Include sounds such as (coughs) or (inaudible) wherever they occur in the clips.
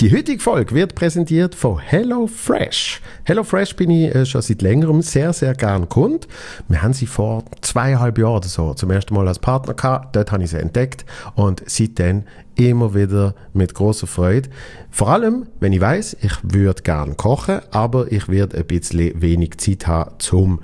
Die heutige Folge wird präsentiert von HelloFresh. HelloFresh bin ich äh, schon seit längerem sehr, sehr gern Kund. Wir haben sie vor zweieinhalb Jahren oder so zum ersten Mal als Partner gehabt. Dort habe ich sie entdeckt und seitdem immer wieder mit großer Freude. Vor allem, wenn ich weiß, ich würde gern kochen, aber ich werde ein bisschen wenig Zeit haben zum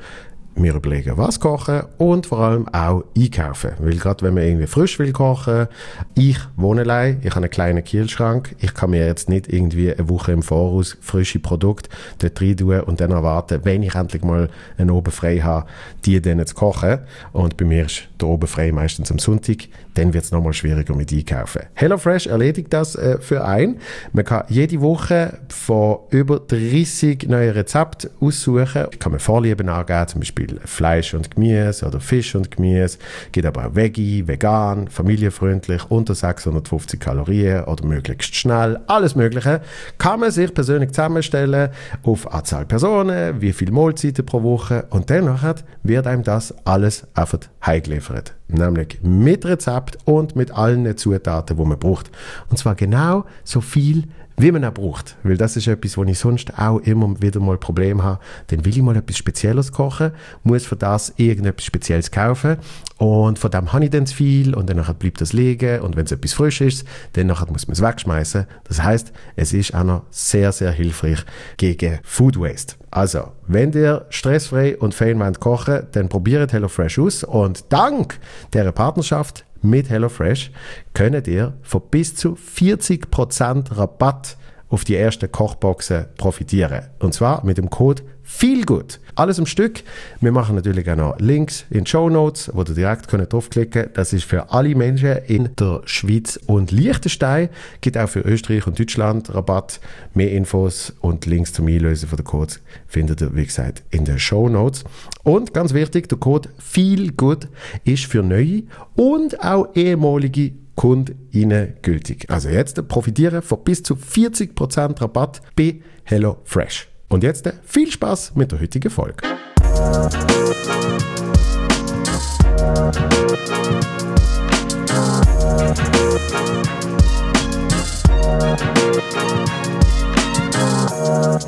mir überlegen, was kochen und vor allem auch einkaufen. Weil gerade wenn man irgendwie frisch will kochen, ich wohne allein, ich habe einen kleinen Kühlschrank, ich kann mir jetzt nicht irgendwie eine Woche im Voraus frische Produkte dort rein tun und dann erwarten, wenn ich endlich mal einen oben frei habe, die dann zu kochen. Und bei mir ist der oben frei meistens am Sonntag dann wird es nochmal schwieriger mit einkaufen. HelloFresh erledigt das äh, für einen. Man kann jede Woche von über 30 neuen Rezepten aussuchen. Kann man Vorlieben angeben, zum Beispiel Fleisch und Gemüse oder Fisch und Gemüse. Geht aber auch Veggie, vegan, familienfreundlich, unter 650 Kalorien oder möglichst schnell. Alles Mögliche kann man sich persönlich zusammenstellen auf Anzahl Personen, wie viele Mahlzeiten pro Woche und danach wird einem das alles einfach heimgeliefert nämlich mit Rezept und mit allen Zutaten, die man braucht. Und zwar genau so viel, wie man auch braucht. Weil das ist etwas, wo ich sonst auch immer wieder mal Probleme habe. Dann will ich mal etwas Spezielles kochen, muss für das irgendetwas Spezielles kaufen und von dem habe ich dann zu viel und dann bleibt das liegen und wenn es etwas frisch ist, dann muss man es wegschmeißen. Das heißt, es ist auch noch sehr, sehr hilfreich gegen Food Waste. Also, wenn ihr stressfrei und fein kochen wollt, dann probiert HelloFresh aus und dank der Partnerschaft mit HelloFresh könnt ihr von bis zu 40% Rabatt auf die ersten Kochboxen profitieren. Und zwar mit dem Code Feel Good. Alles im Stück. Wir machen natürlich auch noch Links in Show Notes, wo ihr direkt draufklicken könnt. Das ist für alle Menschen in der Schweiz und Liechtenstein. Gibt auch für Österreich und Deutschland Rabatt. Mehr Infos und Links zum Einlösen von der Codes findet ihr, wie gesagt, in den Show Notes. Und ganz wichtig, der Code Feel Good ist für neue und auch ehemalige Kundinnen gültig. Also jetzt profitieren von bis zu 40% Rabatt bei HelloFresh. Und jetzt äh, viel Spaß mit der heutigen Folge.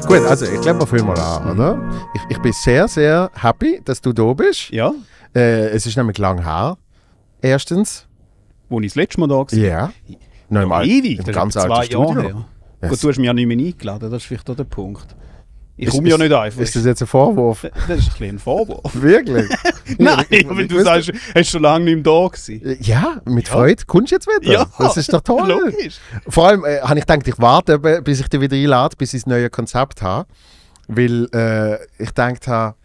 Gut, also ich glaube, wir fangen mal an, oder? Ich, ich bin sehr, sehr happy, dass du da bist. Ja. Äh, es ist nämlich lang her. Erstens. Wo ich das letzte Mal da war. Ja. Noch im Ewig, im das ganz ist zwei Jahre her. Ja. Gut, du hast mich ja nicht mehr eingeladen, das ist vielleicht auch der Punkt. Ich komme ja nicht einfach. Ist das jetzt ein Vorwurf? Das ist ein kleiner Vorwurf. (laughs) Wirklich? (laughs) Nein, aber du sagst, hast schon lange nicht da gewesen. Ja, mit ja. Freude kommst du jetzt wieder. Ja. Das ist doch toll. Logisch. Vor allem äh, habe ich gedacht, ich warte, bis ich dich wieder einlade, bis ich das neue Konzept habe. Weil äh, ich gedacht habe,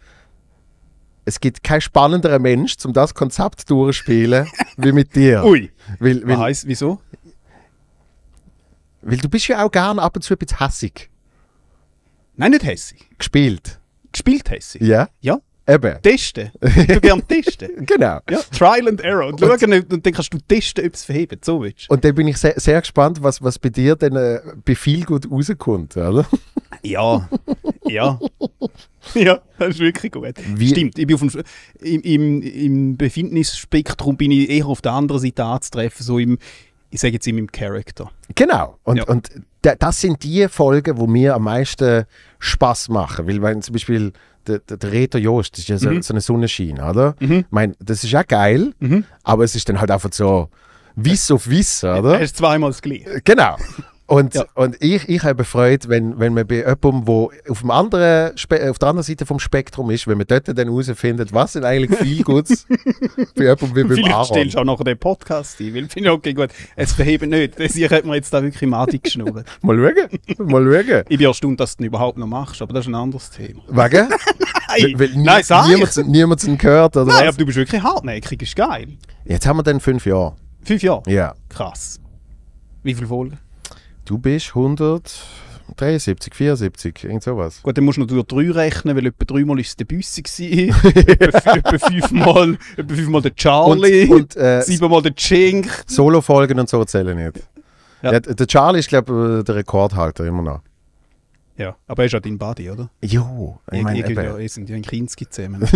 es gibt keinen spannenderen Mensch, um das Konzept durchzuspielen, (laughs) wie mit dir. Ui. Weil, weil, Was heisst, wieso? Weil du bist ja auch gerne ab und zu ein bisschen hässig. Nein, nicht hässig. Gespielt. Gespielt hässig. Ja. Ja. Eben. Testen. Du gern testen. (laughs) genau. Ja, Trial and Error. Und, und, schauen, und dann kannst du testen, ob es verheben. So willst. Und dann bin ich sehr, sehr gespannt, was, was bei dir dann äh, bei viel gut rauskommt, oder? Ja. Ja. (laughs) ja, das ist wirklich gut. Wie? Stimmt, ich bin auf dem, im, im, im Befindnisspektrum bin ich eher auf der anderen Seite anzutreffen, so im, ich sage jetzt in meinem Charakter. Genau. Und, ja. und das sind die Folgen, wo mir am meisten Spaß machen. Weil wenn zum Beispiel der, der, der Reto Jost, das ist ja so, mhm. so eine Sonnenschein, oder? Mhm. Ich meine, das ist ja geil, mhm. aber es ist dann halt einfach so Wiss auf Wiss, oder? Er ist zweimal das Gleiche. Genau. Und, ja. und ich, ich habe Freude, wenn, wenn man bei jemandem, der auf, dem anderen, auf der anderen Seite vom Spektrum ist, wenn man dort dann herausfindet, was sind eigentlich viel Gutes bei (laughs) jemandem wie beim Vielleicht Aaron. stellst du auch nachher den Podcast ein, weil ich finde, okay, gut, es beheben nicht. Ich hätte mir jetzt da wirklich im Adi (laughs) mal schauen, mal schauen. Ich bin erstaunt, dass du den überhaupt noch machst, aber das ist ein anderes Thema. Wegen? Nein, (laughs) weil, nie, nein, sag niemand, ich. niemand gehört, oder Nein, was? aber du bist wirklich hartnäckig, ist geil. Jetzt haben wir dann fünf Jahre. Fünf Jahre? Ja. Krass. Wie viele Folgen? du bist 173, 74, irgend sowas. Gut, dann musst du natürlich drei rechnen, weil etwa dreimal ist es der Büssi (laughs) war, etwa, fünfmal, etwa fünfmal der Charlie, und, und, äh, siebenmal der Chink. Solo-Folgen und so zählen nicht. Ja. Ja, der Charlie ist, glaube ich, äh, der Rekordhalter immer noch. Ja, aber er ist ja dein Buddy, oder? Jo, ich, meine, ich, ja, ihr sind ja ein Kinski zusammen. (laughs)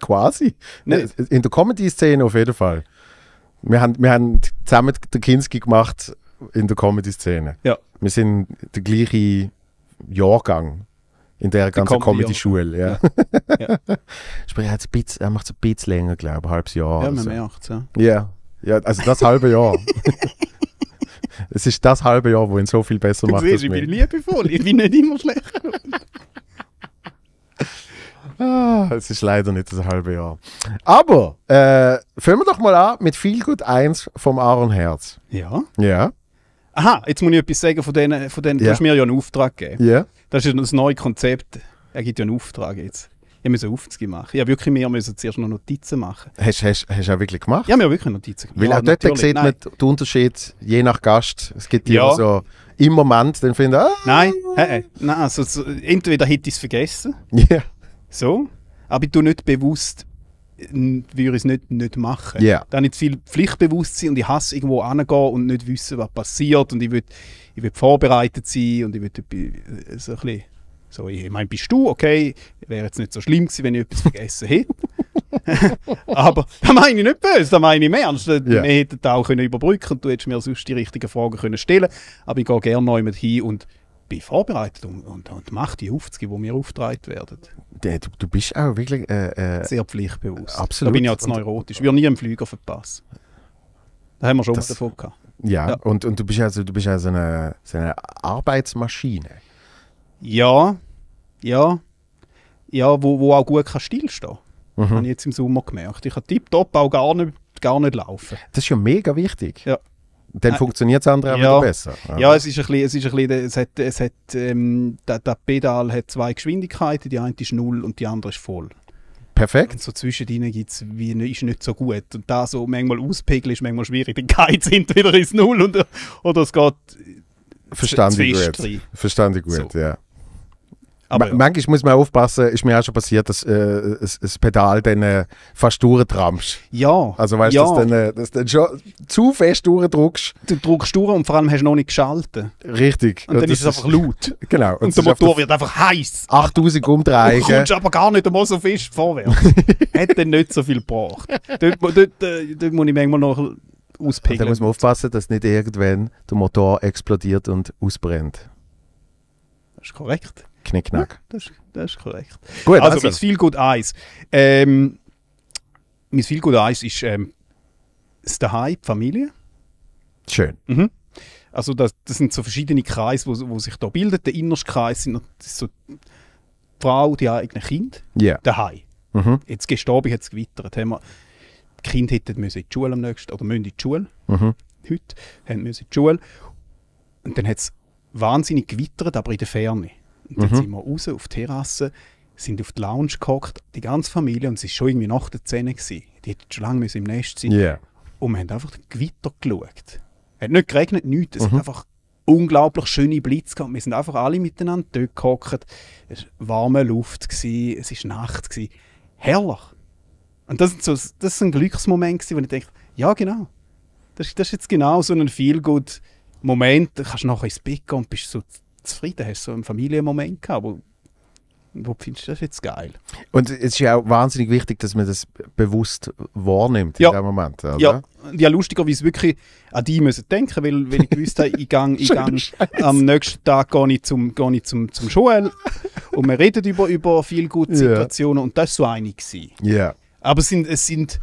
Quasi. Nein. In der Comedy-Szene auf jeden Fall. Wir haben, wir haben zusammen den Kinski gemacht in der Comedy-Szene. Ja. Wir sind der gleiche Jahrgang in der ganzen Comedy-Schule. Comedy ja. (laughs) ja. Sprich, er, hat ein bisschen, er macht es ein bisschen länger, glaube ich, ein halbes Jahr. Ja, man merkt es, ja. Yeah. ja. Also das halbe Jahr. (laughs) es ist das halbe Jahr, wo ihn so viel besser du macht. Siehst, ich bin liebevoll, ich bin nicht immer schlechter. (laughs) Ah, es ist leider nicht das halbe Jahr. Aber äh, fangen wir doch mal an mit Feelgood 1 vom Aaron Herz. Ja. Ja. Aha, jetzt muss ich etwas sagen von denen, von denen yeah. du hast mir ja einen Auftrag gegeben. Yeah. Das ist das neue Konzept. Er gibt ja einen Auftrag jetzt. Ich musste Aufzüge machen. Ich wirklich mehr müssen zuerst noch Notizen machen. Hast, du auch wirklich gemacht? Ja, wir haben wirklich Notizen gemacht. Weil ja, auch dort natürlich. sieht man Nein. den Unterschied je nach Gast. Es gibt ja so im Moment, dann finde ich, ah. Nein, hey, Nein also, so, entweder hätte ich es vergessen. (laughs) Ja. Yeah. So. Aber ich tue nicht bewusst würde ich es nicht, nicht machen. Yeah. Dann habe ich zu viel Pflichtbewusstsein und ich hasse irgendwo hingehen und nicht wissen, was passiert und ich würde ich will vorbereitet sein und ich würde äh, so ein so, ich meine, bist du, okay, wäre jetzt nicht so schlimm gewesen, wenn ich etwas vergessen hätte. (laughs) Aber da meine ich nicht böse, da meine ich im Ernst. Yeah. Wir hätten das auch können überbrücken und du hättest mir sonst die richtigen Fragen können stellen Aber ich gehe gerne neu mit hin und bei Vorbereitung und, und mache die Aufzüge, die mir aufgetragen werden. Du, du bist auch wirklich... Äh, äh, Sehr pflichtbewusst. Absolut. Da bin ich jetzt neurotisch. Ich würde nie einen Flüger verpassen. Da haben wir schon das, davon gehabt. Ja, ja, Und, und du bist also, du bist also eine, so eine Arbeitsmaschine. Ja, ja. Ja, wo, wo auch gut kann stillstehen kann. Mhm. Habe ich jetzt im Sommer gemerkt. Ich kann tiptop auch gar nicht, gar nicht laufen. Das ist ja mega wichtig. Ja dann ah. funktioniert das andere auch ja, besser. Ja. ja, es ist ein bisschen, es, ist ein bisschen, es hat, es hat, ähm, das, das Pedal hat zwei Geschwindigkeiten, die eine ist null und die andere ist voll. Perfekt. Und so zwischendrin gibt's wie, ist nicht so gut. Und da so manchmal auspegeln ist manchmal schwierig. Dann geht es entweder ins Null und, oder es geht Verstanden gut. Verstanden gut, so. ja. Aber ja. Manchmal muss man aufpassen, ist mir auch schon passiert, dass äh, das, das Pedal dann äh, fast durchtrampst. Ja. Also weißt ja. Dass dann, äh, dann schon zu fest durchdruckst. Du druckst durch und vor allem hast du noch nicht geschaltet. Richtig. Und dann das ist es einfach laut. (laughs) genau. Und, und der Motor wird einfach heiß. 8000 Umdrehungen. Du kommst aber gar nicht einmal so fest vorwärts. Hätte (laughs) nicht so viel gebraucht. Dort, dort, äh, dort muss ich manchmal noch auspegeln. Da muss man aufpassen, dass nicht irgendwann der Motor explodiert und ausbrennt. Das ist korrekt. Knickknack. Ja, das, das, ist korrekt. Gut, also, also. mein Feelgood 1. Ähm, mein Feelgood 1 ist ähm, das Daheim, die Familie. Schön. Mhm. Also das, das, sind so verschiedene Kreise, wo, wo sich da bildet. Der innerste Kreis sind so die Frau, die eigene Kind, yeah. daheim. Mhm. Jetzt gestorben, hat es gewittert. Haben wir, die Kinder hätten müssen in die Schule am nächsten, oder müssen in die Schule. Mhm. Heute haben müssen in die Schule. Und dann hat es wahnsinnig gewittert, aber in der Ferne. Und dann mhm. sind wir raus auf die Terrasse, sind auf die Lounge gehockt, die ganze Familie, und es war schon irgendwie nach der Szene. Gewesen. Die hätten schon lange im Nest sein yeah. Und wir haben einfach weiter geschaut. Es hat nicht geregnet, nichts. Es mhm. hat einfach unglaublich schöne Blitze gehabt. Wir sind einfach alle miteinander dort gehockt. Es war warme Luft, gewesen, es war Nacht. Gewesen. Herrlich. Und das war so, ein Glücksmoment, gewesen, wo ich dachte, ja genau, das, das ist jetzt genau so ein Feel-Good-Moment. Da kannst du nachher ins Bett gehen und bist so zufrieden? Hast so einen Familienmoment gehabt, wo, wo findest du das jetzt geil? Und es ist ja auch wahnsinnig wichtig, dass man das bewusst wahrnimmt ja. in dem Moment. Oder? Ja, ja lustigerweise wirklich an die müssen denken, weil, wenn ich gewusst habe, ich gang, (laughs) ich gang, am nächsten Tag gar nicht zum, gehe ich zum, zum Joel und wir reden über, über viele gute Situationen yeah. und das war so einig Gewesen. Yeah. Aber es sind, es sind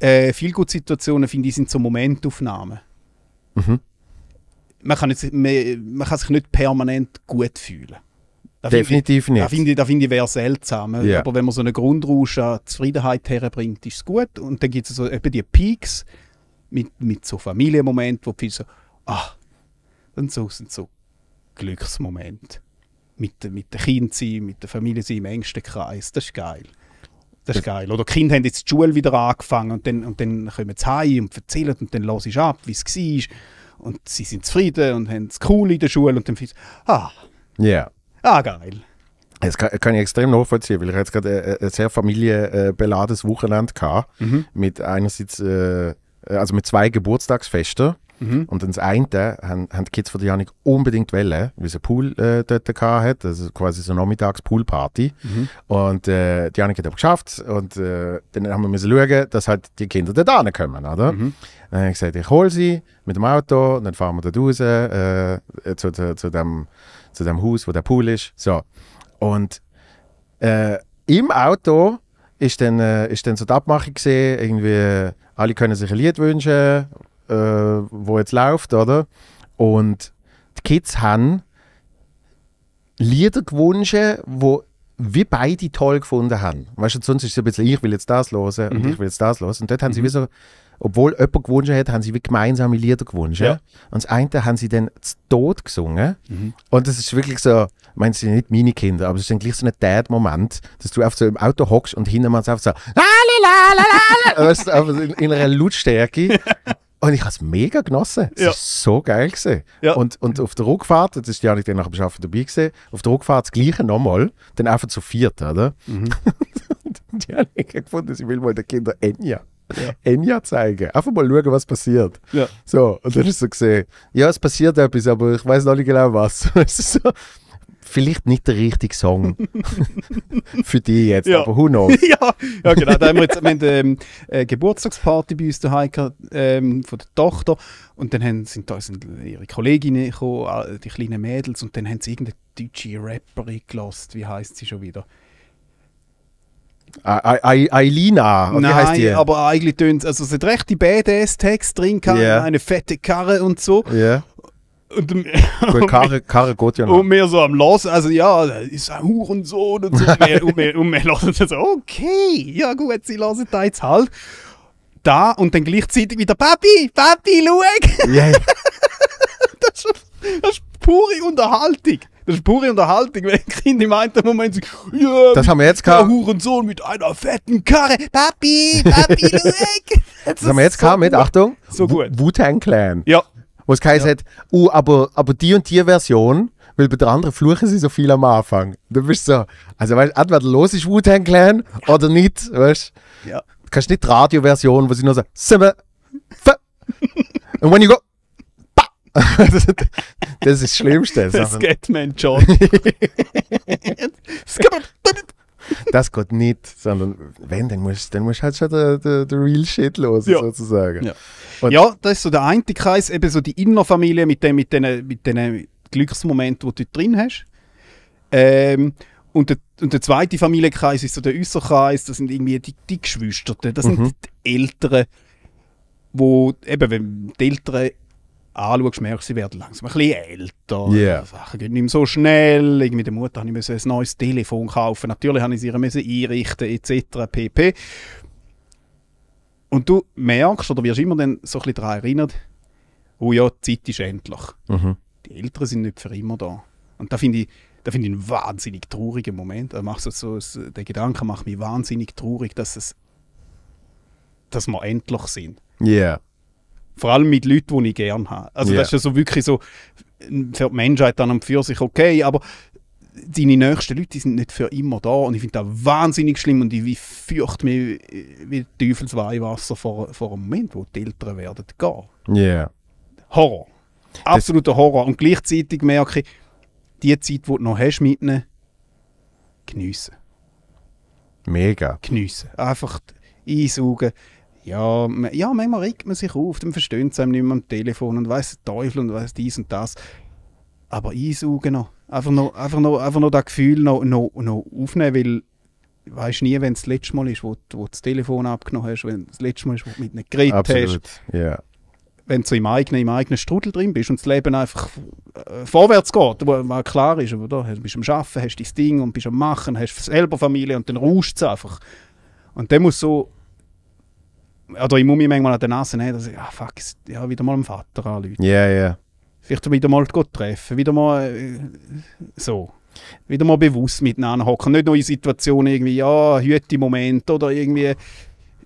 äh, viele gute Situationen, finde ich, sind so Momentaufnahmen. Mhm man kann, jetzt, man, man kann sich nicht permanent gut fühlen. Da Definitiv ich, nicht. Das finde ich, find ich wäre seltsam. Yeah. Aber wenn man so eine Grundrausch an Zufriedenheit herbringt, ist es gut. Und dann gibt es so eben die Peaks mit, mit so Familienmomenten, wo viel so, ah, dann so sind so Glücksmomente. Mit, mit den Kindern sein, mit der Familie sein, im engsten Kreis, das ist geil. Das ist geil. Oder die Kinder haben jetzt die Schule wieder angefangen und dann, und dann kommen sie heim und erzählen und dann los ich ab, wie es war und sie sind zufrieden und haben es cool in der Schule und dann finden sie, ah, yeah. ah geil. Das kann, kann, ich extrem nachvollziehen, weil ich jetzt gerade äh, ein sehr familienbeladenes Wochenende hatte. Mhm. Mit einerseits, äh, also mit zwei Geburtstagsfesten Mhm. Und das eine haben, haben die Kids von Janik unbedingt wollen, weil sie einen Pool äh, dort hat, also quasi so eine Nachmittags-Poolparty. Mhm. Und äh, die Janik hat aber geschafft und äh, dann haben wir müssen schauen, dass halt die Kinder dort kommen, oder? Mhm. Dann habe ich gesagt, ich hole sie mit dem Auto und dann fahren wir da raus äh, zu, zu, zu, dem, zu dem Haus, wo der Pool ist. So. Und äh, im Auto ist dann, äh, ist dann so die Abmachung gesehen, irgendwie alle können sich ein Lied wünschen, äh, wo jetzt läuft, oder? Und die Kids haben Lieder gewünscht, wo wir beide toll gefunden haben. Weißt du, sonst ist es ein bisschen, ich will jetzt das hören und mhm. ich will jetzt das hören. Und dort haben mhm. sie wie so, obwohl jemand gewünscht hat, haben sie wie gemeinsame Lieder gewünscht. Ja. Und das eine haben sie dann zu Tod gesungen. Mhm. Und das ist wirklich so, ich meine, es sind nicht meine Kinder, aber es ist dann gleich so ein Dad-Moment, dass du auf so im Auto hockst und hinten mal so, la la la la la, (laughs) in, in einer Lautstärke. (laughs) Und ich habe es mega genossen. Es war so geil. Gewesen. Ja. Und, und auf der Rückfahrt, das ist ja nicht nach dem Arbeiten dabei, gewesen, auf der Rückfahrt das Gleiche nochmal, dann einfach zu viert, oder? Mhm. (laughs) die habe ich gefunden, ich will mal den Kindern Enya. Ja. Enya zeigen. Einfach mal schauen, was passiert. Ja. So, und dann ist so gesehen, ja, es passiert etwas, aber ich weiß noch nicht genau was. (laughs) vielleicht nicht der richtige Song (laughs) für dich jetzt, ja. aber who knows? (laughs) ja. ja, genau. Da haben wir jetzt wir haben, ähm, eine Geburtstagsparty bei uns daheim ähm, von der Tochter und dann haben, sind da sind ihre Kolleginnen gekommen, ah, die kleinen Mädels und dann haben sie irgendeine deutsche Rapperin gelost. Wie heißt sie schon wieder? Eilina, wie heißt die? aber eigentlich tönt also es hat recht die BDS-Text drin, yeah. eine fette Karre und so. Yeah. Und, Gut, (laughs) Kare, geht ja noch. Und mehr so am Lassen, also ja, ist ein Hurensohn und so. (laughs) Und mehr, und mehr, so, okay, ja gut, sie lassen da jetzt halt. Da und dann gleichzeitig wieder, Papi, Papi, schau! Yeah. (laughs) das, ist, das ist pure Unterhaltung. Das ist pure Unterhaltung, wenn ein Kind im einen Moment sagt, ja, das haben wir jetzt gehabt. Hurensohn mit einer fetten Karre. Papi, Papi, du Das, das haben wir jetzt so gehabt mit, Achtung, so gut. Wu-Tang Clan. Ja. Wo es geheißen ja. hat, uh, aber, aber die und die Version, weil bei der anderen fluchen sie so viel am Anfang. Du bist so, also weißt du, entweder los ist Wu-Tang Clan ja. oder nicht, weißt du? Ja. Du kannst nicht die Radioversion, wo sie nur so, und and when you go, (laughs) das ist das Schlimmste. Das geht mein John. (laughs) Halt das geht nicht, sondern wenn, dann musst du dann musst halt schon der, der Real Shit los, ja. sozusagen. Ja. Gut. Ja, das ist so der eine Kreis, eben so die Innerfamilie mit den, mit den, mit den Glücksmomenten, die du drin hast. Ähm, und, der, und der zweite Familienkreis ist so der Äußerkreis, das sind irgendwie die, die Geschwister, das mhm. sind die Älteren, wo eben, wenn die Älteren anschaust, merkst du, sie werden langsam ein bisschen älter. Yeah. Sachen gehen nicht mehr so schnell. Irgendwie der Mutter musste ich ein neues Telefon kaufen. Natürlich musste ich sie einrichten, etc. pp. Und du merkst oder wirst immer dann so ein bisschen daran erinnert, oh ja, die Zeit ist endlich. Mhm. Die Eltern sind nicht für immer da. Und da finde ich, da finde ich einen wahnsinnig traurigen Moment. Da macht so, so, der Gedanke macht mich wahnsinnig traurig, dass es, dass wir endlich sind. Ja. Yeah. Vor allem mit Leuten, die ich gerne habe. Also yeah. das ist ja so wirklich so für die Menschheit dann und für sich okay, aber deine nächsten Leute die sind nicht für immer da und ich finde das wahnsinnig schlimm und ich, fürchte mich äh, wie Teufelsweihwasser vor, vor einem Moment, wo die Eltern werden gehen. Ja. Yeah. Horror. Absoluter Horror. Und gleichzeitig merke ich, die Zeit, die du noch hast mit ihnen, geniessen. Mega. Geniessen. Einfach einsaugen. Ja, ja, manchmal regt man sich auf, dann versteht es einem nicht mehr am Telefon und weiß Teufel und weiss dies und das. Aber einsaugen noch Einfach noch, einfach noch, einfach noch das Gefühl noch, noch, noch aufnehmen, weil du weißt nie, wenn es das letzte Mal ist, wo, du das Telefon abgenommen hast, wenn es das letzte Mal ist, wo du mit einem Gerät Absolut. hast. Yeah. Wenn du im eigenen, im eigenen Strudel drin bist und das Leben einfach äh, vorwärts geht, wo klar ist, oder? Du bist am Arbeiten, hast dein Ding und bist am Machen, hast selber Familie und dann rauscht es einfach. Und dann muss so oder ich muss mich manchmal an der Nase nehmen, dass ich, ah fuck, ja, wieder mal am Vater anrufen. Ja, yeah, ja. Yeah vielleicht wieder mal treffen, wieder mal äh, so. Wieder mal bewusst miteinander hocken. Nicht nur in Situationen irgendwie, ja, heute Moment oder irgendwie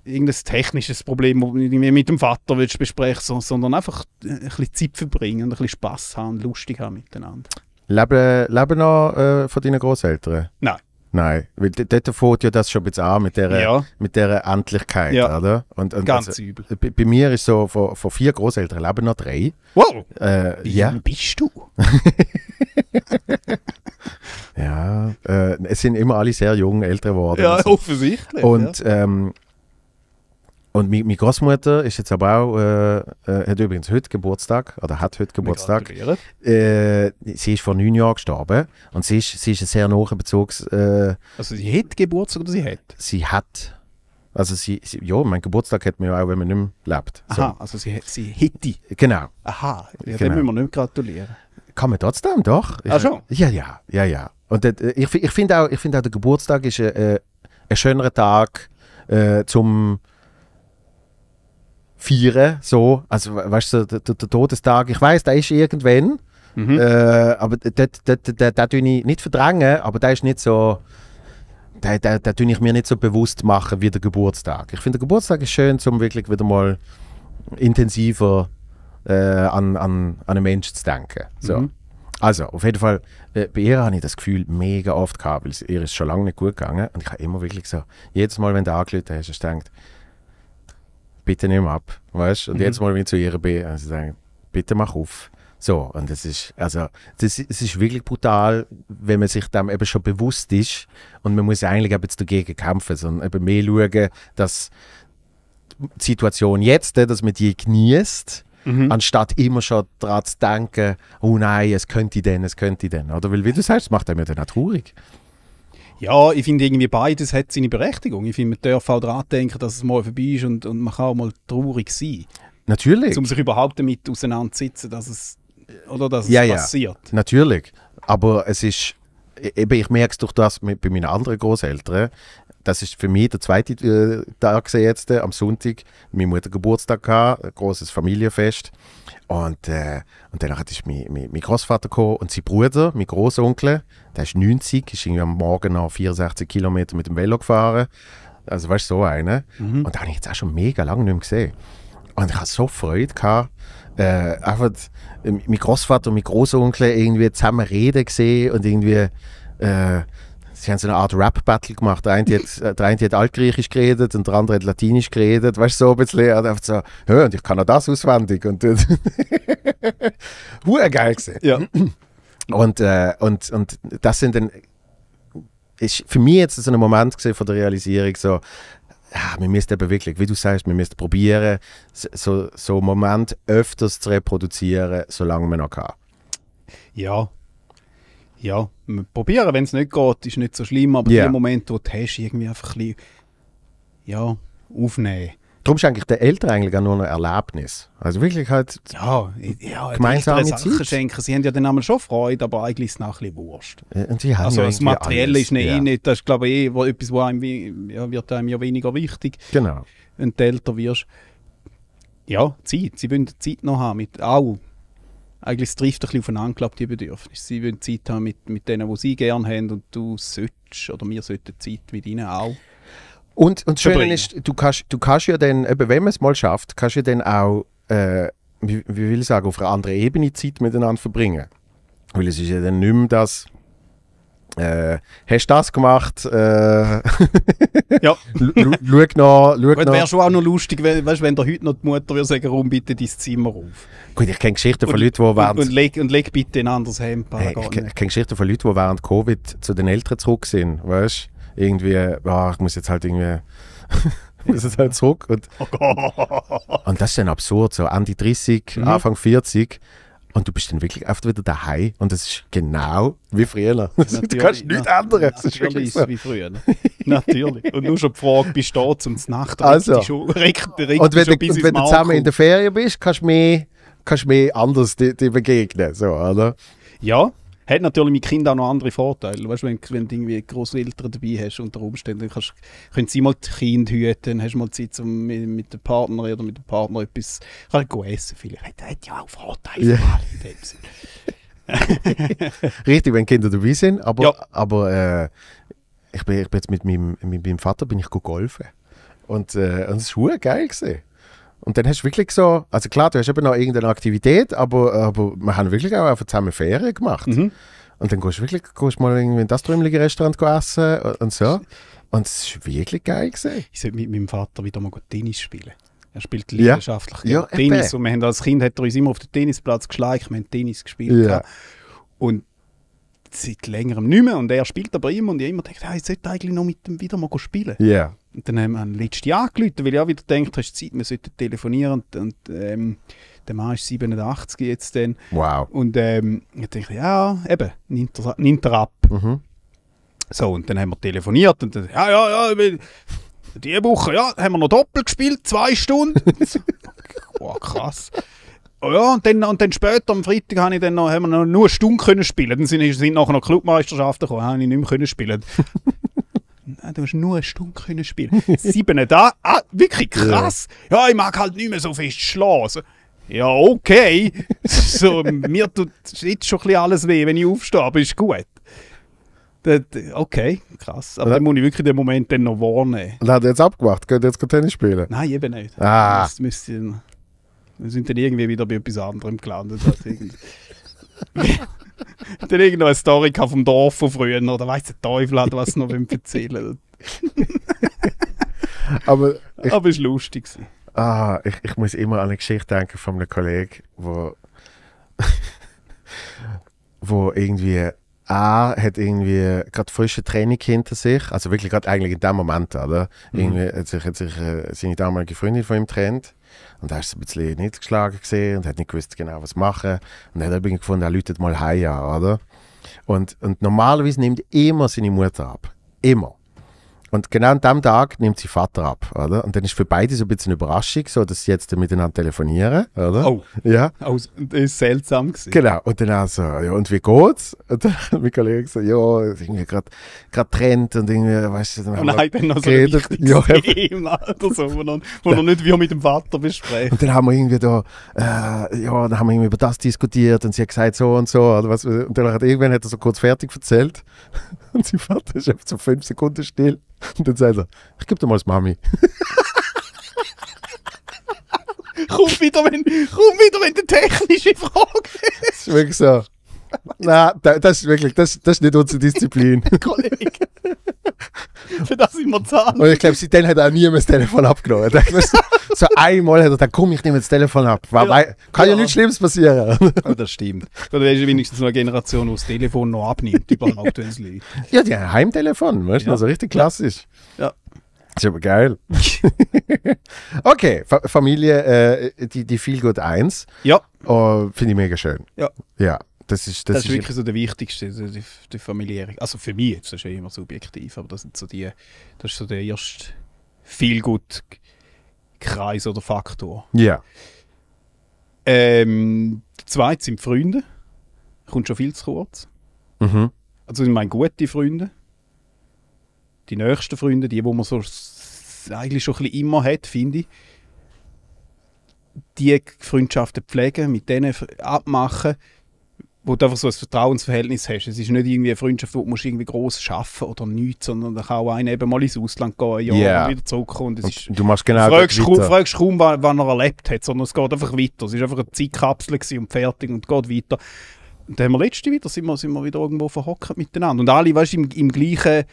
irgendein technisches Problem, das du mit dem Vater willst besprechen willst, sondern einfach äh, ein bisschen Zeit verbringen und ein bisschen Spass haben, lustig haben miteinander. Leben, leben noch äh, von deinen Großeltern? Nein. Nein, weil dort fängt ja das schon jetzt an mit dieser, ja. mit dieser Endlichkeit, ja. oder? Und, und Ganz also, übel. Bei, bei, mir ist so, von, von vier Großeltern leben noch drei. Wow! Äh, Wie bist du? (laughs) ja, äh, es sind immer alle sehr jung älter geworden. Ja, so. Also. offensichtlich. Und ja. ähm, und meine Großmutter ist jetzt aber auch, äh, äh, hat übrigens heute Geburtstag, oder hat heute Geburtstag. Äh, sie ist vor neun Jahren gestorben und sie ist, sie ist ein sehr naher Bezugs... Äh, also sie hat Geburtstag oder sie hat? Sie hat. Also sie, sie ja, mein Geburtstag hat man ja auch, wenn man nicht mehr lebt. So. Aha, also sie, sie hätte. Genau. Aha, ja, genau. dem müssen wir nicht gratulieren. Kann man trotzdem, doch. Ich, Ach schon? Ja, ja, ja, ja. Und das, äh, ich, ich finde auch, ich find auch, der Geburtstag ist ein, äh, ein schönerer Tag äh, zum feiern, so, also weißt du, der, der Todestag, ich weiß, der ist irgendwann, mhm. äh, aber den tue ich nicht verdrängen, aber der ist nicht so, den, tue ich mir nicht so bewusst machen wie der Geburtstag. Ich finde, der Geburtstag ist schön, um wirklich wieder mal intensiver äh, an, an, an einen Menschen zu denken. So. Mhm. Also, auf jeden Fall, äh, bei ihr habe ich das Gefühl mega oft gehabt, weil ihr ist schon lange nicht gut gegangen und ich habe immer wirklich so, jedes Mal, wenn du angelötet hast, hast du gedacht, bitte nimm ab, weißt Und mhm. jetzt mal, wenn ich zu ihr bin, also sagen, bitte mach auf. So, und das ist, also, das, es ist wirklich brutal, wenn man sich dem eben schon bewusst ist und man muss eigentlich eben dagegen kämpfen, sondern eben mehr schauen, dass die Situation jetzt, dass man die genießt, mhm. anstatt immer schon daran zu denken, oh nein, es könnte denn, es könnte denn, oder? Weil, wie du sagst, macht einem ja dann auch traurig. Ja, ich finde irgendwie beides hat seine Berechtigung. Ich finde, man darf auch daran denken, dass es mal vorbei ist und, und man kann auch mal traurig sein. Natürlich. Um sich überhaupt damit auseinanderzusetzen, dass es, oder dass ja, es ja. passiert. Natürlich. Aber es ist, e-, eben, ich merke es durch das mit, bei meinen anderen Großeltern, das ist für mich der zweite äh, Tag jetzt, äh, am Sonntag. Meine Mutter Geburtstag ein großes Familienfest. Und, äh, und danach ist mein, mein, mein Großvater gekommen und sein Bruder, mein Großonkel, der ist 90, ist irgendwie am Morgen noch 64 Kilometer mit dem Velo gefahren. Also weißt du, so einer. Mhm. Und da habe ich jetzt auch schon mega lange nicht mehr gesehen. Und ich hatte so Freude, gehabt, äh, einfach äh, mein Großvater und mein Großonkel irgendwie zusammen reden gesehen und irgendwie äh, sie haben so eine Art Rap-Battle gemacht. Der eine, hat, äh, der eine hat Altgriechisch geredet und der andere hat Latinisch geredet. Weißt du, so ein bisschen. Und so, Hö, und ich kann auch das auswendig. Und (laughs) Hure geil gewesen. Ja. (clears throat) Und, äh, und, und das sind dann. Ist für mich jetzt so ein Moment von der Realisierung, so, ja, wir müssen eben wirklich, wie du sagst, wir müssen probieren, so, so Moment öfters zu reproduzieren, solange man noch kann. Ja, ja, probieren, wenn es nicht geht, ist nicht so schlimm, aber yeah. die Moment, wo du hast, irgendwie einfach ein bisschen, ja, aufnehmen. Darum ist eigentlich der Eltern eigentlich auch nur ein Erlebnis. Also wirklich halt ja, ja, gemeinsame Sachen schenken. Sie haben ja dann einmal schon Freude, aber eigentlich ist es noch ein bisschen Wurst. also ja das Materielle ist nicht, ja. Eh nicht, das ist glaube ich eh etwas, wo einem, ja, wird einem ja weniger wichtig. wird, Genau. Wenn du älter wirst. Ja, Zeit. Sie wollen Zeit noch haben. Mit, auch eigentlich trifft ein bisschen aufeinander, die Bedürfnisse. Sie wollen Zeit haben mit, mit denen, die sie gerne haben und du solltest, oder wir sollten Zeit mit ihnen auch. Und, und das Schöne ist, du kannst, du kannst ja dann, eben wenn man es mal schafft, kannst du ja dann auch, äh, wie, wie will ich sagen, auf einer anderen Ebene Zeit miteinander verbringen. Weil es ist ja dann nicht mehr das, äh, hast das gemacht? Äh, ja. (laughs) Schau noch. Schau Gut, wäre schon auch noch lustig, wenn, weißt, wenn der heute noch die Mutter würde sagen, rum bitte dein Zimmer auf. Gut, ich kenne Geschichten von Leuten, die während... Und leg, und leg bitte ein anderes Hemd hey, Ich, ich kenne Geschichten von Leuten, die während Covid zu den Eltern zurück sind, weißt du? Irgendwie, oh, ich muss jetzt halt irgendwie... (laughs) muss jetzt halt zurück. Und, oh und das ist dann absurd, so Ende 30, mhm. Anfang 40 und du bist dann wirklich oft wieder daheim und das ist genau wie früher. (laughs) Natürlich, du kannst nichts na, ändern. Das ist ist so. wie früher. Ne? (laughs) natürlich. Und nur schon die Frage, bist du da zum Nacht? Also. Schon, (laughs) regt, und wenn, schon du, und wenn du zusammen in der Ferien bist, kannst du mir anders die, die begegnen. So, oder? Ja, hat natürlich mit Kindern auch noch andere Vorteile. Weißt, wenn, wenn du irgendwie Großeltern dabei hast, unter Umständen, kannst, können sie mal das Kind hüten, dann hast du mal Zeit, um mit, mit der Partnerin oder mit dem Partner etwas zu essen. Vielleicht hat, hat ja auch Vorteile. Ja. (laughs) (laughs) Richtig, wenn Kinder dabei sind, aber, ja. aber äh, ich, bin, ich bin jetzt mit meinem, mit meinem Vater bin ich golfen. Und, äh, es war geil. Gewesen. Und dann hast du wirklich so, also klar, du hast eben noch irgendeine Aktivität, aber, aber wir haben wirklich auch einfach zusammen Ferien gemacht. Mhm. Und dann gehst du wirklich gehst mal irgendwie in das trümmelige Restaurant essen und so. Und es war wirklich geil. Gewesen. Ich sollte mit meinem Vater wieder mal Tennis spielen. Er spielt leidenschaftlich ja. ja Tennis. Und wir haben als Kind hat er uns immer auf den Tennisplatz geschlagen. Wir haben Tennis gespielt. Ja. Und seit längerem nicht mehr. Und er spielt aber immer und ich immer denkt, hey, ich sollte eigentlich noch mit ihm wieder mal spielen. Ja. Yeah. Und dann haben wir ihn letztes Jahr angerufen, weil ich auch wieder denkt, hast Zeit, wir sollten telefonieren. Und, und ähm, der Mann ist 87 jetzt dann. Wow. Und ähm, ich dachte, ja, eben, nimmt er, nimmt er ab. Mhm. So, und dann haben wir telefoniert und dann, ja, ja, ja, bin, die Woche, ja, haben wir noch doppelt gespielt, zwei Stunden. Boah, (laughs) oh, krass. Ja, und dann, und dann später am Freitag habe ich dann noch, haben wir noch nur eine Stunde können spielen. Dann sind, sind nachher noch Clubmeisterschaften gekommen, habe ich nicht mehr können spielen. (laughs) Nein, du hast nur eine Stunde können spielen. Sieben da, ah, wirklich krass. Ja. ja, ich mag halt nicht mehr so fest schlafen. Ja, okay. (laughs) so, mir tut jetzt schon ein alles weh, wenn ich aufstehe, aber ist gut. Okay, krass. Aber dann muss ich wirklich den Moment dann noch warnen. Und hat er jetzt abgemacht? Könnt ihr jetzt Tennis spielen? Nein, eben nicht. Ah. Das müsste wir sind dann irgendwie wieder bei etwas anderem gelandet. Als irgend (laughs) dann irgendeine Story vom Dorf von früher oder weiß der Teufel hat was noch beim Erzählen. (laughs) Aber, ich, Aber es war lustig. Ah, ich, ich muss immer an eine Geschichte denken von einem Kollegen, wo, (laughs) wo irgendwie A hat irgendwie gerade frische Training hinter sich, also wirklich gerade eigentlich in dem Moment, oder? Mhm. hat sich, hat sich äh, seine damalige Freundin von ihm getrennt und er war ein bisschen niedergeschlagen gewesen und hat nicht gewusst genau, was machen. Und dann hat eben gefunden, er läutet mal heim an, oder? Und, und normalerweise nimmt immer seine Mutter ab. Immer. Und genau an dem Tag nimmt sie Vater ab, oder? Und dann ist für beide so ein bisschen eine Überraschung, so dass sie jetzt miteinander telefonieren, oder? Oh. Ja. Oh, das ist seltsam gewesen. Genau. Und dann auch so, ja, und wie geht's? (laughs) Und dann hat mein Kollege gesagt, ja, irgendwie gerade gerade trennt und irgendwie, weißt du, dann haben oh nein, dann noch geredet. so ein Thema oder so, wo noch, wo noch nicht wie mit dem Vater besprechen. Und dann haben wir irgendwie da, äh, ja, dann haben wir irgendwie über das diskutiert und sie hat gesagt so und so, oder was, und dann hat irgendwann hat er so kurz fertig erzählt (laughs) und sein Vater ist einfach so fünf Sekunden still. (laughs) Und dann sagt er, ich gebe dir mal das Mami. (laughs) komm wieder, wenn, komm wieder, wenn du technische Frage Das ist wirklich so. Nein, das ist wirklich, das, das ist nicht unsere Disziplin. (laughs) Kollege. (laughs) Für das ich mir zahlen. Und ich glaube, seitdem hat auch nie das Telefon abgenommen. so einmal hat er gesagt, komm, ich nehme das Telefon ab. Ja, kann ja, ja nichts Schlimmes passieren. (laughs) Ja, das stimmt. Oder ist wenigstens eine Generation, die das Telefon noch abnimmt, überhaupt, wenn es liegt. Ja, die haben Heimtelefon, weißt du, ja. also richtig klassisch. Ja. Das ist aber geil. (laughs) okay, Fa Familie, äh, die, die Feel Good 1. Ja. Oh, Finde ich mega schön. Ja. Ja das ist, das, das ist wirklich ist, so der wichtigste, die, die Familie. Also für mich jetzt, das ist ja immer subjektiv, aber das, sind so die, das ist so der erste viel gut Kreis oder Faktor. Ja. Yeah. Ähm, der sind Freunde. Kommt schon viel zu kurz. Mhm. Also ich meine gute Freunde. Die nächsten Freunde, die, wo man so eigentlich schon ein bisschen immer hat, finde ich. Die Freundschaften pflegen, mit denen abmachen, wo du einfach so ein Vertrauensverhältnis hast. Es ist nicht irgendwie eine Freundschaft, wo du musst irgendwie gross schaffen oder nichts, sondern da kann auch einer eben mal ins Ausland gehen, ein Jahr yeah. und wieder zurückkommen. Und es ist, du machst genau fragst, kaum, fragst kaum, wann er erlebt hat, sondern es geht einfach weiter. Es war einfach eine Zeitkapsel und fertig und geht weiter. Und dann haben wir letzte wieder, sind wir, sind wir wieder irgendwo verhockert miteinander. Und alle, weißt du, im, im gleichen...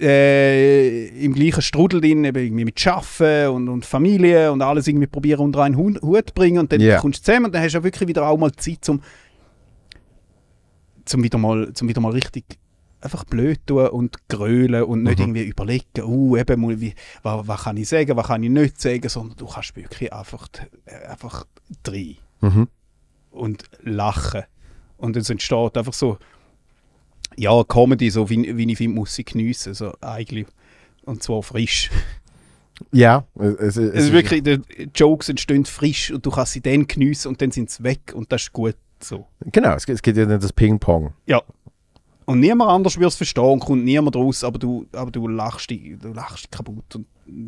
Äh, im gleichen Strudel drin, eben irgendwie mit Arbeiten und, und Familie und alles irgendwie probieren unter einen Hut zu bringen und dann yeah. kommst du zusammen und dann hast du ja wirklich wieder auch mal Zeit, um zum wieder mal, zum wieder mal richtig einfach blöd tun und grölen und nicht mhm. irgendwie überlegen, uh, eben mal, wie, was, was, kann ich sagen, was kann ich nicht sagen, sondern du kannst wirklich einfach, äh, einfach drehen mhm. und lachen. Und es entsteht einfach so, ja, Comedy, so wie, wie ich finde, muss ich geniessen, so eigentlich. Und zwar frisch. Ja, es, es, es, ist wirklich, die Jokes entstehen frisch und du kannst sie dann geniessen und dann sind sie weg und das ist gut. So. Genau, es, es geht ja nicht das Ping-Pong. Ja. Und niemand anders würde es verstehen und kommt niemand raus, aber du, aber du lachst dich du lachst kaputt und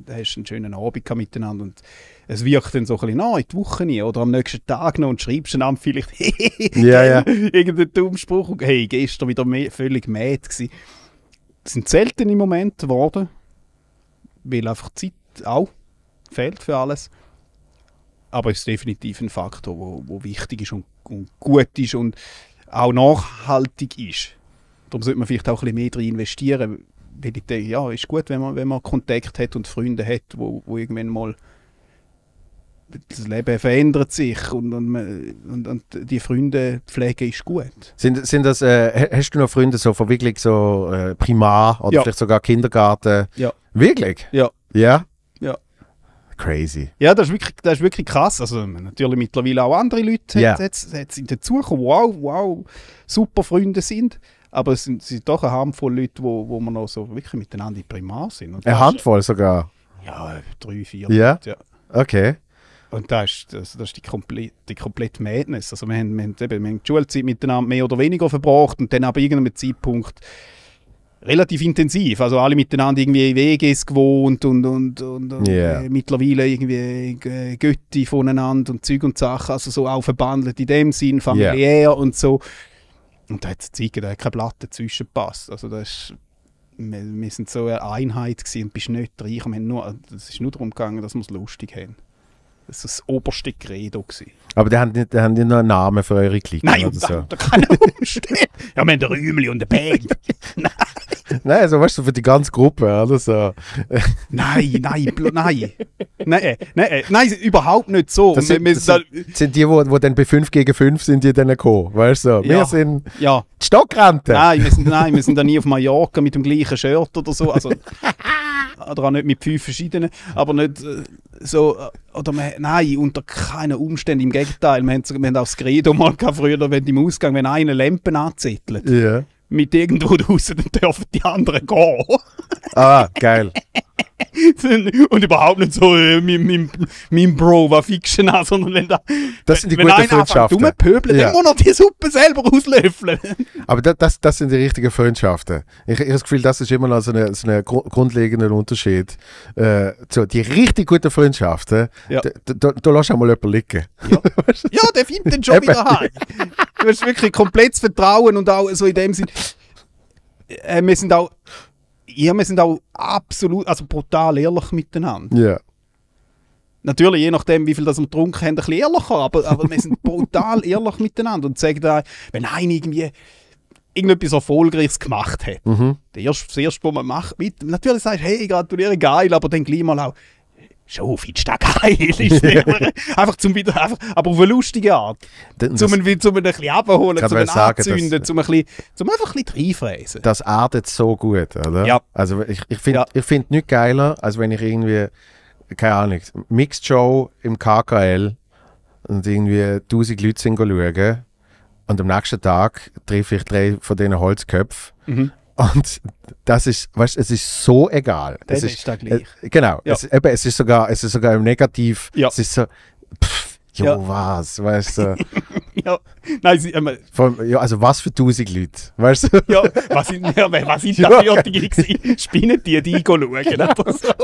hast einen schönen Abend miteinander und es wirkt dann so ein bisschen nach in die Woche nie oder am nächsten Tag noch und schreibst dann vielleicht (laughs) ja, ja. irgendeinen dummen Spruch und hey, gestern wieder mehr, völlig mad gewesen. Das sind seltene Momente geworden, weil einfach Zeit auch fehlt für alles aber ist definitiv ein Faktor, wo, wo wichtig ist und, und, gut ist und auch nachhaltig ist. Darum sollte man vielleicht auch ein bisschen mehr drin investieren. Weil ich denke, ja, ist gut, wenn man, wenn man Kontakt hat und Freunde hat, wo, wo irgendwann mal das Leben verändert sich und, und, und, und die Freundepflege ist gut. Sind, sind das, äh, hast du noch Freunde so von wirklich so äh, Primar oder ja. vielleicht sogar Kindergarten? Ja. Wirklich? Ja. Ja? crazy. Ja, das ist wirklich, das ist wirklich krass. Also natürlich mittlerweile auch andere Leute yeah. jetzt, jetzt sind dazugekommen, wow, wow, super Freunde sind. Aber es sind, sind doch eine Handvoll Leute, wo, wo man noch so wirklich miteinander primar sind. Und eine Handvoll ist, sogar? Ja, drei, vier yeah. Leute. Ja, okay. Und das ist, das, das ist die, komplette, die komplette Madness. Also wir haben, wir, haben, wir haben die Schulzeit miteinander mehr oder weniger verbracht und dann ab irgendeinem Zeitpunkt relativ intensiv. Also alle miteinander irgendwie WGs gewohnt und, und, und, und yeah. äh, mittlerweile irgendwie äh, Götti voneinander und Züg und Sachen. Also so auch in dem Sinn, familiär yeah. und so. Und da hat es gezeigt, da hat keine Platte dazwischen gepasst. Also das ist, wir, wir sind so eine Einheit gewesen und bist nicht reich. Es haben nur, ist nur darum gegangen, dass wir es lustig haben. Das war das oberste Credo. Gewesen. Aber da haben, die, haben die noch einen Namen für eure Klicken Nein, oder so. da kann ich stehen. Ja, wir haben den Rümel und den Band. (laughs) Nein. Nein, also weißt du, für die ganze Gruppe, oder äh, so. (laughs) nein, nein, nein. Nein, äh, nein, äh, nein, überhaupt nicht so. Das sind, das sind, sind die, wo, dann bei 5 gegen 5 sind, die dann gekommen, weißt du? Wir ja, sind ja. die Stockrente. Nein wir, sind, nein, wir sind da nie auf Mallorca mit dem gleichen Shirt oder so. Also, (laughs) daran nicht mit fünf verschiedenen, aber nicht äh, so, äh, oder man, nein, unter keinen Umständen, im Gegenteil, wir haben, auch das Credo mal gehabt, früher, wenn im Ausgang, wenn einer Lampen anzettelt, yeah. mit irgendwo (laughs) draußen, dann dürfen die anderen gehen. ah, geil. (laughs) und überhaupt nicht so, äh, mein, Bro, was fickst du an, sondern wenn da, das sind die guten Freundschaften anfängt rumzupöbeln, ja. dann muss noch die Suppe selber auslöffeln. (laughs) Aber das, das, das sind die richtigen Freundschaften. Ich, ich habe das Gefühl, das ist immer noch so ein so grundlegender Unterschied. Äh, so, die richtig guten Freundschaften, ja. da, da, da lässt du mal jemanden liegen. Ja, (laughs) ja der findet den Job wieder heim. Du hast wirklich komplettes Vertrauen und auch so in dem Sinn, äh, wir sind auch ja, wir sind auch absolut, also brutal ehrlich miteinander. Ja. Yeah. Natürlich, je nachdem, wie viel das wir getrunken haben, ein bisschen ehrlicher, aber, aber wir sind brutal ehrlich miteinander und sagen da, wenn einer irgendwie irgendetwas Erfolgreiches gemacht hat, mhm. das erste, was man macht, mit, natürlich sagst du, hey, gratuliere, geil, aber dann gleich mal auch, schon viel stärker heilig. (laughs) einfach zum wieder, einfach, aber auf eine lustige Art. Das, zum einen zum ein bisschen abholen, zum einen anzünden, zum, ein zum einfach ein bisschen reinfräsen. Das artet so gut, oder? Ja. Also ich, ich finde ja. find nichts geiler, als wenn ich irgendwie, keine Ahnung, Mixed Show im KKL und irgendwie 1000 Leute sind schauen. Und am nächsten Tag treffe ich drei von diesen Holzköpfen. Mhm. Und das ist, weißt du, es ist so egal. Das es ist, ist äh, genau. Ja. Es, eben, es ist sogar, es ist sogar im Negativ. Ja. Es ist so, pff, jo, ja. was, weißt du. (laughs) ja. Nein, sie, ähm, Von, ja, also was für tausend Leute, weißt du. ja, was sind, ja, was sind (laughs) ja. die Spinnen die, die schauen genau. oder so. (laughs)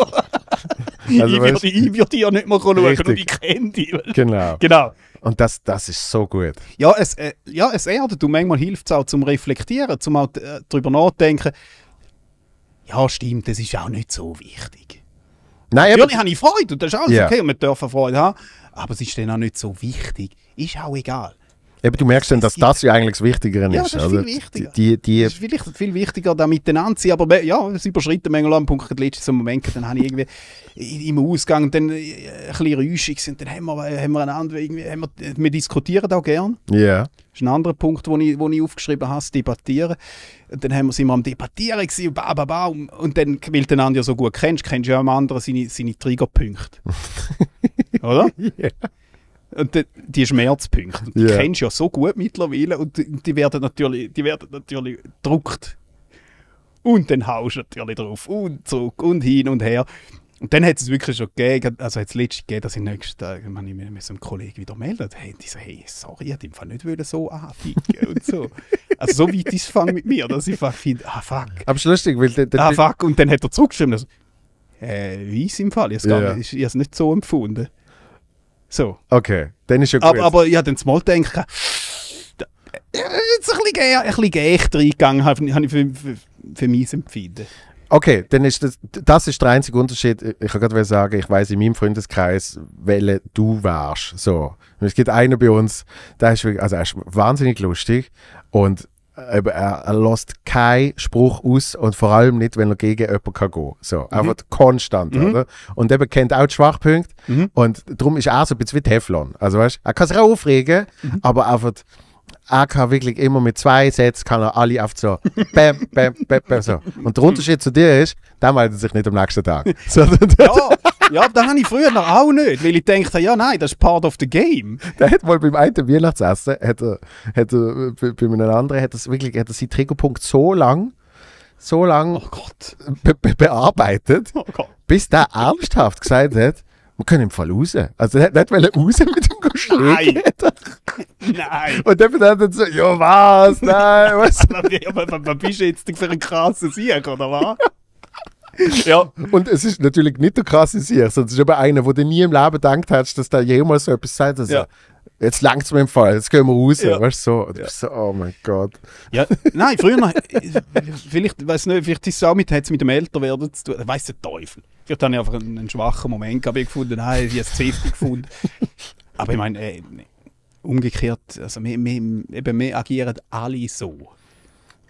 Also, ich, würde, ich würde ja nicht mal schauen richtig. und ich kenne die. Genau. Genau. Und das, das ist so gut. Ja, es, äh, ja, es erdet und manchmal hilft es auch zum Reflektieren, zum halt, äh, darüber nachdenken. Ja, stimmt, das ist auch nicht so wichtig. Nein, Natürlich habe ich Freude und das ist alles yeah. okay und wir dürfen Freude haben, aber es ist dann auch nicht so wichtig. Ist auch egal. Eben, du merkst dann, dass das ja eigentlich das Wichtigere ist. Ja, das ist viel wichtiger. Die, die, das ist vielleicht viel wichtiger, da miteinander zu sein, aber ja, es überschritten manchmal am Punkt, den letzten Moment, dann habe ich irgendwie im Ausgang dann äh, ein bisschen räuschig sind, dann haben wir, äh, haben wir einander, irgendwie, haben wir, äh, wir diskutieren auch gern. Ja. Yeah. Das ist ein anderer Punkt, den ich, ich aufgeschrieben habe, Debattieren. Und dann haben wir immer am Debattieren gewesen, und, ba, ba, ba, und dann, weil du den anderen ja so gut kennst, kennst du ja am anderen seine, seine Triggerpunkte. (laughs) Oder? Yeah. Und die Schmerzpunkte, die yeah. kennst du ja so gut mittlerweile und die werden natürlich, die werden natürlich gedruckt. Und dann haust du natürlich drauf und zurück und hin und her. Und dann hat es wirklich schon gegeben, also hat es letztlich gegeben, dass ich nächsten Tag ich mit so einem Kollegen wieder meldet habe. Und ich so, hey, sorry, ich hätte nicht wollen, so anficken und so. Also so weit ist es mit mir, dass ich finde, ah fuck. Aber es ist lustig, weil... dann... ah fuck, und dann hat er zurückgeschrieben, also, äh, wie ist im Fall? Ich habe yeah. es nicht so empfunden. So. Okay, dann ist ja gut. Aber, aber ich habe dann zum gedacht, äh, jetzt ein bisschen, ein bisschen geächter eingegangen, habe ich für, für, für mein Empfinden. Okay, dann ist das, das ist der einzige Unterschied. Ich kann gerade sagen, ich weiß in meinem Freundeskreis, welche du wärst. So. es gibt einen bei uns, der ist, also ist wahnsinnig lustig und äh, er, er lässt keinen Spruch aus und vor allem nicht, wenn er gegen jemanden kann gehen kann. So, mhm. einfach konstant, mhm. oder? Und eben kennt auch die Schwachpunkte mhm. und darum ist er auch so ein bisschen wie Teflon. Also weißt, er kann sich auch aufregen, mhm. aber einfach er kann wirklich immer mit zwei Sätzen kann er alle auf so bam, bam, bam, bam, so. Und der (laughs) Unterschied zu dir ist, dann meldet er sich nicht am nächsten Tag. (laughs) So, (laughs) ja, ja, das habe ich früher noch auch nicht, weil ich dachte, ja nein, das ist part of the game. Der hat mal beim einen Weihnachtsessen, hat er, hat er, bei, bei einem anderen, hat er, wirklich, hat er seinen Triggerpunkt so lang so lange oh be be bearbeitet, oh bis der ernsthaft gesagt hat, wir können im Fall raus. Also er hat nicht raus mit dem Schlägen. Nein. Nein. Und dann hat er so, ja was, nein, (laughs) was. was bist du jetzt für ein krasser Sieg, oder was? (laughs) ja. Und es ist natürlich nicht der krasse Sieg, sondern es ist aber einer, der nie im Leben gedacht hat, dass da jemals so etwas sagt. Also, ja. Jetzt langt es mir im Fall, jetzt gehen wir raus. Ja. Weißt du, so, ja. so, oh mein Gott. Ja, nein, früher noch, (laughs) vielleicht, weiß nicht, vielleicht ist es auch mit, hat mit dem Älterwerden zu tun, weiß der Teufel. Vielleicht habe ich einfach einen, einen schwachen Moment ich gefunden, nein, ich habe es zu gefunden. (laughs) aber ich meine, äh, umgekehrt, also wir, wir, eben, wir agieren alle so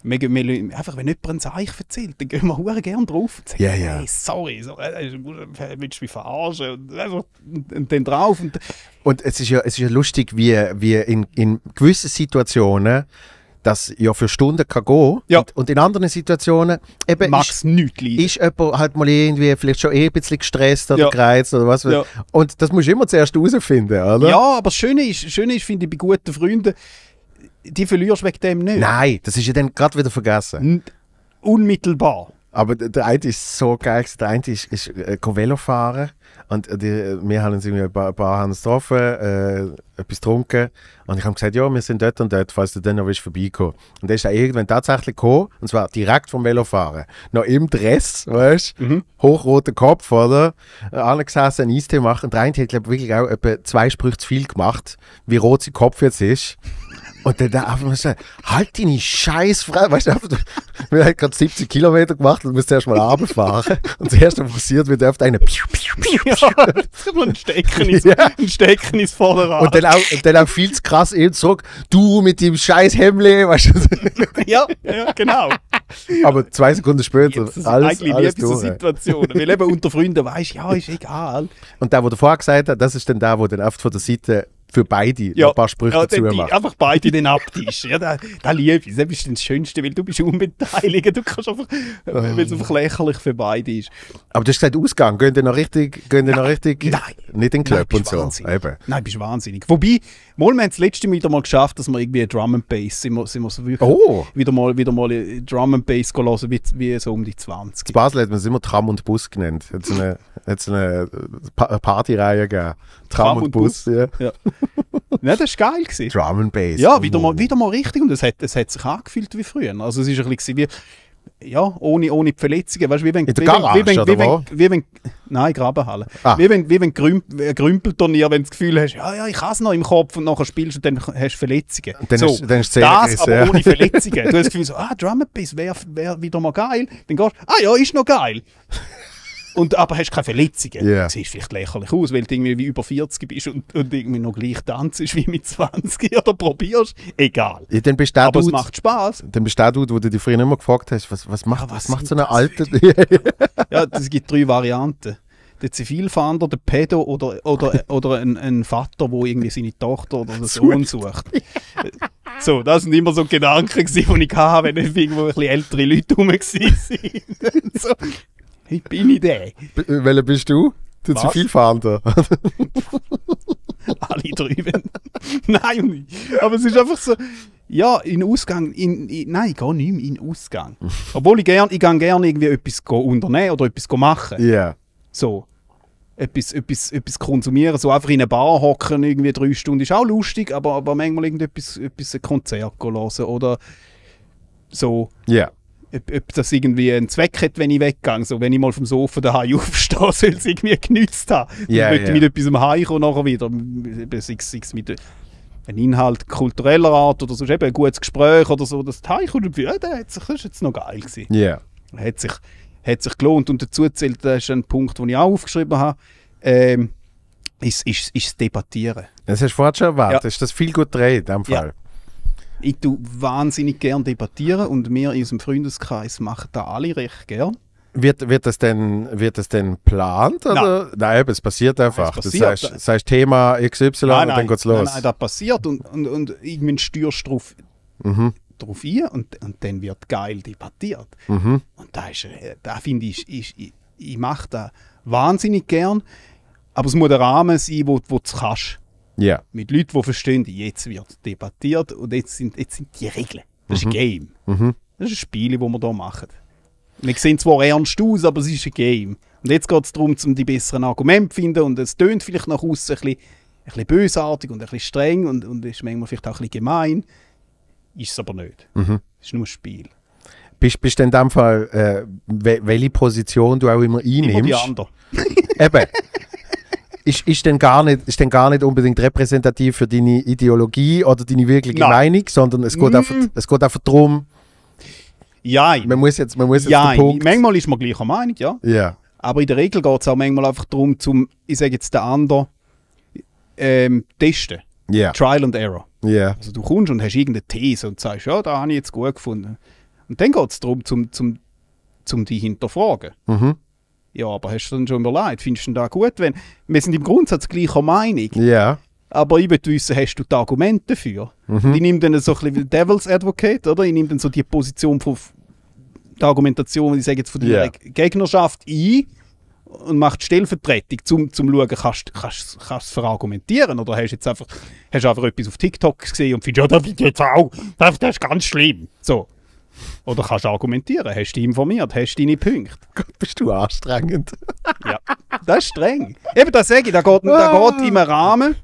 wir, wir, einfach, wenn jemand ein Zeichen erzählt, dann gehen wir gerne drauf und sagen, yeah, yeah. Hey, sorry, so, äh, äh, willst du mich verarschen? Und, einfach, äh, und, und dann drauf. Und, und es, ist ja, es ist ja lustig, wie, wie in, in gewissen Situationen das ja für Stunden kann gehen ja. und, und, in anderen Situationen eben Mag's ist, ist jemand halt mal irgendwie vielleicht schon eh ein bisschen gestresst oder ja. gereizt oder was ja. und das musst du immer zuerst herausfinden, oder? Ja, aber das Schöne ist, Schöne ist finde ich, bei guten Freunden, die verlierst du wegen dem nicht. Nein, das ist ja dann gerade wieder vergessen. unmittelbar. Aber der eine ist so geil, der eine ist, ist äh, Velo-Fahrer und äh, die, wir haben uns ein paar, ein paar haben uns getroffen, äh, etwas getrunken und ich habe gesagt, ja, wir sind dort und dort, falls du dann noch willst, vorbeikommen. Und der ist dann irgendwann tatsächlich gekommen und zwar direkt vom Velofahren, noch im Dress, weißt du, mhm. hochroter Kopf, oder? Alle gesessen, ein Eistee machen und der eine hat, glaube ich, wirklich auch etwa zwei Sprüche zu viel gemacht, wie rot sein Kopf jetzt ist. Und dann darf man sagen, halt deine Scheißfrau. Weißt du, wir haben gerade 70 Kilometer gemacht und müssen erstmal runterfahren. Und das erste, was passiert, wir dürfen einen piu, piu, piu, piu. Ja, ein Stecken ins, ja. ein Stecken ins Vorderrad. Und dann auch, und dann auch viel zu krass eben eh, zurück, du mit dem scheiß Hemle, weißt du. ja, ja, genau. Aber zwei Sekunden später, Jetzt, alles, eigentlich alles durch. So Situationen. Wir leben unter Freunden, weißt du, ja, ist egal. Und da, wo der vorher gesagt hat, das ist dann da, wo dann oft von der Seite für beide ja, ein paar Sprüche ja, dazu machen. Einfach beide den Abtisch. ja, da, da liebe ich. Das ist das Schönste, weil du bist unbeteiligt. Du kannst einfach, ähm. weil es einfach lächerlich für beide ist. Aber du hast gesagt, Ausgang, gehen die noch richtig, gehen die noch richtig, nein, nicht in den Club nein, und so. Eben. Nein, bist wahnsinnig. Wobei, Mal, wir haben das letzte Mal wieder mal geschafft, dass wir irgendwie Drum and Bass, sind wir, sind wir so wirklich oh. wieder mal, wieder mal äh, Drum and Bass hören, wie, wie so um die 20. In Basel hat man es immer Tram und Bus genannt. Es so eine, hat äh, eine Partyreihe gegeben. Tram, Tram und, und, Bus, Bus. ja. ja. ja, (laughs) das war geil. Gewesen. Drum and Bass. Ja, wieder, oh. mal, wieder mal richtig und es hat, hat sich angefühlt wie früher. Also es ist ein bisschen wie ja, ohne, ohne Verletzungen. Weißt, wie wenn, In der Garage, wie wenn, wie wenn, wo? Wie wenn, nein, Grabenhalle. Ah. Wie wenn, wie wenn Grüm, äh, Grümpelturnier, wenn du das Gefühl hast, ja, ja, ich habe es noch im Kopf und nachher spielst und dann hast du Verletzungen. Dann so, ist, dann ist das Riss, aber ja. ohne Verletzungen. Du hast das Gefühl so, ah, Drum wäre wär wieder mal geil. Dann gehst du, ah ja, ist noch geil und, aber hast keine Verletzungen. Yeah. Siehst vielleicht lächerlich aus, weil du irgendwie über 40 bist und, und irgendwie noch gleich tanzt wie mit 20 (laughs) oder probierst. Egal. Ja, dann bist aber du, es macht Spaß. Dann bist du der, wo du dich früher immer gefragt hast, was, was macht, ja, was, was macht so eine alte... (laughs) ja, es gibt drei Varianten der Zivilfahnder, der Pedo oder, oder, oder ein, ein Vater, der irgendwie seine Tochter oder den Sohn sucht. So, das sind immer so Gedanken, die ich hatte, wenn irgendwo ein bisschen ältere Leute rum waren. (laughs) so, ich bin ich der. Äh, welcher bist du? Du zu viel fahrende. (laughs) Alle drüben. (laughs) nein, nicht. aber es ist einfach so. Ja, in Ausgang, in, in, nein, ich gehe nicht mehr in Ausgang. (laughs) Obwohl ich gerne, ich gehe irgendwie etwas unternehmen oder etwas machen. Ja. Yeah. So. Etwas, etwas, etwas konsumieren, so einfach in eine Bar hocken, irgendwie drei Stunden, ist auch lustig, aber, aber manchmal irgendetwas, etwas ein Konzert hören oder so. Ja. Yeah ob, ob das irgendwie einen Zweck hat, wenn ich weggehe. So, wenn ich mal vom Sofa daheim (laughs) aufstehe, soll es irgendwie genützt haben. Yeah, ich yeah. mit etwas heimkommen nachher wieder. Sei es mit einem Inhalt kultureller Art oder so, eben ein gutes Gespräch oder so, dass du heimkommst und ja, das ist jetzt noch geil. Gewesen. Yeah. Hat sich, hat sich gelohnt. Und dazu zählt, das ist ein Punkt, den ich auch aufgeschrieben habe, ähm, ist, ist, ist das Debattieren. Das hast du vorher schon erwartet. Ja. Ist das viel gut dreht am Fall. Ja ich tue wahnsinnig gern debattieren und wir in unserem Freundeskreis machen da alle recht gern. Wird, wird, das denn, wird das denn plant? Oder? Nein. nein, es passiert einfach. Nein, es passiert. Das, heißt, das heißt Thema XY nein, nein, und dann geht's los. Nein, nein, das passiert und, und, und irgendwann stürzt drauf, mhm. drauf ein und, und dann wird geil debattiert. Mhm. Und da, ist, äh, finde ich, ich, ich, ich mache das wahnsinnig gern, aber es muss der Rahmen sein, wo, wo du es kannst. Yeah. Mit Leuten, die verstehen, jetzt wird debattiert und jetzt sind, jetzt sind die Regeln. Das mhm. ist ein mhm. Game. Mhm. Das ist ein Spiel, das wir hier machen. Wir sehen zwar ernst aus, aber es ist ein Game. Und jetzt geht es darum, um die besseren Argumente zu finden und es tönt vielleicht nach außen ein, bisschen, ein bisschen bösartig und ein bisschen streng und, und ist manchmal vielleicht auch ein bisschen gemein. Ist es aber nicht. Mhm. Es ist nur ein Spiel. Bist, bist du in dem Fall, äh, welche Position du auch immer einnimmst? Immer die andere. Eben. (laughs) ist, ist, dann gar nicht, ist dann gar nicht unbedingt repräsentativ für deine Ideologie oder deine wirkliche Nein. Meinung, sondern es geht, mm. einfach, mhm. es geht einfach darum. Ja, man muss jetzt, man muss jetzt ja, manchmal ist man gleicher Meinung, ja. ja. Aber in der Regel geht es auch manchmal einfach darum, zum, ich sage jetzt den anderen, ähm, testen. Yeah. Trial and Error. Yeah. Also du kommst und hast irgendeine These und sagst, ja, da habe ich jetzt gut gefunden. Und dann geht es darum, zum, zum, zum die hinterfragen. Mhm. Ja, aber hast du dann schon überlegt? Findest du da gut, wenn. Wir sind im Grundsatz gleicher Meinung. Ja. Yeah. Aber ich möchte wissen, hast du die Argumente dafür? Mhm. Ich nehme dann so ein bisschen wie Devil's Advocate, oder? Ich nehme dann so die Position von der Argumentation, ich sage jetzt von der yeah. Gegnerschaft ein und macht Stellvertretung, um zu schauen, kannst du es verargumentieren oder hast jetzt einfach, hast einfach etwas auf TikTok gesehen und findest, ja, das ist jetzt auch, das ist ganz schlimm. So, oder kannst du argumentieren, hast dich informiert, hast deine Punkte. (laughs) Gott, bist du anstrengend. (laughs) ja, das ist streng. Eben, das sage ich, da geht, da ah. geht im Rahmen,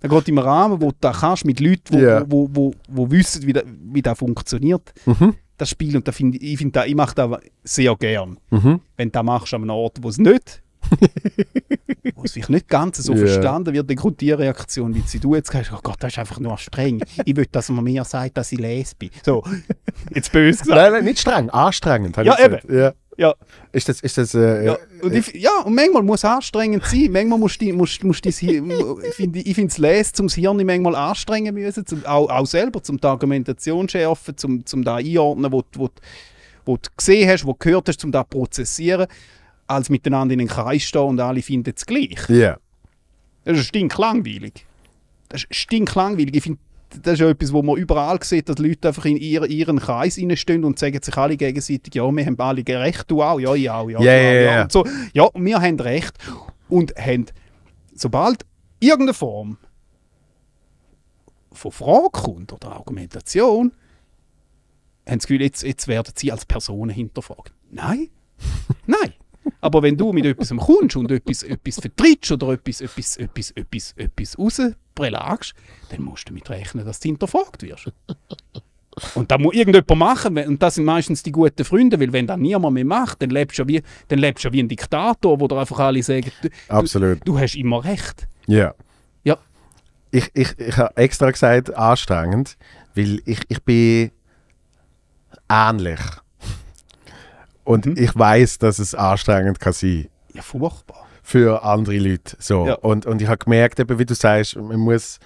da geht im Rahmen, wo du kannst mit Leuten, die yeah. wo, wo, wo, wissen, wie das, wie das funktioniert, mhm. das Spiel. Und da find, ich, find da, ich mache das sehr gern. Mhm. Wenn du das machst an einem Ort, wo es nicht was (laughs) ich nicht ganz so yeah. verstanden wird, dann kommt die Reaktion, wie sie du jetzt sagst, oh Gott, das ist einfach nur streng. Ich will, dass man mir sagt, dass ich lese bin. So, jetzt böse gesagt. Nein, nein, nicht streng, anstrengend. Ja, eben. Ja. ja. Ist das, ist das, äh, ja. Äh, und ich, ja. Und manchmal muss es anstrengend sein. manchmal muss, du, musst, musst dein, ich finde es lesen, zum Hirn manchmal anstrengen müssen, zum, auch, auch selber, zum die Argumentation schärfen, zum, zum da einordnen, wo, wo, wo du gesehen hast, wo du gehört hast, zum da prozessieren als miteinander in den Kreis stehen und alle finden es gleich. Ja. Yeah. Das ist stinklangweilig. Das ist stinklangweilig. Ich finde, das ist etwas, wo man überall sieht, dass Leute einfach in ihren, Kreis reinstehen und sagen sich alle gegenseitig, ja, wir haben alle recht, du auch, ja, ich auch, ja, yeah, ja, yeah, ja. Und so, ja, wir haben recht. Und haben, sobald irgendeine Form von Frage kommt oder Argumentation, haben sie das Gefühl, jetzt, jetzt werden sie als Personen hinterfragt. Nein, (laughs) nein. Aber wenn du mit etwas kommst und etwas, etwas vertrittst oder etwas, etwas, etwas, etwas, etwas rausprelagst, dann musst du damit rechnen, dass du hinterfragt wirst. Und da muss irgendjemand machen. Und das sind meistens die guten Freunde, weil wenn das niemand mehr macht, dann lebst du ja wie, dann lebst du wie ein Diktator, wo dir einfach alle sagen, du, Absolut. du, du hast immer recht. Ja. Ja. Ich, ich, ich habe extra gesagt, anstrengend, weil ich, ich bin ähnlich. Und mhm. ich weiß, dass es anstrengend kann sein. Ja, furchtbar. Für andere Leute. So. Ja. Und, und ich habe gemerkt, eben, wie du sagst, man muss,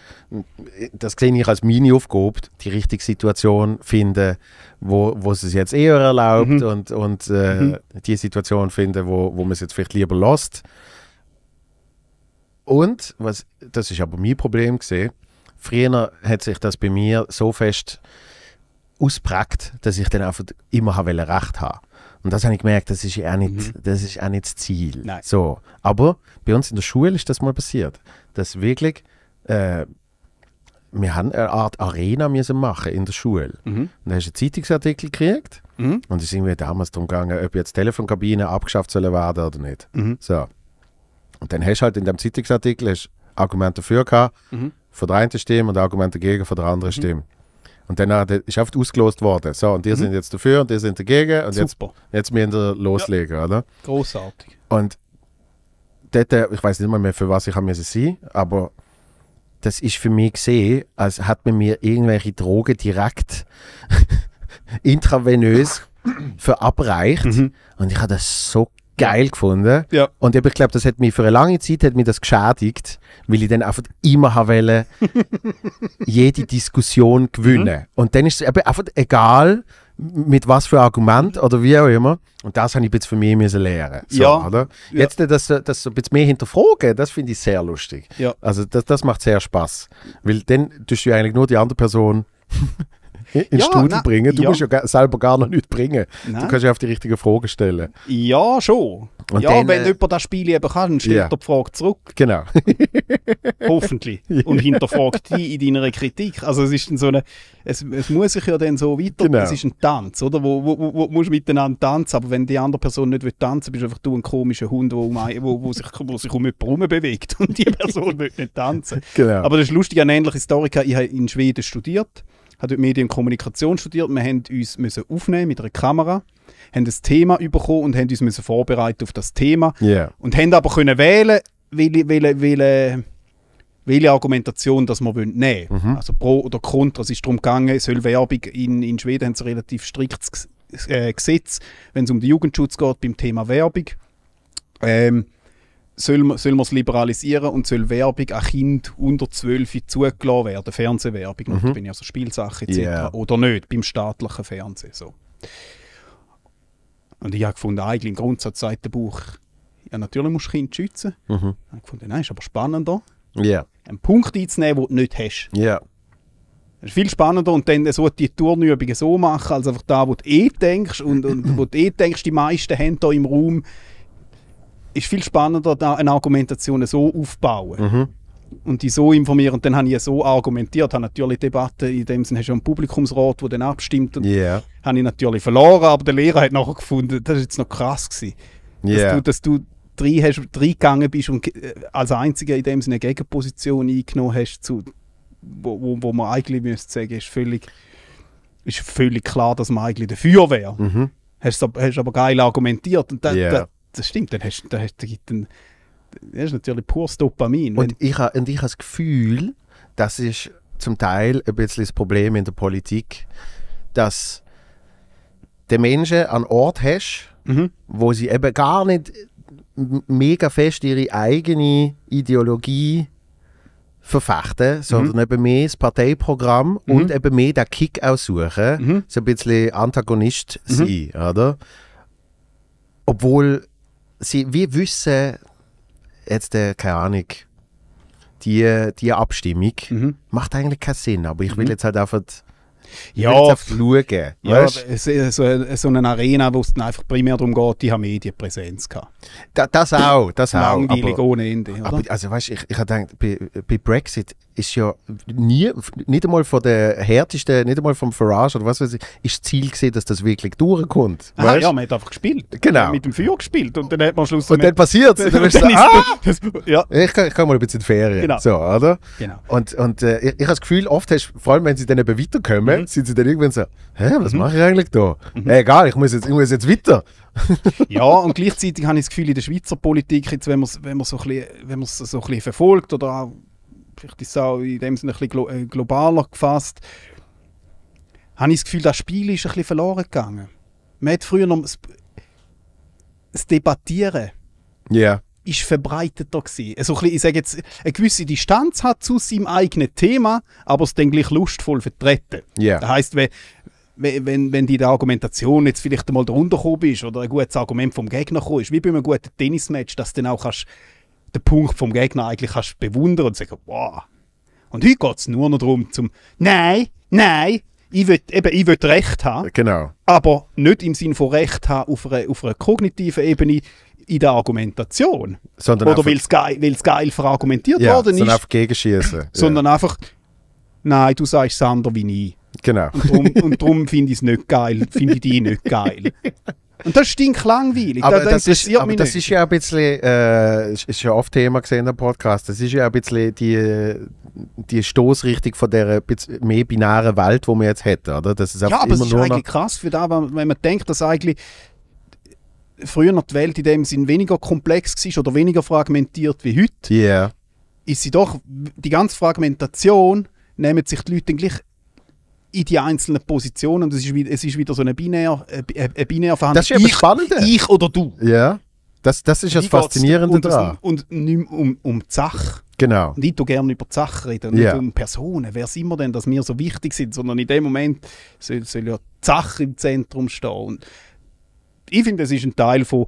das sehe ich als meine Aufgabe, die richtige Situation finden, wo, wo es jetzt eher erlaubt mhm. und, und äh, mhm. die Situation finden, wo, wo man es jetzt vielleicht lieber lässt. Und, was, das ist aber mein Problem gesehen, früher hat sich das bei mir so fest ausprägt, dass ich dann einfach immer recht haben wollte. Und das habe ich gemerkt, das ist auch nicht, mhm. das, ist auch nicht das Ziel. Nein. So. Aber bei uns in der Schule ist das mal passiert, dass wirklich, äh, wir haben eine Art Arena müssen machen in der Schule. Mhm. Und da hast du einen Zeitungsartikel gekriegt mhm. und es ist damals darum gegangen, ob jetzt die Telefonkabine abgeschafft sollen werden oder nicht. Mhm. So. Und dann hast du halt in dem Zeitungsartikel Argumente dafür gehabt, von mhm. der einen Stimme und Argumente dagegen von der anderen mhm. Stimme. Und danach ist es oft ausgelost worden. So, und die mhm. sind jetzt dafür und die sind dagegen. Und Super. jetzt, jetzt müssen wir loslegen, ja. oder? Großartig. Und dort, äh, ich weiß nicht mal mehr, für was ich haben sein aber das ist für mich gesehen, als hat man mir irgendwelche Drogen direkt (laughs) intravenös (coughs) verabreicht. Mhm. Und ich habe das so geil gefunden. Ja. Und ich glaube, das hat mich für eine lange Zeit hat mich das geschädigt, weil ich dann einfach immer wollte, (laughs) jede Diskussion gewinnen. Mhm. Und dann ist es einfach egal, mit was für Argument oder wie auch immer. Und das habe ich jetzt für mich müssen lernen. So, ja. Oder? Jetzt ja. das, das ein bisschen mehr hinterfragen, das finde ich sehr lustig. Ja. Also das, das macht sehr Spaß. Weil dann tust du eigentlich nur die andere Person (laughs) in ja, Studien nein, bringen. Du ja. musst ja selber gar noch nichts bringen. Nein. Du kannst ja auf die richtigen Fragen stellen. Ja, schon. Und ja, dann, wenn äh, jemand das Spiel eben kann, stellt ja. er die Frage zurück. Genau. (laughs) Hoffentlich. Und hinterfragt die in deiner Kritik. Also es ist so eine, es, es muss sich ja dann so weiter, genau. es ist ein Tanz, oder? Wo, wo, wo, wo musst du miteinander tanzen, aber wenn die andere Person nicht will tanzen, bist du einfach du ein komischer Hund, wo, wo, wo, sich, wo sich um jemanden herum bewegt und die Person (laughs) will nicht tanzen. Genau. Aber das ist lustig, eine ähnliche Historiker, ich habe in Schweden studiert habe dort Medien und Kommunikation studiert. Wir haben uns müssen aufnehmen mit einer Kamera, haben ein Thema bekommen und haben uns müssen vorbereiten auf das Thema. Yeah. Und haben aber können wählen, welche, welche, welche, welche Argumentation das wir nehmen wollen. Mhm. Also pro oder contra. Es ist darum gegangen, soll Werbung in, in Schweden haben sie relativ striktes äh, Gesetz, wenn es um den Jugendschutz geht, beim Thema Werbung. Ähm, soll, soll man es liberalisieren und soll Werbung an Kind unter 12 zugelassen werden, Fernsehwerbung, mhm. bin ja so Spielsache etc. Yeah. oder nicht, beim staatlichen Fernsehen. So. Und ich habe gefunden, ah, eigentlich im Grundsatz sagt der Buch, ja natürlich musst du Kind schützen. Mhm. Ich habe gefunden, nein, ist aber spannender, yeah. einen Punkt einzunehmen, den du nicht hast. Yeah. Das ist viel spannender und dann so die Turnübungen so machen, als einfach da, wo du eh denkst und, und wo du eh denkst, die meisten haben hier im Raum ist viel spannender, eine Argumentation so aufzubauen. Mhm. Und die so informieren. Und dann habe ich so argumentiert. Habe natürlich Debatten, in dem Sinne hast du einen Publikumsrat, der dann abstimmt. Und yeah. habe ich natürlich verloren, aber der Lehrer hat nachher gefunden, das war jetzt noch krass gewesen. Yeah. Dass du, dass du drei hast, reingegangen bist und als einziger in dem Sinne eine Gegenposition eingenommen hast, zu, wo, wo, wo man eigentlich müsste sagen, ist völlig, ist völlig klar, dass man eigentlich dafür wäre. Mhm hast, aber geil argumentiert. Und da, yeah. da, das stimmt, dann hast, du hast, dann, dann, natürlich pures Dopamin. Und ich, ha, und ich habe das Gefühl, das ist zum Teil ein bisschen das Problem in der Politik, dass du Menschen an Ort hast, mhm. wo sie eben gar nicht mega fest ihre eigene Ideologie verfechten, mhm. sondern mhm. eben mehr das Parteiprogramm mhm. und eben mehr den Kick aussuchen, mhm. so ein bisschen Antagonist mhm. sein, oder? Obwohl sie, wir wissen jetzt, äh, keine Ahnung, die, die Abstimmung mhm. macht eigentlich keinen Sinn, aber ich will mhm. jetzt halt einfach ja, jetzt schauen. Ja, äh, so, äh, so eine Arena, wo es dann einfach primär darum geht, die haben Medienpräsenz eh gehabt. Da, das auch, das auch. Langweilig aber, ohne Ende. Aber, also weißt ich, ich habe gedacht, bei, äh, bei Brexit ist ja nie, nicht einmal von der härtesten, nicht einmal vom Farage oder was weiß ich, ist das Ziel gesehen, dass das wirklich durchkommt. Aha, ja, man hat einfach gespielt. Genau. Mit dem Feuer gespielt und dann hat man Schluss. Und dann passiert es. (laughs) Dann, dann, ah, ja. ich, kann, ich kann mal ein bisschen Ferien. Genau. So, oder? Genau. Und, und äh, ich, ich habe das Gefühl, oft hast vor allem wenn sie dann eben weiterkommen, mhm. sind sie dann irgendwann so, hä, was mhm. mache ich eigentlich da? Mhm. Äh, egal, ich muss jetzt, ich muss jetzt weiter. (laughs) ja, und gleichzeitig habe ich das Gefühl, in der Schweizer Politik, jetzt, wenn man es wenn so, so ein bisschen verfolgt oder auch vielleicht ist es auch in dem Sinne ein bisschen äh, globaler gefasst, habe ich das Gefühl, das Spiel ist ein bisschen verloren gegangen. Man hat früher noch das Debattieren yeah. ist verbreiteter gewesen. Also bisschen, ich sage jetzt, eine gewisse Distanz hat zu seinem eigenen Thema, aber es dann gleich lustvoll vertreten. Yeah. Das heisst, wenn, wenn, wenn die Argumentation jetzt vielleicht einmal darunter gekommen ist oder ein gutes Argument vom Gegner ist, wie bei einem guten Tennismatch, dass du dann auch kannst den Punkt vom Gegner eigentlich kannst bewundern und sagen, wow. Und heute geht es nur noch darum, zum Nein, nein, ich will, eben, ich will Recht haben. Genau. Aber nicht im Sinne von Recht haben auf einer, auf einer kognitiven Ebene in der Argumentation. Sondern Oder weil es geil, geil verargumentiert ja, worden ist. Sondern einfach gegenschießen. Sondern yeah. einfach, nein, du sagst es anders wie ich. Genau. Und darum, darum finde ich es nicht geil, finde ich die nicht geil. (laughs) Und das stinkt langweilig. Aber, da, das, das, ist, aber das, ist, ja ein bisschen, äh, ist ja oft Thema gesehen im Podcast, das ist ja ein bisschen die, die Stoßrichtung von der mehr binären Welt, die wir jetzt hätten, oder? Das ist ja, aber es ist eigentlich krass für da, wenn man denkt, dass eigentlich früher noch die Welt in dem Sinn weniger komplex war oder weniger fragmentiert wie heute. Yeah. Ist sie doch, die ganze Fragmentation nehmen sich die Leute dann gleich in die einzelnen Positionen. Und es ist, es ist wieder so eine binär, äh, äh eine binär Verhandlung. Das ist ich, spannend. Ich oder du. Ja. Das, das ist das Faszinierende daran. Und, und nicht um, um die Sache. Genau. Und ich tue gerne über die Sache reden und yeah. nicht um Personen. Wer sind wir denn, dass wir so wichtig sind? Sondern in dem Moment soll, soll ja die Sache im Zentrum stehen. Und ich finde, das ist ein Teil von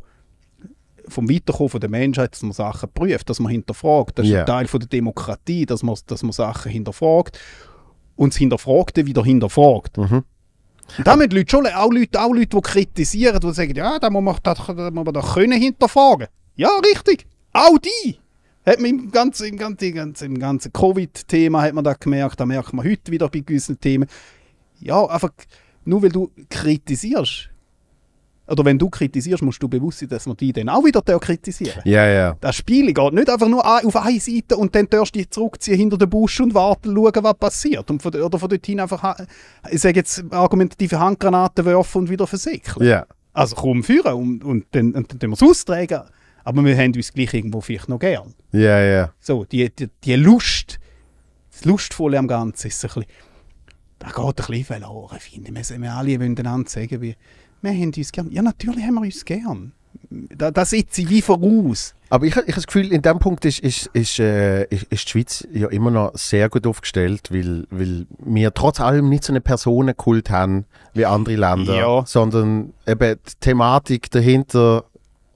vom Weiterkommen der Menschheit, dass man Sachen prüft, dass man hinterfragt. Das ist yeah. ein Teil von der Demokratie, dass man, dass man Sachen hinterfragt und das Hinterfragte wieder hinterfragt. Mhm. Und damit Leute schon, auch Leute, auch Leute, die kritisieren, die sagen, ja, da muss man doch das, können hinterfragen. Ja, richtig. Auch die hat man im ganzen, im ganzen, im ganzen Covid-Thema hat man da gemerkt, da merkt man heute wieder bei gewissen Themen. Ja, einfach nur weil du kritisierst, oder wenn du kritisierst, musst du bewusst sein, dass man die dann auch wieder kritisieren Ja, yeah, ja. Yeah. Das Spiel geht nicht einfach nur auf eine Seite und dann darfst du dich zurückziehen hinter den Busch und warten, schauen, was passiert. Und von, oder von dorthin einfach, äh, ich sage jetzt, argumentative Handgranaten werfen und wieder versickeln. Ja. Yeah. Also komm, führen und, und dann, und wir es austragen. Aber wir haben uns gleich irgendwo vielleicht noch gern. Ja, ja. So, die, die, die Lust, das Lustvolle am Ganzen ist ein bisschen, da geht ein bisschen verloren, finde ich. Wir, wir alle wollen einander sagen, wie wir haben uns gern. Ja, natürlich haben wir uns gern. Da, da sitze ich wie voraus. Aber ich, ich habe das Gefühl, in dem Punkt ist, ist, ist, äh, ist, die Schweiz ja immer noch sehr gut aufgestellt, weil, weil wir trotz allem nicht so einen Personenkult haben wie andere Länder, ja. sondern eben die Thematik dahinter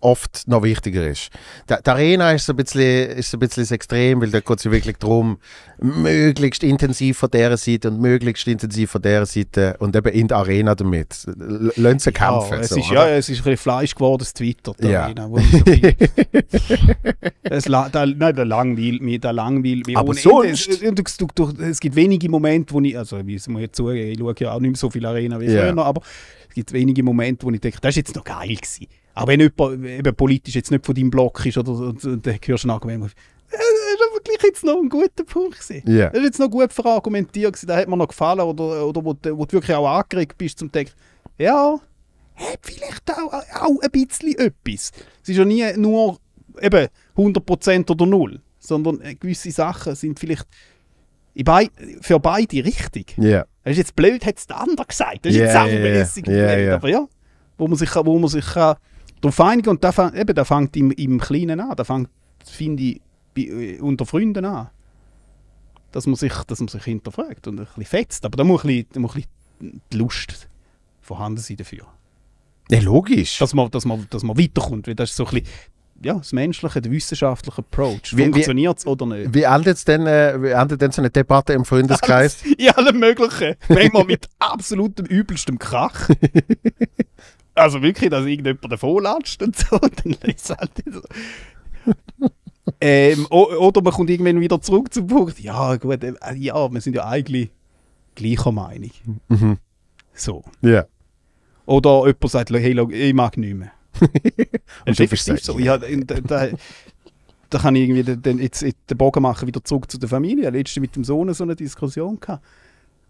oft noch wichtiger ist. Die, die Arena ist ein bisschen, ist ein bisschen extrem, weil da geht es wirklich darum, möglichst intensiv von dieser Seite und möglichst intensiv von dieser Seite und eben in der Arena damit. Lassen sie kämpfen. Ja, es, so, ist, ja, es ist ein bisschen Fleisch geworden, das Twitter. ja. Arena, wo so (laughs) das, da, nein, der langweilt mich, da langweilt mich. Aber sonst? Es, du, du, es gibt wenige Momente, wo ich, also wie muss jetzt zugeben, ich schaue ja auch nicht mehr so viel Arena wie früher, ja. aber es gibt wenige Momente, wo ich denke, das war jetzt noch geil gewesen. Auch wenn jemand eben politisch jetzt nicht von deinem Block ist, oder dann hörst du nachher, äh, das ist aber gleich jetzt noch ein guter Punkt. Yeah. Das ist jetzt noch gut verargumentiert, da hat mir noch gefallen, oder, oder wo, du, wo du wirklich auch angeregt bist, zum denken, ja, hat vielleicht auch, auch ein bisschen etwas. Es ist ja nie nur eben 100% oder null, sondern gewisse Sachen sind vielleicht für beide richtig. Yeah. Das ist jetzt blöd, hat es der andere gesagt. Das ist yeah, jetzt auch Yeah, yeah, yeah. Aber ja, wo man sich, wo man sich kann Darum Vereinigung, und da, eben, da fängt im, im Kleinen an, da fängt, finde ich, bei, äh, unter Freunden an. Dass man, sich, dass man sich hinterfragt und ein bisschen fetzt. Aber da muss ein bisschen, muss ein bisschen die Lust vorhanden sein dafür. Ja, logisch. Dass man, dass man, dass man weiterkommt, weil das ist so ein bisschen ja, das menschliche, der wissenschaftliche Approach. Funktioniert es oder nicht? Wie endet denn, äh, denn so eine Debatte im Freundeskreis? Alles, (laughs) in allem Möglichen. Manchmal mit absolutem übelstem Krach. (laughs) Also wirklich, dass irgendjemand davon latscht und so, und (laughs) dann lässt halt so. ähm, oder man kommt irgendwann wieder zurück zum Punkt, ja gut, äh, äh ja, wir sind ja eigentlich gleicher Meinung. Mhm. So. Ja. Yeah. Oder jemand sagt, hey, ich mag nicht mehr. (laughs) und du ist so. Ja, da, da, da, kann ich irgendwie den, den, jetzt, den Bogen machen, wieder zurück zu der Familie. Letzte mit dem Sohn so eine Diskussion gehabt.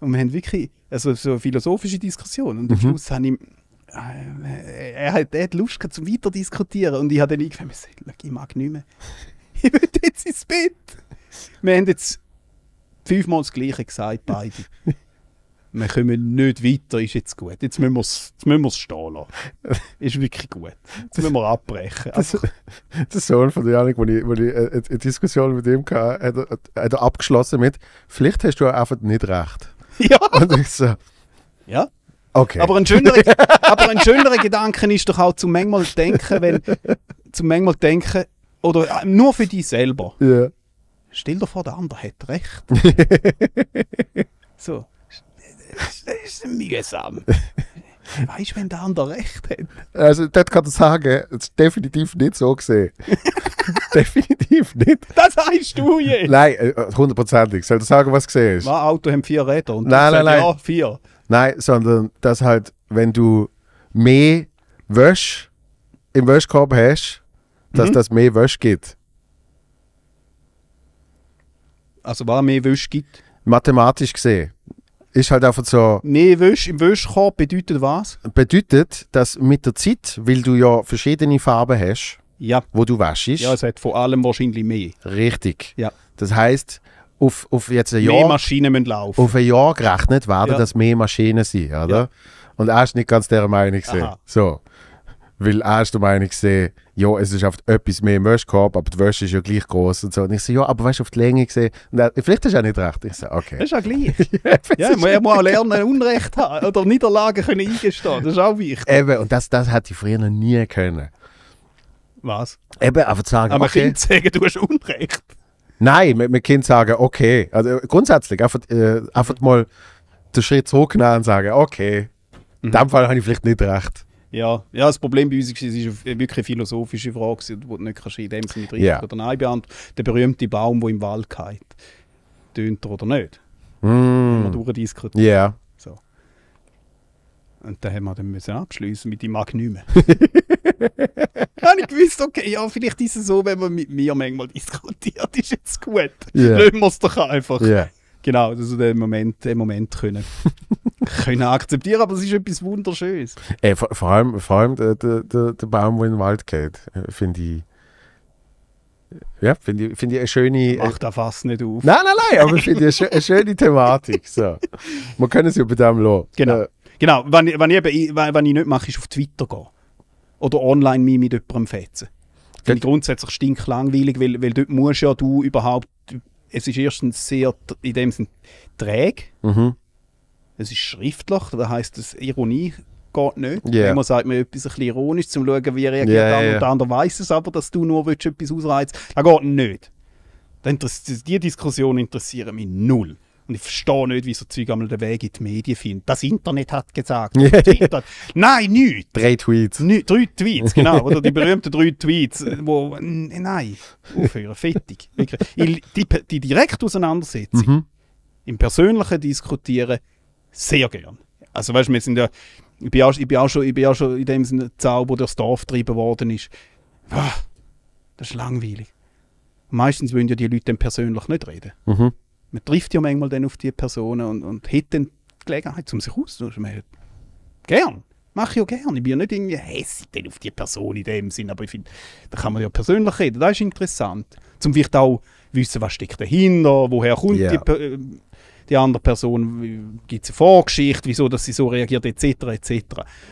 Und wir haben wirklich also, so eine philosophische Diskussion. Und am mhm. Schluss habe ich äh, er hat, er hat Lust gehabt, zum weiter diskutieren. Und ich habe dann eingefallen, ich mag nicht mehr. (laughs) Ich will jetzt ins Bett. Wir haben jetzt fünfmal das Gleiche gesagt, beide. wir kommen nicht weiter, ist jetzt gut. Jetzt müssen wir es müssen stehen lassen. Ist wirklich gut. Jetzt müssen wir abbrechen. Das, also. das Sohn von Janik, wo ich, wo ich eine, äh, äh, eine Diskussion mit ihm hatte, hat er, hat er abgeschlossen mit: Vielleicht hast du einfach nicht recht. (laughs) Ja. Und ich so: Ja. Okay. Aber ein schönerer, (laughs) aber ein schönerer Gedanke ist doch auch zum manchmal denken, wenn, zu manchmal denken, oder äh, nur für dich selber. Yeah. Stell dir vor, der andere hat recht. (laughs) so. Das ist mühsam. Weißt du, wenn der andere recht hat? Also, das kann ich sagen, das ist definitiv nicht so gesehen. (laughs) definitiv nicht. Das heißt du jetzt! Nein, äh, hundertprozentig. Soll ich sagen, was gesehen ist? Mein Auto haben vier Räder und nein, nein, nein. ja, vier. Nein, sondern dass halt, wenn du mehr Wäsche im Wäschkorb hast, dass mhm. das mehr Wäsche gibt. Also was mehr Wäsche gibt? Mathematisch gesehen. Ist halt einfach so. Mehr Wäsche im Wäschkorb bedeutet was? Bedeutet, dass mit der Zeit, weil du ja verschiedene Farben hast, ja. wo du wäschst. Ja, es hat vor allem wahrscheinlich mehr. Richtig. Ja. Das heißt, auf, auf jetzt ein Jahr, mehr Maschinen müssen laufen. Auf ein Jahr gerechnet werden, ja. dass mehr Maschinen sind, oder? Ja. Und er ist nicht ganz der Meinung gesehen. So. Weil er ist der Meinung gesehen, ja, es ist auf etwas mehr Wäsche gehabt, aber die Wäsche ist ja gleich groß und so. Und ich so, ja, aber weißt du, auf die Länge gesehen. Und er, vielleicht ist er nicht recht. Ich so, okay. Das ist ja gleich. (laughs) ja, man ja, muss auch lernen, Unrecht haben oder Niederlagen können eingestehen. Das ist auch wichtig. Eben, und das, das hätte ich früher noch nie können. Was? Eben, einfach zu sagen, aber okay. Kind sagen, du hast Unrecht. Nein, mit, dem Kind sagen, okay. Also äh, grundsätzlich, einfach, äh, einfach mhm. mal den Schritt zurücknehmen und sagen, okay, in mhm. dem Fall habe ich vielleicht nicht recht. Ja, ja das Problem bei uns ist, es ist wirklich eine philosophische Frage, die du nicht kannst in dem Sinne richtig yeah. oder nein beantworten Der berühmte Baum, der im Wald geht, tönt er oder nicht? Mm. Wenn man durchdiskutiert. Yeah. Und da haben wir dann müssen mit dem mag nicht mehr». (laughs) habe ich gewusst, okay, ja, vielleicht ist es so, wenn man mit mir manchmal diskutiert, ist jetzt gut. Yeah. Lassen wir es doch einfach. Yeah. Genau, also den Moment, den Moment können, (laughs) können akzeptieren, aber es ist etwas Wunderschönes. Ey, vor, vor, allem, vor allem der, der, der Baum, der in den Wald geht, äh, finde ich. Ja, finde ich, find ich eine schöne. Mach da fast nicht auf. Nein, nein, nein, aber finde ich eine, eine, schöne Thematik. So. (laughs) Man kann es bei dem lassen. Genau. Äh, Genau, wenn, wenn, ich, wenn, wenn ich nicht mache, ist auf Twitter gehen. Oder online mich mit jemandem fetzen. Finde ich grundsätzlich stinklangweilig, weil, weil dort musst ja du überhaupt, es ist erstens sehr, in dem Sinne, träge. Mhm. Es ist schriftlich, das heisst, das Ironie geht nicht. Yeah. Immer sagt man etwas ein bisschen ironisch, um zu schauen, wie reagiert yeah, der yeah. der andere weiß es aber, dass du nur willst, etwas willst. Das geht nicht. Die Diskussion interessiert mich null. Und ich verstehe nicht, wie so Zeug einmal den Weg in die Medien findet. Das Internet hat gesagt. (laughs) Internet. Nein, nichts. Drei Tweets. Ni drei Tweets, genau. (laughs) Oder die berühmten drei Tweets, äh, wo, nein, aufhören, fertig. Die, die direkte Auseinandersetzung, mhm. im persönlichen Diskutieren, sehr gern. Also weißt du, wir sind ja, ich bin auch, ich bin auch, schon, ich bin auch schon in dem Sinne Zauber, der durchs Dorf getrieben worden ist. Ah, das ist langweilig. Meistens wollen ja die Leute dann persönlich nicht reden. Mhm man trifft ja manchmal dann auf die Personen und, und hat dann die Gelegenheit, um sich auszutauschen. Gern. Mache ich auch gern. Ich bin ja nicht irgendwie hässlich auf die Person in dem Sinn, aber ich finde, da kann man ja persönlich reden. Das ist interessant. Zum vielleicht auch wissen, was steckt dahinter, woher kommt yeah. die, äh, die andere Person, gibt es eine Vorgeschichte, wieso dass sie so reagiert, etc. etc.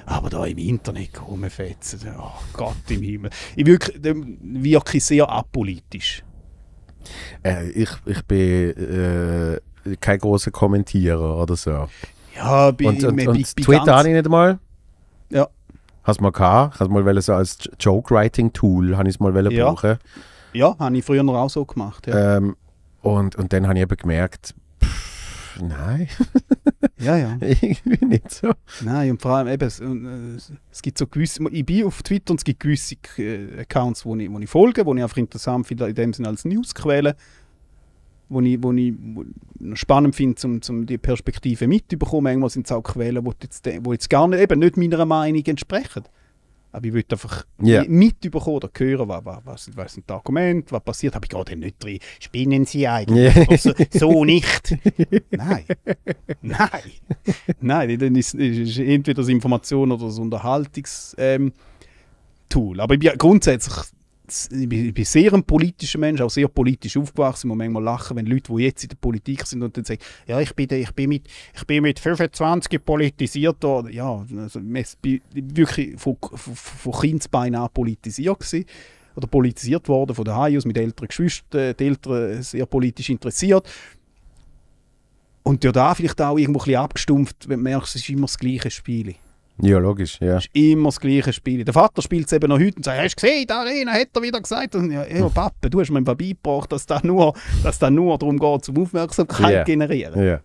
Aber da im Internet rumfetzen, oh Gott im Himmel. Ich wirke, wirke sehr apolitisch. Äh, ich, ich bin äh, kein großer Kommentierer oder so. Ja, bin Und, und, und Twitter habe ich nicht mal. Ja. Hast du mal gehabt? Hast mal wollen, so als Joke-Writing-Tool mal ja. brauchen. Ja, habe ich früher noch auch so gemacht. Ja. Ähm, und, und dann habe ich eben gemerkt, pff, nein. (laughs) Ja, ja. (laughs) Irgendwie nicht so. Nein, und vor allem eben, es, äh, es gibt so gewisse, ich bin auf Twitter und es gibt gewisse äh, Accounts, wo ich, wo ich folge, wo ich einfach interessant finde, in dem Sinne als Newsquelle, wo ich, wo ich spannend finde, um zum die Perspektive mitzubekommen. Manchmal sind es auch Quellen, die jetzt, jetzt gar nicht, eben nicht meiner Meinung entsprechen. Aber ich will einfach yeah. mitbekommen oder hören, was, was, was, was sind die Argumente, was passiert. Habe ich gerade nicht drin. Spinnen Sie eigentlich? Yeah. Also, so nicht. (laughs) Nein. Nein. Nein, dann ist, ist entweder das Information oder das Unterhaltungstool. Ähm, Aber ich bin grundsätzlich ich bin, sehr ein politischer Mensch, auch sehr politisch aufgewachsen. Ich manchmal lachen, wenn Leute, die jetzt in der Politik sind und dann sagen, ja, ich bin, ich bin, mit, ich bin mit 25 politisiert. Oder, ja, also, ich bin wirklich von, von, von Kindsbein an politisiert gewesen, oder politisiert worden von der aus mit älteren Geschwistern, äh, die Eltern äh, sehr politisch interessiert. Und ja, da vielleicht auch irgendwo ein bisschen abgestumpft, wenn du merkst, es ist immer das gleiche Spiel. Ja, logisch, ja. Ist immer das gleiche Spiel. Der Vater spielt es eben noch heute und sagt, hast du gesehen, da Arena hat er wieder gesagt. Und, ja, ja Papa, du hast mir beigebracht, dass da nur, dass da nur darum geht, um Aufmerksamkeit yeah. generieren. Yeah.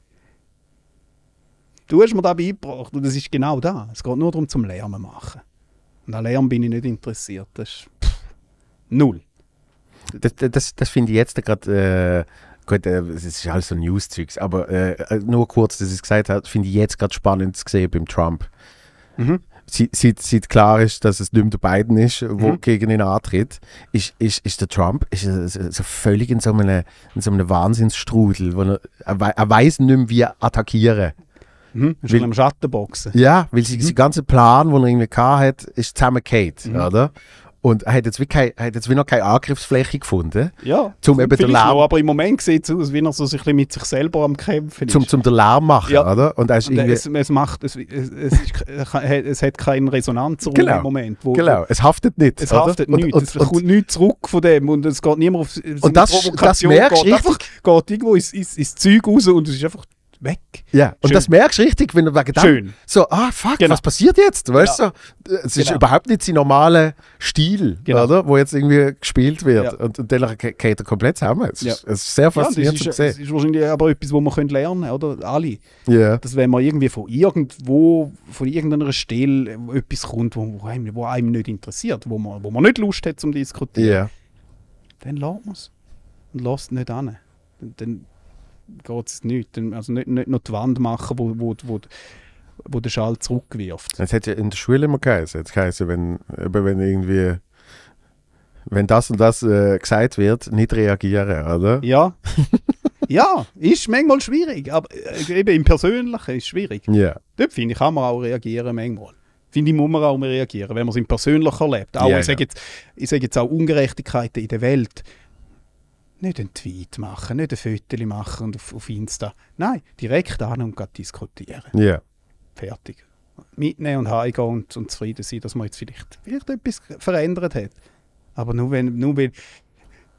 Du hast mir da beigebracht und das ist genau da. Es geht nur darum, zum Lärmen zu machen. Und an Lärm bin ich nicht interessiert. Das ist null. Das, das, das finde ich jetzt gerade... Äh Gut, äh, es ist alles so News-Zeugs, aber äh, äh nur kurz, dass ich es gesagt habe, finde ich jetzt gerade spannend zu sehen beim Trump. Mhm. Seit, seit, klar ist, dass es nicht mehr der Biden ist, der mhm. gegen ihn antritt, ist, ist, ist der Trump ist so völlig in so einem, in so einem Wahnsinnsstrudel. Wo er, er, weiß nicht mehr, wie er attackieren. Mhm. Ist weil, am Schattenboxen. Ja, weil mhm. sein ganzer Plan, den er irgendwie hatte, ist zusammengefallen, mhm. oder? Und er hat jetzt wie, kein, hat jetzt wie noch keine Angriffsfläche gefunden. Ja, zum eben den Lärm, noch, aber im Moment sieht es aus, wie er so sich mit sich selber am Kämpfen ist. Zum, zum den Lärm machen, ja. oder? Und, und es, es, macht, es, es, ist, es, hat keinen Resonanzraum genau. im Moment. Wo, genau, es haftet nicht. Es oder? haftet und, nicht. Und, es kommt nichts zurück von dem und es geht niemand auf Und das, das merkst du richtig? Geht irgendwo ins, ins, ins Zeug raus und es ist einfach weg. Ja, und das merkst du richtig, wenn du wegen dem Schön. so, ah fuck, genau. was passiert jetzt? Weißt du, ja. es ist genau. überhaupt nicht sein normaler Stil, genau. oder? Wo jetzt irgendwie gespielt wird. Ja. Und, und dann geht er komplett zusammen. Es, ja. ist, es ist sehr faszinierend zu sehen. Das ist wahrscheinlich aber etwas, wo man können oder? Alle. Yeah. Dass wenn man irgendwie von irgendwo, von irgendeiner Stelle etwas kommt, wo, wo, einem, wo einem nicht interessiert, wo man, wo man nicht Lust hat zum Diskutieren, yeah. dann lernt man es. Und lasst es nicht an. Dann, dann geht es nicht. Ähm, also nicht, nicht noch die Wand machen, wo, wo, wo, wo der Schall zurückwirft. Das hätte ja in der Schule immer geheißen. Es geheißen, wenn, wenn irgendwie wenn das und das äh, gesagt wird, nicht reagieren, oder? Ja. (laughs) ja, ist manchmal schwierig, aber äh, eben im Persönlichen ist es schwierig. Yeah. Dort finde ich, kann man auch reagieren manchmal. Finde ich, muss man auch reagieren, wenn man es im Persönlichen erlebt. Auch, yeah, ich sage jetzt, sag jetzt auch Ungerechtigkeiten in der Welt nicht einen Tweet machen, nicht ein Foto machen und auf, auf Insta. Nein, direkt an und diskutieren. Ja. Yeah. Fertig. Mitnehmen und heimgehen und, und zufrieden sein, dass man jetzt vielleicht, vielleicht etwas verändert hat. Aber nur, wenn, nur, weil,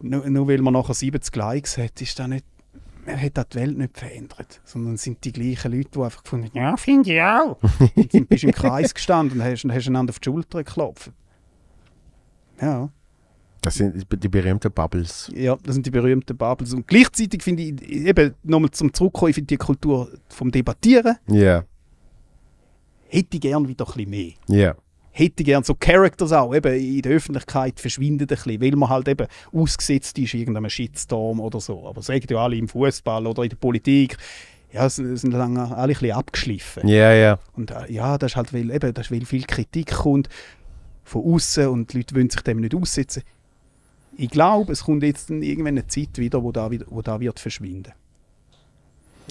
nur, nur weil man nachher 70 Likes hat, ist das nicht, man hat auch die Welt nicht verändert. Sondern es sind die gleichen Leute, die einfach gefunden haben, ja, finde ich auch. (laughs) und dann bist im Kreis gestanden und hast, hast einander auf die Schulter geklopft. Ja. Das sind die berühmten Bubbles. Ja, das sind die berühmten Bubbles. Und gleichzeitig finde ich, eben nochmal zum Zurückkommen, ich finde die Kultur vom Debattieren. Ja. Yeah. Hätte ich gern wieder ein bisschen mehr. Ja. Yeah. Hätte ich gern so Characters auch, eben in der Öffentlichkeit verschwindet ein bisschen, weil man halt eben ausgesetzt ist irgendeinem Shitstorm oder so. Aber sagen ja alle im Fußball oder in der Politik, ja, sind lange alle ein bisschen abgeschliffen. Ja, yeah, ja. Und äh, ja, das ist halt, weil, eben, das ist, weil viel Kritik kommt von außen und die Leute wollen sich dem nicht aussetzen ich glaube, es kommt jetzt irgendwann eine Zeit wieder, wo da, wo da wird verschwinden.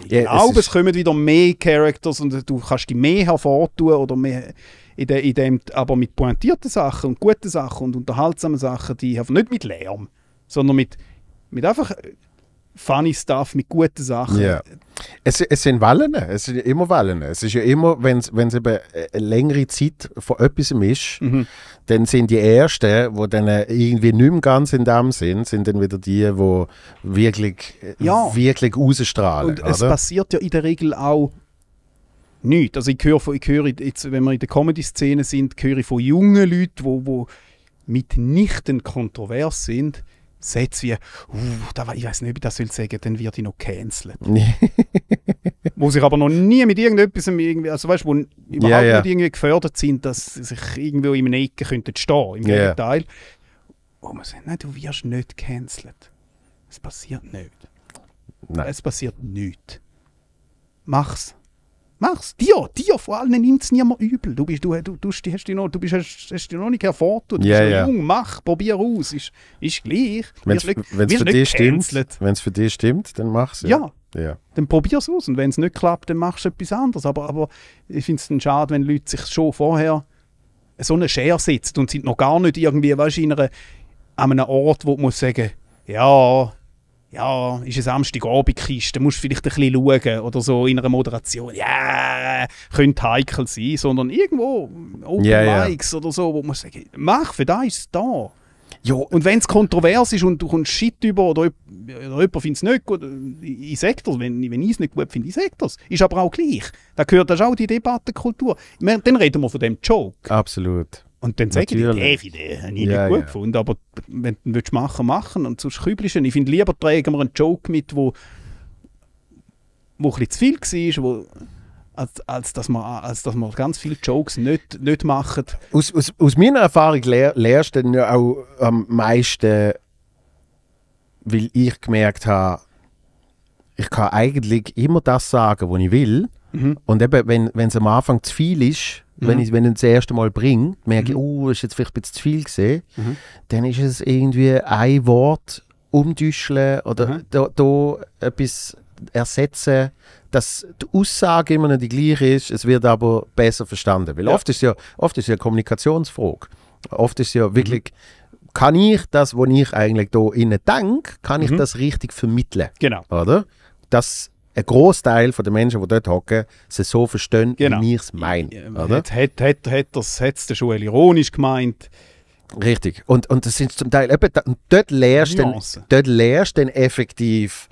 Ich yeah, glaube, es, es, kommen wieder mehr Characters und du kannst die mehr hervortun oder mehr in de, in dem, aber mit pointierten Sachen und guten Sachen und unterhaltsamen Sachen, die einfach nicht mit Lärm, sondern mit, mit einfach funny Stuff mit guten Sachen. Yeah. Es, es, sind Wellen, es sind immer Wellen. Es ist ja immer, wenn es eben eine längere Zeit von etwas ist, mhm. dann sind die Ersten, die dann äh, irgendwie nicht mehr ganz in dem sind, sind dann wieder die, die wirklich, äh, ja. wirklich ausstrahlen. Und oder? es passiert ja in der Regel auch nichts. Also ich höre, ich höre jetzt, wenn wir in der Comedy-Szene sind, höre ich von jungen Leuten, die wo, mitnichten kontrovers sind, Sätze wie, uh, da, ich weiß nicht, ob ich das will sagen, dann wird ich noch cancelled. wo sich (laughs) aber noch nie mit irgendetwas, irgendwie, also weißt, du, wo überhaupt yeah, yeah. nicht irgendwie gefördert sind, dass sie sich irgendwo in einer Ecke könnten stehen, im yeah. Gegenteil. Wo man sagt, nein, du wirst nicht cancelled. Es passiert nicht. Nein. Es passiert nichts. Mach's. Mach's. Dir, dir vor allem nimmt es niemand übel. Du bist, du, du, du, hast, dich noch, du bist, hast, hast dich noch nicht hervortun. Du yeah, bist yeah. jung, mach, probier aus. Ist, ist gleich. Wenn es für, dich stimmt, für dich stimmt, dann mach's. Ja. ja. ja. Dann probier's aus. Und wenn es nicht klappt, dann machst du etwas anderes. Aber, aber ich finde es schade, wenn Leute sich schon vorher so eine Schere setzen und sind noch gar nicht irgendwie, weißt in einer, an einem Ort, wo man muss ja, ja, ist es Samstagabend Kiste, musst du vielleicht ein bisschen schauen oder so in einer Moderation, ja, yeah, könnte heikel sein, sondern irgendwo Open yeah, Mics oder so, wo man sagt, mach, für das ist es da. Ja. Und wenn es kontrovers ist und du kommst Shit über oder, oder jemand findet es nicht gut, äh, ich sage das. Wenn, wenn ich es nicht gut finde, ich sage das. Ist aber auch gleich. Da gehört das auch die Debattenkultur. Dann reden wir von dem Joke. Absolut. Und dann sage ich, hey, Fide, habe ich ja, nicht gut ja. gefunden, aber wenn du ihn machen machen und sonst kübelst Ich finde, lieber tragen wir einen Joke mit, wo, wo ein bisschen zu viel war, wo, als, als, dass man, als dass man ganz viele Jokes nicht, nicht machen. Aus, aus, aus meiner Erfahrung lehr, lehrst du dann ja auch am meisten, weil ich gemerkt habe, ich kann eigentlich immer das sagen, was ich will. Mhm. Und eben, wenn es am Anfang zu viel ist, Mhm. Wenn, ich, wenn ich das erste Mal bringe, merke ich, mhm. oh, ist jetzt vielleicht ein bisschen zu viel gesehen, mhm. dann ist es irgendwie ein Wort umdüscheln oder mhm. da, da etwas ersetzen, dass die Aussage immer noch die gleiche ist, es wird aber besser verstanden. Weil ja. oft ist ja oft ist ja Kommunikationsfrage. Oft ist ja wirklich, mhm. kann ich das, was ich eigentlich da innen denke, kann ich mhm. das richtig vermitteln? Genau. Oder? Das ein Großteil der Menschen, die dort hocken, sie so verstehen, genau. wie ich es meine. Hat, hat, hat, hat das hat es schon ironisch gemeint. Richtig. Und, und das sind zum Teil eben, dort lernst du dann effektiv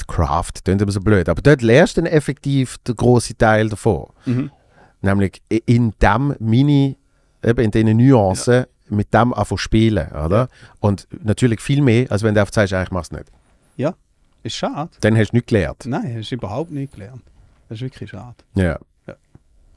die Craft, klingt immer so blöd, aber dort lernst du dann effektiv den grossen Teil davon. Mhm. Nämlich in dem Mini, eben in diesen Nuancen, ja. mit dem anfangen spielen, oder? Und natürlich viel mehr, als wenn du einfach sagst, ich mach's nicht. Ja, ist schade. Dann hast du nichts gelernt. Nein, hast du überhaupt nichts gelernt. Das ist wirklich schade. Ja.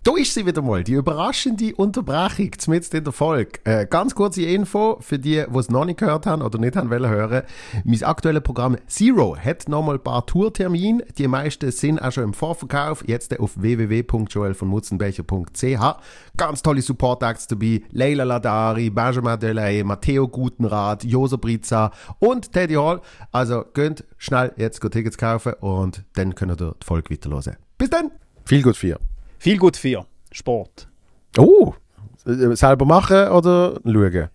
Da ist sie wieder mal, die überraschende Unterbrechung mit in der Folge. Äh, ganz kurze Info für die, die es noch nicht gehört haben oder nicht haben wollen hören. Mein aktuelles Programm Zero hat nochmal ein paar Tourtermine. Die meisten sind auch schon im Vorverkauf. Jetzt auf www.joelvonmutzenbecher.ch. Ganz tolle Support-Acts dabei. Leila Ladari, Benjamin Delay, Matteo Gutenrat, Josa Brizza und Teddy Hall. Also könnt schnell jetzt Tickets kaufen und dann könnt ihr die Folge weiterhören. Bis dann! Viel gut ihr. Viel gut für Sport. Oh, äh, selber machen oder schauen?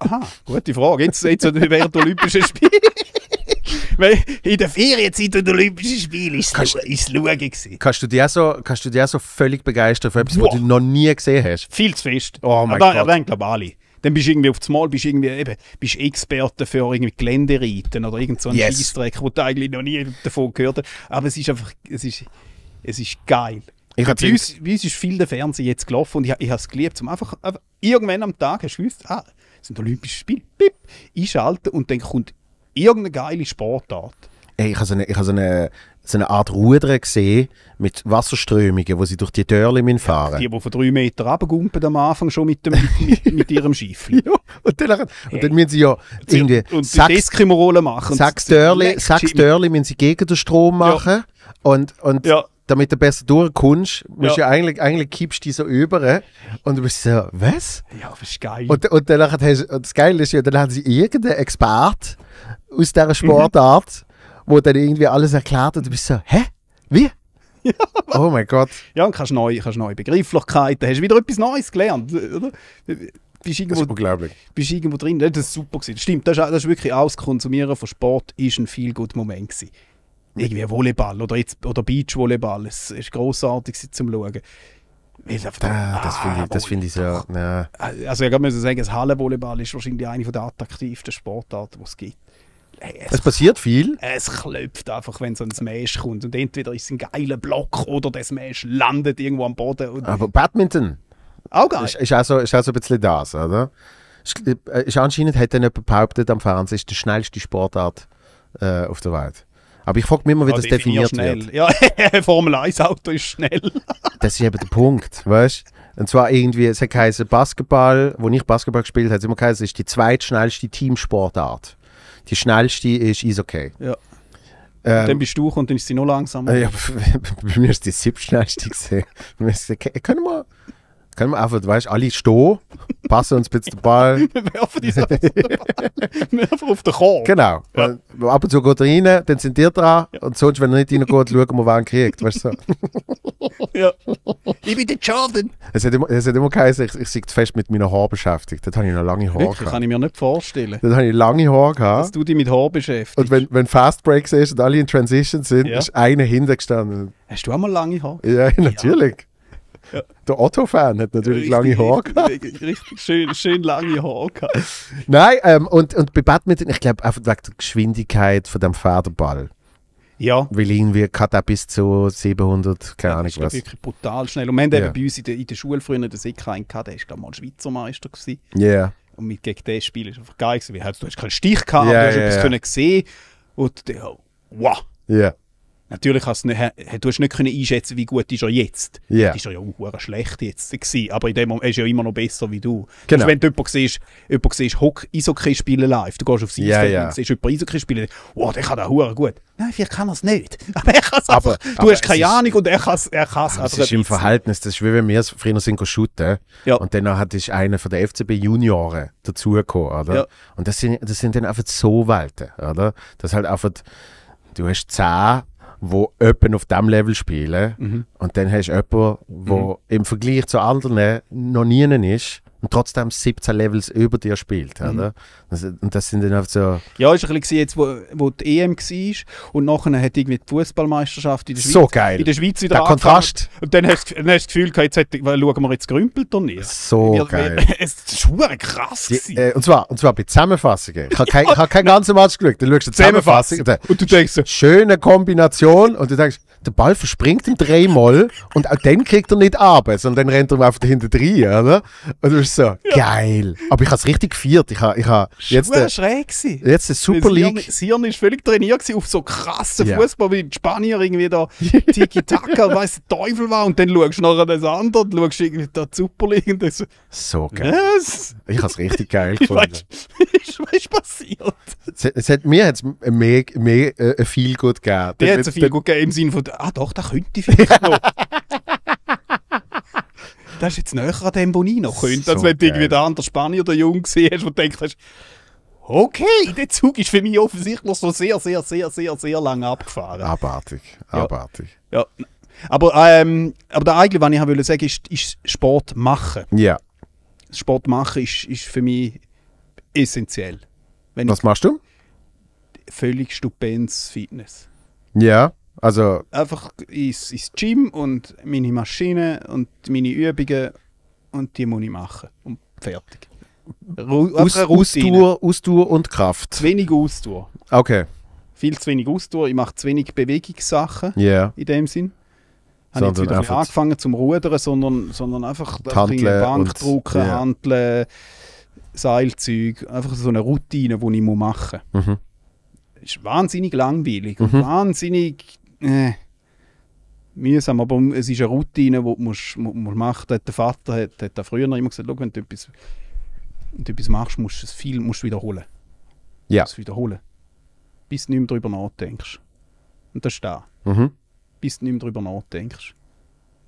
Aha, gute Frage. Jetzt, jetzt äh, während der Olympischen Spiele. (laughs) Weil in der Ferienzeit und Olympischen Spielen ist es Schauen Kannst du dich auch so, so völlig begeistern für etwas, Boah. was du noch nie gesehen hast? Viel zu fest. Oh mein Gott. Gott. Dann, glaube ich alle. Dann bist du irgendwie auf das Mal, bist irgendwie eben, bist Experte für irgendwie Geländereiten oder irgend so einen yes. Scheißdreck, wo du eigentlich noch nie davon gehört hast. Aber es ist einfach, es ist, es ist geil. Ich bei, uns, bei uns ist viel der Fernseher jetzt gelaufen und ich, ich habe es geliebt, um einfach, einfach, irgendwann am Tag hast du gewusst, ah, es sind Olympische Spiele, bip, einschalten und dann kommt irgendeine geile Sportart. Ey, ich habe so eine, ich habe so eine, so eine Art Ruder gesehen mit Wasserströmungen, wo sie durch die Dörle fahren. Die, die von drei Metern runtergumpen am Anfang schon mit, dem, mit, mit ihrem Schiff. (laughs) ja, und, dann, und hey. dann müssen sie ja irgendwie und sechs Krimorole machen. Sechs Dörle, müssen sie gegen den Strom machen. Ja. Und, und ja damit du besser durchkommst, musst ja. ja eigentlich, eigentlich kippst du dich so über eh? und du bist so, was? Ja, das ist geil. Und, und, dann hat, und das Geile ist ja, dann haben sie irgendeinen Experte aus dieser mhm. Sportart, mhm. wo dann irgendwie alles erklärt und du bist so, hä? Wie? (laughs) Ja, oh mein Gott. Ja, und kannst neue, kannst neue Begrifflichkeiten, hast wieder etwas Neues gelernt, oder? Bist irgendwo, das ist unglaublich. Bist irgendwo drin, das ist super gewesen. Stimmt, das ist, das ist wirklich alles Konsumieren von Sport ist ein viel guter Moment gewesen irgendwie Volleyball oder, jetzt, oder Beachvolleyball. Es ist grossartig zum Schauen. Weil einfach ah, das finde ich, ah, find ich, so. Ja. Also, ich muss sagen, das Hallenvolleyball ist wahrscheinlich eine der attraktivsten Sportarten, die es gibt. es, es, passiert viel. Es klopft einfach, wenn so ein Smash kommt. Und entweder ist es ein geiler Block oder der Smash landet irgendwo am Boden. Aber Badminton. Auch geil. Ist, ist, auch so, ist auch so ein bisschen das, oder? Ist, äh, ist anscheinend hat dann jemand behauptet, am Fernsehen ist die schnellste Sportart äh, auf der Welt. Aber ich frage mich immer, wie ja, das definiert schnell. wird. Ja, (laughs) Formel 1 Auto ist schnell. (laughs) das ist eben der Punkt, weißt Und zwar irgendwie, es hat geheißen, Basketball, wo ich Basketball gespielt habe, es immer geheißen, es ist die zweitschnellste Teamsportart. Die schnellste ist okay. Ja. Ähm, dann bist du und dann ist sie noch langsamer. Äh, (laughs) ja, bei mir ist die siebtschnellste gesehen. können wir, können wir einfach, weißt du, alle stehen, passen uns ein bisschen den Ball. (laughs) wir werfen uns auf den Ball. Wir werfen auf den Korb. Genau. Ja. Ab und zu geht er rein, dann sind ihr dran. Ja. Und sonst, wenn er nicht reingeht, schauen wir, wer ihn kriegt. Weißt du? So. (laughs) ja. Ich bin der Jordan. Es hat immer, es hat immer geheißen, ich, ich sei fest mit meinen Haaren beschäftigt. Das habe ich noch lange Haare Wirklich? Gehabt. kann ich mir nicht vorstellen. Das habe ich lange Haare gehabt. Dass du dich mit Haaren beschäftigst. Und wenn, wenn Fast Breaks ist und alle in Transition sind, ja. ist einer hintergestanden. Hast du auch mal lange Haare? Ja, (laughs) natürlich. Ja. (laughs) Der Otto-Fan hat natürlich richtig, lange Haare gehabt. Richtig, richtig schön, schön lange Haare gehabt. Nein, ähm, und, und bei Badminton, ich glaube, einfach wegen der Geschwindigkeit von dem Federball. Ja. Weil irgendwie hat er bis zu 700, keine ja, Ahnung was. Das ist wirklich brutal schnell. Und wir haben ja. eben bei uns in der, in der Schule früher den Sick einen gehabt, der ist glaube ich mal Schweizer Meister gewesen. Ja. Yeah. Und mit gegen das Spiel ist einfach geil gewesen. Du hast keinen Stich gehabt, yeah, du hast yeah, etwas yeah. können sehen und der, wow. Ja. Yeah. Natürlich hast du nicht, nicht können einschätzen, wie gut ist er jetzt. Yeah. Ist er ja auch schlecht jetzt gewesen, aber in dem Moment ist er ja immer noch besser wie du. Genau. Also wenn du jemanden siehst, jemanden siehst Hock Eishockey spielen live, du gehst auf sein yeah, yeah. und siehst jemanden Eishockey spielen, wow, oh, der kann da hure gut. Nein, vielleicht kann er es nicht. (laughs) Aber er kann es einfach. Du hast keine Ahnung und er kann es er kann's aber einfach. Das also ist im Verhältnis, das ist wie wenn wir früher sind shooten ja. und dann hat ist einer von der FCB Junioren dazugekommen, oder? Ja. Und das sind, das sind dann einfach so Welten, oder? Das halt einfach, du hast 10 die jemanden auf diesem Level spielen. Mhm. Und dann hast du jemanden, der mhm. im Vergleich zu anderen noch nie ist und trotzdem 17 Levels über dir spielt. Mhm. Oder? Also, und das sind dann oft so... Ja, ist ein bisschen jetzt, wo, wo die EM war und nachher hat irgendwie die Fußballmeisterschaft in der Schweiz, so geil. In der Schweiz wieder Der Kontrast. Und dann hast, du das Gefühl, gehabt, jetzt hat, schauen wir jetzt Grümpelturnier. So wir, geil. Wir, (laughs) es ist schon krass Die, äh, und, zwar, und zwar bei Zusammenfassungen. Ich habe keinen ja, hab kein ganzen Match geschaut. Dann schaust du eine Zusammenfassung und, und du denkst so, schöne Kombination und du denkst, der Ball verspringt ihm dreimal und auch dann kriegt er nicht ab, sondern dann rennt er ihm einfach hinter drei, oder? Und du bist so, ja. geil. Aber ich habe es richtig gefeiert. Ich habe ich ha jetzt, äh, schräg gewesen. jetzt eine Super League. Sirn ist völlig trainiert auf so krassen yeah. Fußball, wie die Spanier irgendwie da Tiki-Taka, (laughs) weiss der Teufel war und dann schaust du nachher das andere, schaust du irgendwie da Super League und das so, so geil. Yes. Ich habe es richtig (laughs) geil gefunden. Weißt, (laughs) was passiert? Es, es hat, mir hat es mehr, mehr äh, äh viel gut gegeben. Mir hat es viel gut gegeben im Sinne von, ah doch, da könnte ich vielleicht noch. (laughs) das ist jetzt näher an dem, wo ich noch könnte, als so wenn du irgendwie da an der Spanier oder Jung gesehen hast und denkst, okay, der Zug ist für mich offensichtlich so sehr, sehr, sehr, sehr, sehr lang abgefahren. Abartig, abartig. Ja, ja. Aber, ähm, aber der eigentliche, was ich sagen wollte, ist, ist Sport machen. Ja. Sport machen ist, ist für mich essentiell. Wenn Was machst du? Völlig stupendes Fitness. Ja, also. Einfach ins, ins Gym und meine Maschine und meine Übungen und die muss ich machen. Und fertig. Ru Aus, Ausdauer, Ausdauer und Kraft. Zu wenig Ausdauer. Okay. Viel zu wenig Ausdauer. Ich mache zu wenig Bewegungssachen. Yeah. In dem Sinn habe jetzt wieder angefangen zum Rudern, sondern, sondern einfach ein Bankdrucken, yeah. Handeln, Seilzeug, einfach so eine Routine, die ich machen muss. Mhm. Ist wahnsinnig langweilig mhm. und wahnsinnig äh, mühsam, aber es ist eine Routine, die man, man macht. Der Vater hat, hat früher immer gesagt, wenn du etwas, wenn du etwas machst, musst du es viel musst wiederholen. Ja. Yeah. Musst wiederholen. Bis du nicht mehr darüber nachdenkst. Und das ist da. Mhm bis du nicht mehr darüber nachdenkst.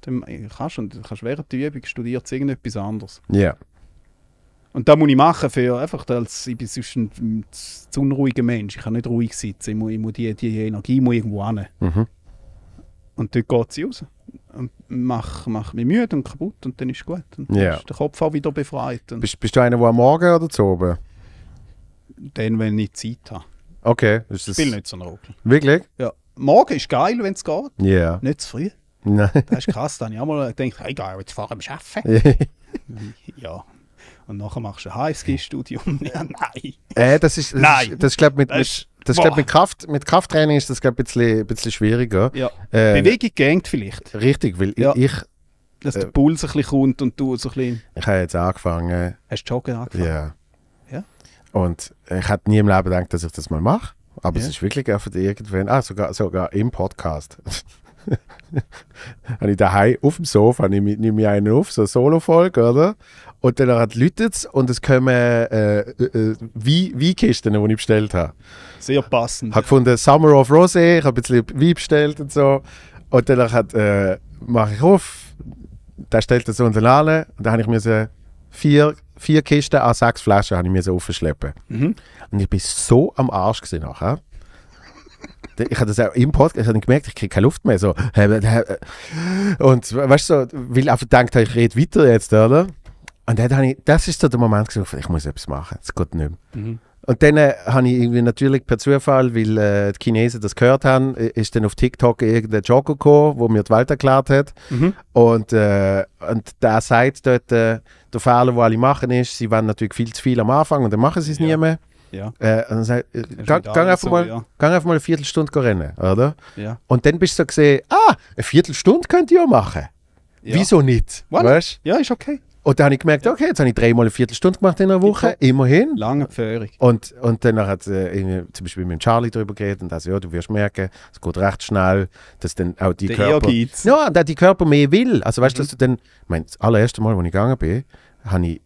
Dann äh, kannst du kannst während der Übung studiert irgendetwas anderes. Ja. Yeah. Und das muss ich machen, für einfach, als ich bin sonst ein, zu unruhiger Mensch. Ich kann nicht ruhig sitzen. Ich muss, ich muss die, die Energie muss irgendwo hin. Mhm. Und dort geht sie raus. Und mach, mach mich müde und kaputt und dann ist es gut. Und yeah. ist der Kopf auch wieder befreit. Und bist, bist du einer, der am Morgen oder zu oben? Dann, wenn ich Zeit habe. Okay. Ist ich spiele nicht so eine Rolle. Wirklich? Ja morgen ist geil, wenn es geht. Ja. Yeah. Nicht zu früh. Nein. (laughs) Das ist krass. Dann habe ich auch mal gedacht, hey, geil, jetzt fahren wir arbeiten. (laughs) ja. Und nachher machst du ein HSG-Studium. (laughs) Ja, nein. Äh, das ist, das nein. Ist, das ist, glaube mit, das ist, das glaub, mit, Kraft, mit Krafttraining ist das, glaube ein bisschen, ein bisschen schwieriger. Ja. Äh, Bewegung gängt vielleicht. Richtig, weil ja. ich, ich dass der äh, Puls ein bisschen kommt und du so ein bisschen. Ich habe jetzt angefangen. Hast du Joggen angefangen? Ja. ja. Und ich hätte nie im Leben gedacht, dass ich das mal mache. Aber ja. es ist wirklich einfach irgendwann, ah, sogar, sogar im Podcast. (laughs) habe ich daheim auf dem Sofa, nehme ich, nehm ich einen auf, so eine Solo-Folge, oder? Und dann läutet es und es kommen äh, äh, äh Weinkisten, die ich bestellt habe. Sehr passend. Ich habe gefunden Summer of Rosé, ich habe ein bisschen Wein bestellt und so. Und dann hat, äh, mache ich auf, da stellt das unten an und dann habe ich mir so vier, vier Kisten an sechs Flaschen habe aufschleppen. Mhm. Und ich bin so am Arsch gesehen nachher. Ich habe das auch im Podcast ich hab gemerkt, ich kriege keine Luft mehr. So. Und weißt du, so, weil ich einfach gedacht habe, ich rede weiter jetzt, oder? Und dann habe ich, das ist so der Moment gesucht, ich muss etwas machen, es geht nicht mehr. Mhm. Und dann äh, habe ich irgendwie natürlich per Zufall, weil äh, die Chinesen das gehört haben, ist dann auf TikTok irgendein Jogger gekommen, der mir die Welt erklärt hat. Mhm. Und, äh, und der sagt dort, äh, der Fehler, den alle machen, ist, sie wollen natürlich viel zu viel am Anfang und dann machen sie es ja. nie mehr. Ja. Äh, dann sag, äh, geh, einfach so, mal, ja. gang einfach mal eine Viertelstunde rennen, oder? Ja. Und dann bist du so gesehen, ah, eine Viertelstunde könnt ihr auch machen. Ja. Wieso nicht? What? Weißt? Ja, ist okay. Und dann habe ich gemerkt, okay, jetzt habe ich dreimal eine Viertelstunde gemacht in einer Woche, immerhin. Lange Pföhrung. Und, und dann hat äh, zum Beispiel mit Charlie darüber geredet und das, ja, du wirst merken, es geht recht schnell, dass dann auch die Der Körper. Ja, dass die Körper mehr will. Also weißt du, mhm. dass du dann, ich das allererste Mal, als ich gegangen bin, habe ich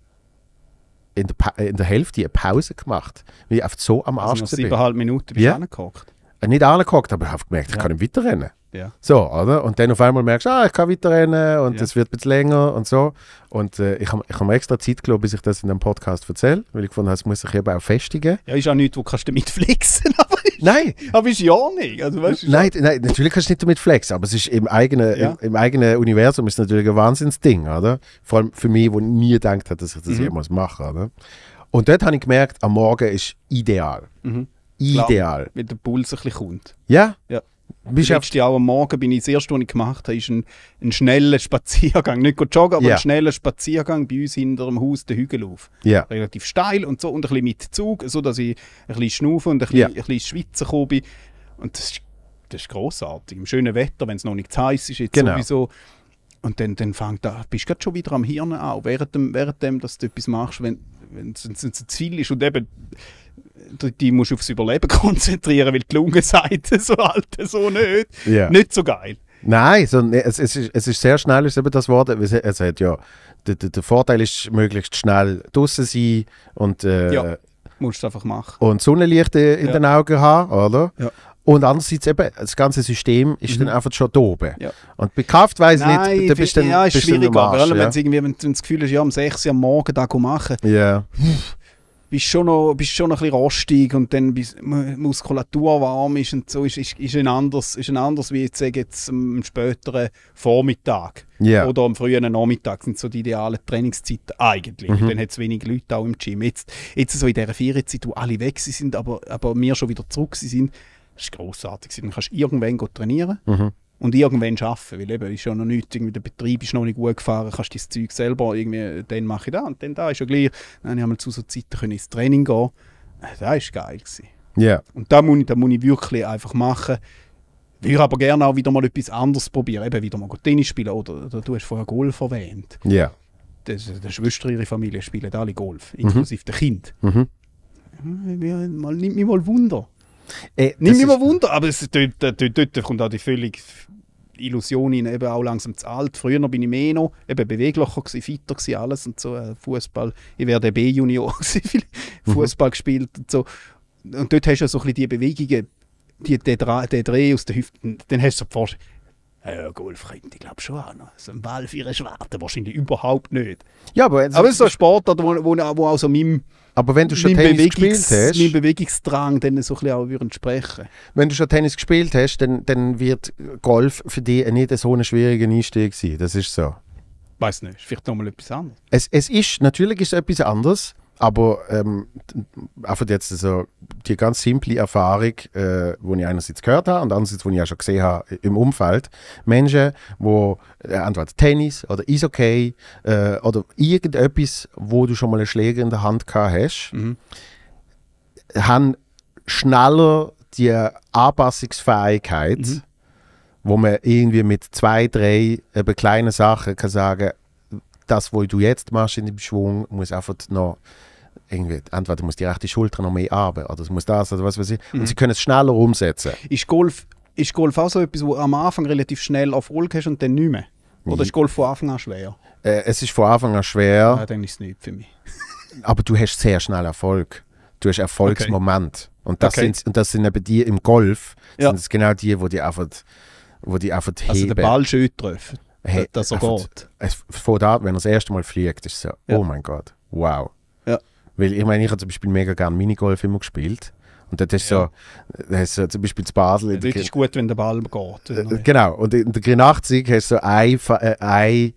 in der, pa in der Hälfte eine Pause gemacht, weil ich oft so am also Arsch also noch bin. siebeneinhalb Minuten bist du ja. angeguckt. Äh, nicht angeguckt, aber ich habe gemerkt, ich ja. kann nicht weiterrennen. Ja. So, oder? Und dann auf einmal merkst du, ah, ich kann weiterrennen und es ja. wird ein bisschen länger und so. Und äh, ich habe ich hab mir extra Zeit gelassen, bis ich das in einem Podcast erzähle, weil ich gefunden habe, es muss sich eben auch festigen. Ja, ist auch nichts, wo kannst du damit (laughs) flexen aber ist, Nein! Aber ist ja auch nicht. Also, weißt, ist nein, nein, natürlich kannst du nicht damit flexen, aber es ist im eigenen, ja. im, im, eigenen Universum ist natürlich ein Wahnsinnsding, oder? Vor allem für mich, wo nie gedacht hat, dass ich das mhm. jemals mache, oder? Und dort habe ich gemerkt, am Morgen ist ideal. Mhm. Ideal. Klar, wenn der Puls ein bisschen kommt. Ja? Ja. Bist Letzte Jahr am Morgen bin ich das erste, was ich gemacht habe, ist ein, ein schneller (laughs) Spaziergang. Nicht joggen, aber ja. ein schneller Spaziergang bei uns hinter dem Haus, den Hügel auf. Ja. Relativ steil und so und ein bisschen mit Zug, sodass ich ein bisschen schnaufen und ein bisschen, ja. ein bisschen schwitzen gekommen bin. Und das ist, das ist grossartig. Im schönen Wetter, wenn es noch nicht zu heiß ist, jetzt genau. sowieso. Und dann, dann fängt da, bist du schon wieder am Hirn an, während, dem, während dem, dass du etwas machst, wenn es ein Ziel ist. Und eben, die, musst du aufs Überleben (laughs) konzentrieren, weil die Lunge so alt, so nicht. Yeah. Nicht so geil. Nein, so, ne, es, es, ist, es ist sehr schnell, ist eben das Wort. Es, es hat ja, der, der Vorteil ist, möglichst schnell draußen sein und. Äh, ja, musst du einfach machen. Und Sonnenlicht in ja. den Augen haben, oder? Ja. Und andererseits eben, das ganze System ist mhm. dann einfach schon da oben. Ja. Und bei Kraft weiß nicht, da bist du dann, ja, ist bist schwierig, aber ja? wenn du das Gefühl hast, ja, um 6 Uhr am Morgen da machen. Ja. Yeah bist schon noch, bist schon noch ein bisschen rostig und dann bist Muskulatur warm ist und so, ist, ist, ist ein anderes, ist ein anderes wie jetzt, jetzt am späteren Vormittag yeah. oder am frühen Nachmittag sind so die idealen Trainingszeiten eigentlich. Mhm. Dann hat es wenig Leute auch im Gym. Jetzt, jetzt so in dieser Vierenzeit, wo alle weg sind, aber, aber wir schon wieder zurück sind, ist grossartig. Dann kannst du irgendwann trainieren. Mhm und irgendwann arbeiten, weil eben ist ja noch nichts, irgendwie der Betrieb ist noch nicht gut gefahren, kannst du das Zeug selber irgendwie, dann mache ich da und dann da, ist ja gleich. Dann habe ich mal zu so Zeiten können ins Training gehen äh, das war geil. Yeah. Und da muss, ich, muss ich wirklich einfach machen. Ich würde aber gerne auch wieder mal etwas anderes probieren, eben wieder mal Tennis spielen oder, oder du hast vorher Golf erwähnt. Ja. Yeah. Das, äh, Schwester ihre Familie spielen alle Golf, mhm. inklusive mhm. der Kind. Mhm. Ja, nimmt mich mal Wunder. Äh, Nimm immer Wunder, aber es, dort, dort, äh, dort kommt auch die völlig Illusion rein, eben auch langsam zu alt. Früher bin ich mehr noch eben beweglicher, gewesen, fitter gewesen, alles und so. Äh, Fußball, ich wäre der B-Junior (laughs) mhm. Fußball mhm. gespielt und so. Und dort hast du so ein bisschen die Bewegungen, die, den, den Dreh aus den Hüften, dann hast du so ja, Golf ich glaube schon auch noch. So also ein Ball für ihre Schwerte wahrscheinlich überhaupt nicht. Ja, aber, jetzt aber es ist so ein Sportart, wo, wo, wo auch so meinem, aber wenn du schon Tennis gespielt hast, meinem Bewegungsdrang dann so ein bisschen auch entsprechen. Wenn du schon Tennis gespielt hast, dann, dann wird Golf für dich nicht so ein schwieriger Einstieg sein. Das ist so. Weiß nicht, ist vielleicht nochmal etwas anderes. Es, es ist, natürlich ist es etwas anderes, aber ähm, einfach jetzt so die ganz simple Erfahrung, äh, ich einerseits gehört habe und andererseits, die ich auch schon gesehen habe äh, im Umfeld, Menschen, die äh, entweder Tennis oder Eishockey äh, oder irgendetwas, wo du schon mal einen Schläger in der Hand gehabt hast, mhm. haben schneller die Anpassungsfähigkeit, mhm. wo man irgendwie mit zwei, drei eben kleinen Sachen kann sagen, das, was du jetzt machst in dem Schwung, muss einfach noch irgendwie, entweder muss die rechte Schulter noch mehr arbeiten oder es muss das oder was weiß ich. Mhm. Und sie können es schneller umsetzen. Ist Golf, ist Golf auch so etwas, wo am Anfang relativ schnell Erfolg hast und dann nicht mehr? Oder ist Golf von Anfang an schwer? Äh, es ist von Anfang an schwer. Ja, dann ist es nicht für mich. (laughs) aber du hast sehr schnell Erfolg. Du hast Erfolgsmoment. Okay. Und, das okay. sind, und das sind eben die im Golf, ja. sind genau die, wo die einfach, wo die einfach also heben. Also den Ball schön treffen. Hey, das so einfach, äh, geht. Es, äh, von da, wenn er das erste Mal fliegt, ist es so, ja. oh mein Gott, wow. Ja. Weil ich meine, ich habe zum Beispiel mega gerne Minigolf immer gespielt. Und dort hast du ja. Äh, so, hast du zum Beispiel zu Basel. Ja, das ist gut, wenn der Ball geht. Genau. Und in der G80 hast du so eine, eine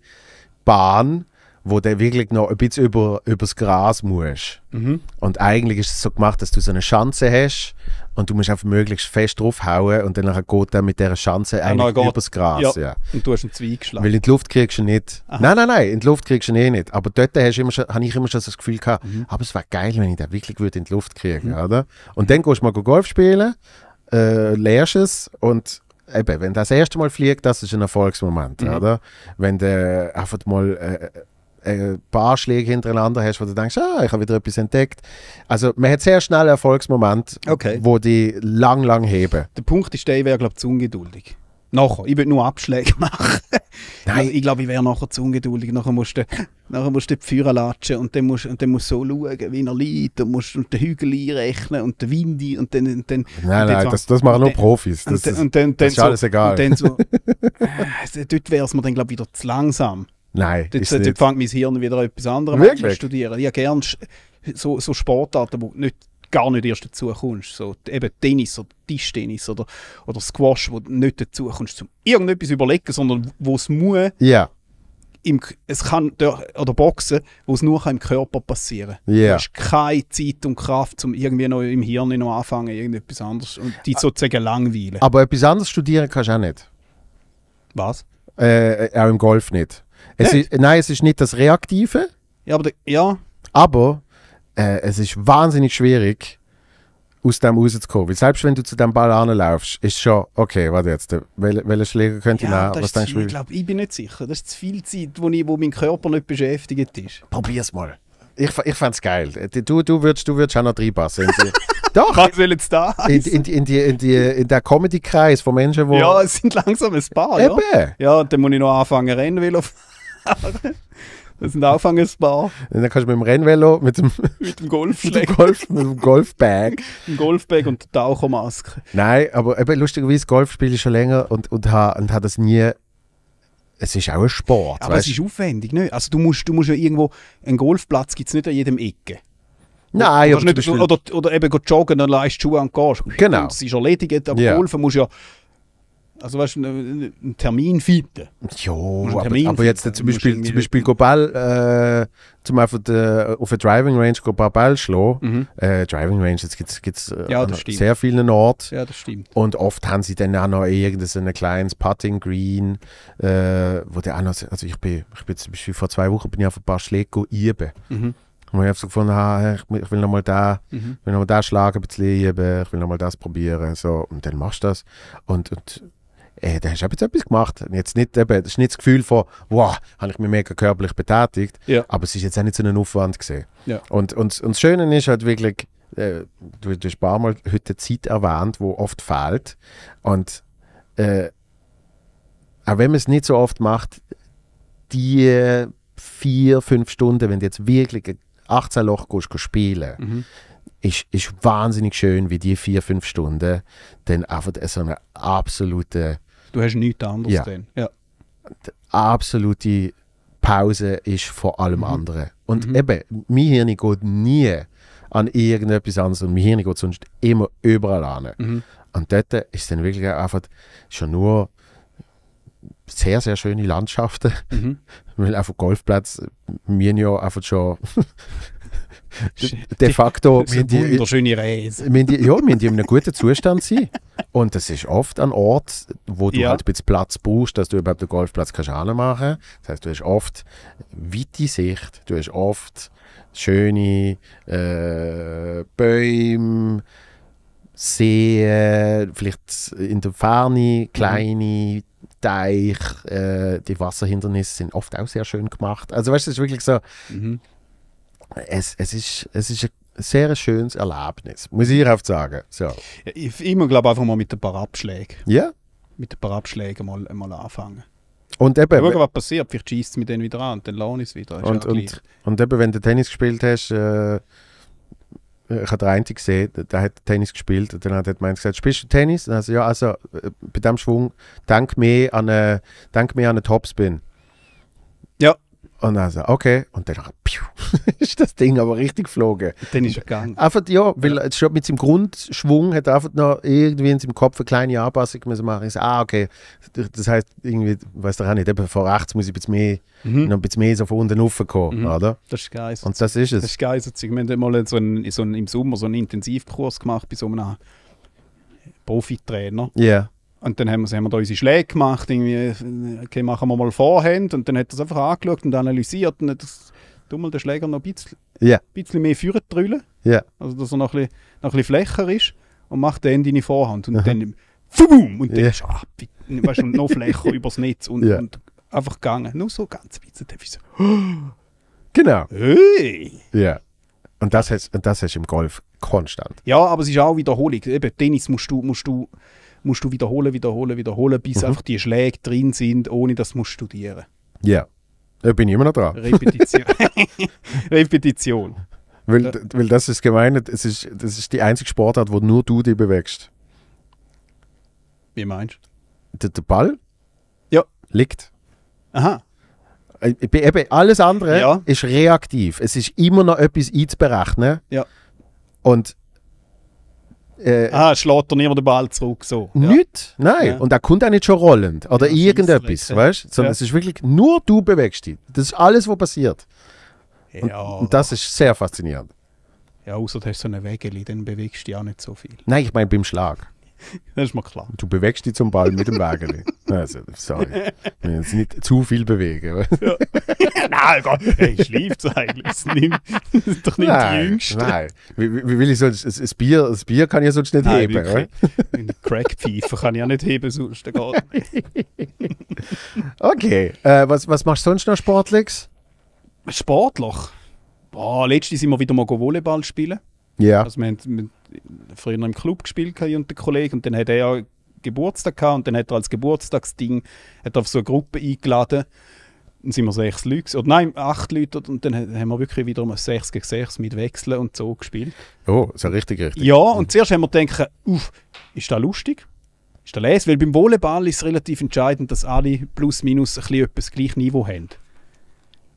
Bahn, wo du wirklich noch ein bisschen über, übers Gras musst. Mhm. Und eigentlich ist es so gemacht, dass du so eine Chance hast und du musst einfach möglichst fest draufhauen und dann geht er mit dieser Schanze eigentlich ja, übers Gras. Ja. ja. Und du hast einen Zweig geschlagen. Weil in die Luft kriegst du nicht. Aha. Nein, nein, nein, in die Luft kriegst du ihn eh nicht. Aber dort habe ich immer schon das Gefühl gehabt, mhm. aber es wäre geil, wenn ich den wirklich würde in die Luft kriegen mhm. oder? Und dann gehst du mal Golf spielen, äh, lernst es und eben, wenn das erste Mal fliegt, das ist ein Erfolgsmoment, mhm. oder? Wenn du einfach mal äh, ein äh, paar Schläge hintereinander hast, wo du denkst, ah, ich habe wieder etwas entdeckt. Also man hat sehr schnell Erfolgsmomente, okay. wo die lang, lang heben. Der Punkt ist, der, wäre, glaube ich, zu ungeduldig. Nachher. Ich würde nur Abschläge (laughs) machen. Nein. ich glaube, ich wäre nachher zu ungeduldig. Nachher musst du, nachher musst du die Führer latschen und dann musst, du so schauen, wie er liegt und, musst, den Hügel einrechnen und den Wind ein, und dann... Und dann nein, und nein, das, das machen nur Profis. Das, ist alles egal. (laughs) Ah, also dort wäre es mir dann, glaube ich, wieder zu langsam. Nein. Äh, jetzt fängt mein Hirn wieder etwas anderes an zu studieren. Ich habe gerne so, so Sportarten, wo nicht gar nicht erst dazu kommst. So, eben Tennis oder Tischtennis oder, oder Squash, wo du nicht dazu kommst, zum irgendetwas überlegen, sondern wo es muss. Yeah. Im, es kann, oder Boxen, wo es nur im Körper passieren kann. Yeah. Du hast keine Zeit und Kraft, um irgendwie noch im Hirn noch anfangen, irgendetwas anderes und die sozusagen langweilen. Aber etwas anderes studieren kannst du auch nicht. Was? Äh, äh auch im Golf nicht. Es ist, nein, es ist nicht das Reaktive. Ja, aber, ja. aber äh, es ist wahnsinnig schwierig, aus dem rauszukommen. Weil selbst wenn du zu dem Ball anlaufst, ist schon, okay, warte jetzt, wel, welchen Schläger könnte ja, ich nehmen? Was denkst du? Ich glaube, ich bin nicht sicher. Das ist zu viel Zeit, wo, ich, wo mein Körper nicht beschäftigt ist. Probier's mal. Ich, ich fände geil. Äh, du, du, würdest, du würdest auch noch reinpassen. (laughs) Doch. Was will jetzt da in, in, in, die, in, die, in der Comedy-Kreis von Menschen, die... Ja, es sind langsam ein paar, Eben. ja. Ja, dann muss ich noch anfangen, rennen Rennvelo fahren. (laughs) Das ist ein Aufhangesbau. Dann kannst du mit dem Rennvelo, mit dem, mit dem Golf, mit dem Golf, mit dem Golfbag. (laughs) Ein Golfbag und Tauchermaske. Nein, aber eben, lustigerweise, Golf spiele ich schon länger und, und habe und ha das nie. Es ist auch ein Sport. Aber weißt? es ist aufwendig, ne? Also, du musst, du musst ja irgendwo. Einen Golfplatz gibt es nicht an jedem Ecke. Nein, oder, nicht, oder, oder, eben joggen, dann leist Schuhe an und gehst. Genau. Und es ist erledigt, aber ja. Golfen musst ja also weißt, du, einen Termin finden. Ja, aber, aber, jetzt zum Beispiel, zum Beispiel Ball, äh, zum einfach de, auf der Driving Range ein paar Ball schlagen. Mhm. Äh, Driving Range, jetzt gibt es äh, ja, sehr viele Orten. Ja, das stimmt. Und oft haben sie dann auch noch irgendein kleines Putting Green, äh, wo der auch noch, also ich bin, ich bin zum Beispiel vor zwei Wochen bin ich auf ein paar Schläge üben. Mhm. Und ich habe so gefunden, ah, ich will nochmal da, mhm. will nochmal da schlagen, ein bisschen üben, ich will nochmal das probieren, so. Und dann machst du das. Und, und äh, da hast du jetzt etwas gemacht. Jetzt nicht, eben, das ist nicht das Gefühl von, wow, habe ich mich mega körperlich betätigt, ja. aber es ist jetzt auch nicht so ein Aufwand gesehen. Ja. Und, und, und das Schöne ist halt wirklich, äh, du, du hast ein paar Mal heute Zeit erwähnt, wo oft fehlt. Und äh, auch wenn man es nicht so oft macht, die vier, fünf Stunden, wenn du jetzt wirklich 18 Loch gehst, spielen mhm. ist, ist wahnsinnig schön, wie die vier, fünf Stunden dann einfach so eine absolute Du hast nichts anderes ja. Denn. ja. Die absolute Pause ist vor allem mhm. anderen. Und mhm. eben, mein Hirn geht nie an irgendetwas anderes und mein Hirn geht sonst immer überall an. Mhm. Und dort ist dann wirklich einfach schon nur sehr, sehr schöne Landschaften, mhm. (laughs) weil einfach Golfplatz mir ja einfach schon de facto. Das ist eine wunderschöne Reise. (laughs) ja, wir müssen in einem guten Zustand sein. Und das ist oft ein Ort, wo du ja. halt ein bisschen Platz brauchst, dass du überhaupt den Golfplatz kannst Das heißt, du hast oft weite Sicht, du hast oft schöne äh, Bäume, Seen, vielleicht in der Ferne kleine Teiche. äh, die Wasserhindernisse sind oft auch sehr schön gemacht. Also weißt du, es ist wirklich so, mhm es, es, ist, es ist ein sehr schönes Erlebnis, muss ich oft sagen. So. Ich, immer glaube einfach mal mit ein paar Abschlägen. Ja. Mit ein paar Abschlägen mal, mal anfangen. Und eben, Schauen, was passiert. Vielleicht schießt es mit denen wieder an und dann lohnt es wieder. und, und, und eben, wenn du Tennis gespielt hast, äh, ich habe den einen gesehen, der hat Tennis gespielt und dann hat mein gesagt, spielst du Tennis? Und also, ja, also äh, bei dem Schwung, denk mehr an äh, einen, denk Topspin. Ja. Und dann so, okay. Und dann piu, (laughs) ist das Ding aber richtig geflogen. Dann ist er gegangen. Einfach, ja, weil ja. schon mit seinem Grundschwung hat einfach noch irgendwie in seinem Kopf eine kleine Anpassung müssen machen. Ich so, ah, okay. Das heißt, irgendwie, weiß doch auch nicht, eben vor 80 muss ich ein mehr, mhm. noch ein bisschen mehr so von unten raufkommen, mhm. oder? Das ist geil. Und das ist es. Das ist geil. Wir haben mal so einen, so einen, im Sommer so einen Intensivkurs gemacht bei so einem Profitrainer. Ja. Yeah. Und dann haben wir, haben wir da unsere Schläge gemacht, irgendwie, okay, machen wir mal Vorhand. Und dann hat er es einfach angeschaut und analysiert und hat das, du mal den Schläger noch ein bisschen, yeah. ein bisschen mehr führen drüllen. Yeah. Also, dass er noch ein, bisschen, noch ein bisschen flächer ist und macht dann deine Vorhand. Und Aha. dann, boom, und dann yeah. ist, ah, weißt du, noch flächer (laughs) übers Netz und, yeah. und einfach gegangen. Nur so ganz ein bisschen. So, genau. Hey. Ja. Und und das hast du im Golf konstant. Ja, aber es ist auch Wiederholung. Eben, Tennis musst du, musst du musst du wiederholen, wiederholen, wiederholen, bis mhm. einfach die Schläge drin sind, ohne dass du studieren musst. Ja, yeah. da bin ich immer noch dran. Repetition. (laughs) Repetition. Weil, da, weil das ist gemein, es ist, das ist die einzige Sportart, wo nur du dich bewegst. Wie meinst du? Der, der Ball ja. liegt. Aha. Äh, eben, alles andere ja. ist reaktiv. Es ist immer noch etwas einzuberechnen. Ja. Und äh, ah, schlägt er niemand den Ball zurück so. Ja. Nicht? Nein. Ja. Und er kommt auch nicht schon rollend oder ja, irgendetwas, weißt du? Sondern es ist wirklich nur du bewegst dich. Das ist alles, was passiert. Und, und, das ist sehr faszinierend. Ja, außer du hast so eine Wegeli, dann bewegst du dich auch nicht so viel. Nein, ich meine beim Schlag. (laughs) das ist mal klar. Du bewegst dich zum Ball mit dem Wägeli. Also, sorry. Wir müssen nicht zu viel bewegen. (laughs) nein, Gott, hey, schläft eigentlich. Das, ist doch nicht nein, die Jüngste. Nein, wie, wie, will ich sonst, ein, Bier, ein Bier kann ich ja sonst nicht nein, heben. Wirklich. Oder? Eine Crackpfeife kann ich auch nicht heben, sonst geht (laughs) Okay, äh, was, was machst du sonst noch sportlich? Sportlich? Oh, letztens sind wir wieder mal Volleyball spielen. Ja. Also wir haben früher im Club gespielt und der Kollege und dann hat er Geburtstag gehabt und dann hat er als Geburtstagsding hat auf so eine Gruppe eingeladen. Dann sind wir sechs Leute, oder nein, acht Leute und dann haben wir wirklich wieder mal sechs gegen 6 mit Wechseln und so gespielt. Oh, so richtig, richtig. Ja, und mhm. zuerst haben wir gedacht, uff, ist das lustig? Ist das les? Weil beim Volleyball ist es relativ entscheidend, dass alle plus minus ein bisschen etwas gleich Niveau haben.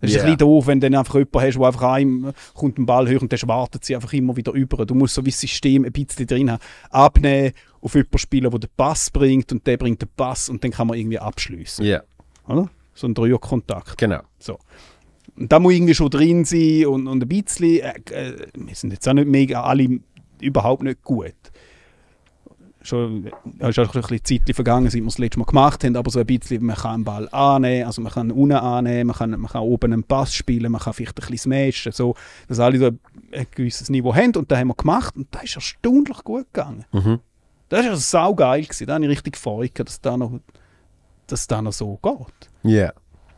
Es ist yeah. ein bisschen doof, wenn du dann einfach jemanden hast, der einfach einem kommt den Ball höher und dann wartet sie einfach immer wieder über. Du musst so wie das System ein bisschen drin haben. Abnehmen, auf jemanden spielen, der den Pass bringt und der bringt den Pass und dann kann man irgendwie abschliessen. Ja. Yeah. So ein Dreierkontakt. Genau. So. Und da muss irgendwie schon drin sein und, und ein bisschen. Äh, äh wir sind jetzt auch nicht mega alle überhaupt nicht gut schon, äh, ist auch ein bisschen Zeit vergangen, seit wir es das letzte Mal gemacht haben, aber so ein bisschen, man kann den Ball annehmen, also man kann unten annehmen, man kann, man kann oben einen Pass spielen, man kann vielleicht ein bisschen smashen, so, dass alle so ein, ein gewisses Niveau haben und das haben wir gemacht und das ist erstaunlich gut gegangen. Mhm. Das war also geil gewesen. da habe ich richtig Freude dass da noch, dass da noch so geht. Ja. Yeah.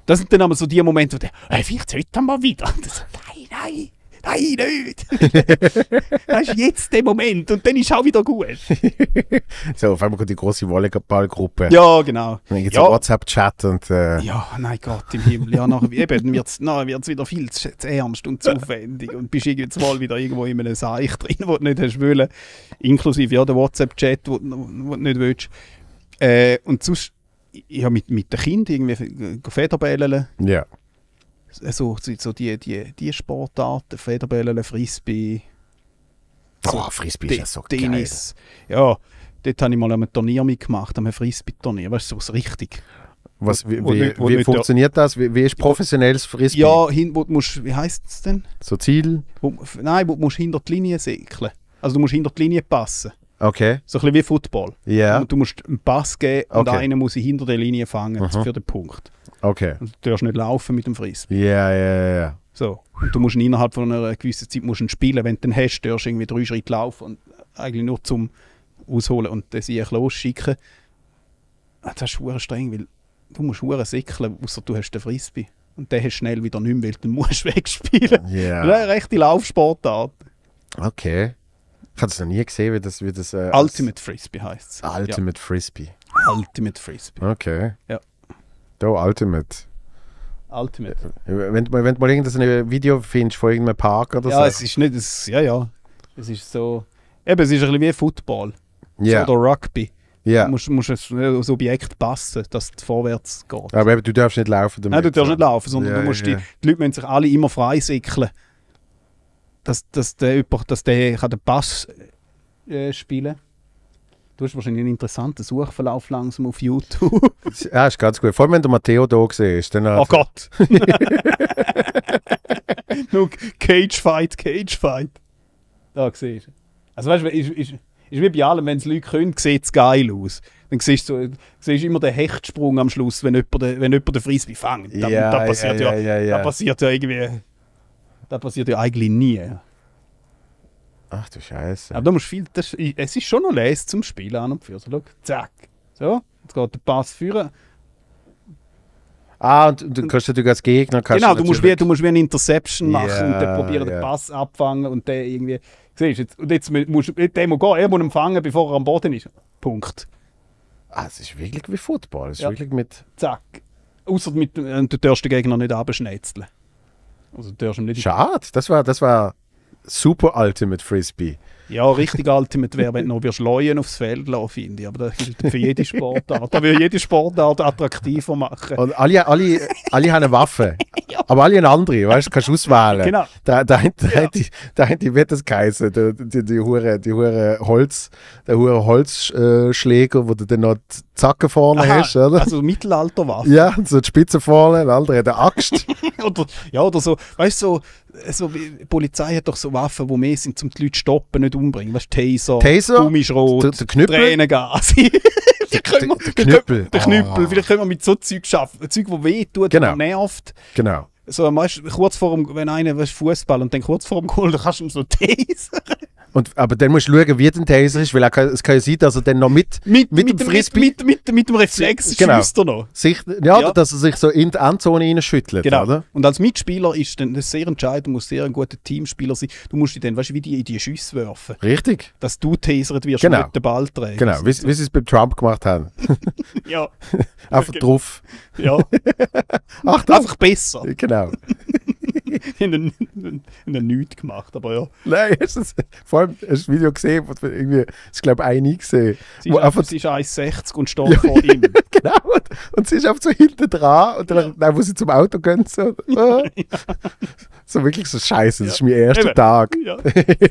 Das sind dann aber so die Momente, wo ich der, hey, vielleicht heute mal wieder. (laughs) Und das, nein, nein, nein, nicht. (laughs) das ist jetzt der Moment und dann ist auch wieder gut. (laughs) so, auf einmal kommt die große Volleyballgruppe. Ja, genau. Dann gibt es ja. WhatsApp-Chat und... Äh. Ja, nein, Gott im Himmel. Ja, nachher eben, wird's, nachher wird es wieder viel zu, zu, ernst und zu aufwendig und bist jetzt mal wieder irgendwo in einem Seich drin, wo du nicht hast wollen. Inklusive ja, der WhatsApp-Chat, wo, wo du nicht willst. Äh, und sonst, ich habe mit, mit den Kindern irgendwie äh, Federbällen. Ja so, so die, die, die Sportarten, Federbälle, Frisbee. Boah, Frisbee ist ja so Tennis. Geil. Ja, dort habe ich mal einem Turnier mitgemacht, einem Frisbee-Turnier, weißt du, so richtig. Was, wie, wie, wie funktioniert das? Wie, wie ist professionelles Frisbee? Ja, hin, wo musst, wie heißt es denn? So Ziel? Wo, nein, wo du musst hinter die Linie säckeln. Also du musst hinter die Linie passen. Okay. So ein bisschen wie Football. Ja. Yeah. du musst einen Pass geben und okay. einer muss ich hinter der Linie fangen mhm. für den Punkt. Okay. Und du darfst nicht laufen mit dem Frisbee. Ja, ja, ja. So. Und du musst ihn innerhalb von einer gewissen Zeit musst ihn spielen. Wenn du den hast, darfst du irgendwie drei Schritte laufen. Und eigentlich nur zum Ausholen und das ich losschicken. Ah, das ist schwer streng, weil du musst Huren säckeln, außer du hast den Frisbee. Und den hast du schnell wieder nicht mehr, weil du (laughs) musst wegspielen. Yeah. Das ist eine rechte Laufsportart. Okay. Ich habe es noch nie gesehen, wie das. Wie das äh, Ultimate Frisbee heißt es. Ultimate ja. Frisbee. Ultimate Frisbee. Okay. Ja. Da Ultimate. Ultimate. Äh, äh, wenn, du, wenn du mal irgendein Video findest von irgendeinem Park oder ja, so. Ja, es ist nicht, es, ja, ja. Es ist so, eben, es ist ein bisschen wie Football. Yeah. So, oder Rugby. Ja. Du musst, musst äh, das Objekt passen, dass es vorwärts geht. Aber eben, du darfst nicht laufen damit. Nein, du darfst nicht laufen, sondern ja, du musst ja. die, die Leute müssen sich alle immer freisickeln. Dass, dass der, dass der kann den Pass äh, spielen kann. Du hast wahrscheinlich einen interessanten Suchverlauf langsam auf YouTube. (laughs) ja, ist ganz gut. Vor allem, wenn du Matteo da siehst. Dann oh Gott! (laughs) Nur Cagefight, Cagefight. Da siehst du. Also weißt du, ist, ist, ist wie bei allem, wenn es Leute können, sieht es geil aus. Dann siehst du, siehst du immer den Hechtsprung am Schluss, wenn jemand, den, wenn jemand den Frisbee fängt. Da, ja, da passiert ja, ja, ja, Da passiert ja irgendwie... Das passiert ja eigentlich nie. Ach du Scheiße. Aber da musst viel, das, es ist schon noch leise zum Spielen an und für. so. schau, zack. So, jetzt geht der Pass führen. Ah, und du kannst natürlich als Gegner. Kannst genau, du, musst wie, du musst wie eine Interception machen yeah, und dann probieren, yeah. den Pass abfangen und dann irgendwie. Siehst jetzt, und jetzt musst du dem gehen, er muss ihn fangen, bevor er am Boden ist. Punkt. Ah, es ist wirklich wie Football. Es ist ja. wirklich mit. Zack. Außer mit, äh, du darfst den Gegner nicht abschnetzeln. Also, du darfst ihm nicht. Schade, das war, das war super Ultimate Frisbee. Ja, richtig Ultimate wäre, wenn du noch wirst Leuen aufs Feld laufen, finde ich. Aber das gilt für jede Sportart. Da würde jede Sportart attraktiver machen. Und alle, alle, alle haben eine Waffe. (laughs) ja. Aber alle eine andere, weißt du, kannst auswählen. Genau. Da, hätte ich, wie das geheißen, die, die, die, Hure, die Hure Holz, der Hure Holzschläger, wo du dann noch die Zacken vorne Aha, hast, oder? Also Mittelalterwaffe. Ja, so die Spitze vorne, der andere hat eine Axt. (laughs) oder, ja, oder so, weißt du, so, so, die Polizei hat doch so Waffen, die mehr sind, um die Leute zu stoppen, nicht umbringen. Weißt, Taser, Taser Gummischrot, der, der Knüppel. Tränengas. (laughs) der, können der Knüppel. Der Knüppel. Oh. Vielleicht können wir mit so Zeug arbeiten. Zeug, das weh tut, genau. nervt. Genau. So, weißt, kurz vor dem, wenn einer Fußball und dann kurz vor dem Goal, dann kannst du ihm so Taser. Und, aber dann musst du schauen, wie der Taser ist, weil er kann, es kann ja sein, dass er dann noch mit, mit, mit, mit dem Frisbee... Mit, mit, mit, dem Reflex genau. schießt er noch. Sich, ja, ja, dass er sich so in die Endzone reinschüttelt. Genau. Oder? Und als Mitspieler ist dann das sehr entscheidend, du musst sehr ein guter Teamspieler sein. Du musst dich dann, weißt du, wie die in die Schüsse werfen. Richtig. Dass du tasert wirst genau. und den Ball trägst. Genau, wie, wie sie es beim Trump gemacht haben. (laughs) ja. (laughs) Einfach genau. drauf. Ja. (laughs) Ach, Einfach besser. Genau in, den, in den nichts gemacht, aber ja. Nein, hast das, vor allem hast du das Video gesehen, wo irgendwie, ich glaube, eine gesehen. Sie ist, 1,60 und steht ja, vor ihm. genau, und, und, sie ist einfach so hinten dran und dann, ja. nein, wo sie zum Auto gehen. So, ja. so wirklich so scheiße, das ist mein erster Eben. Tag. Ja.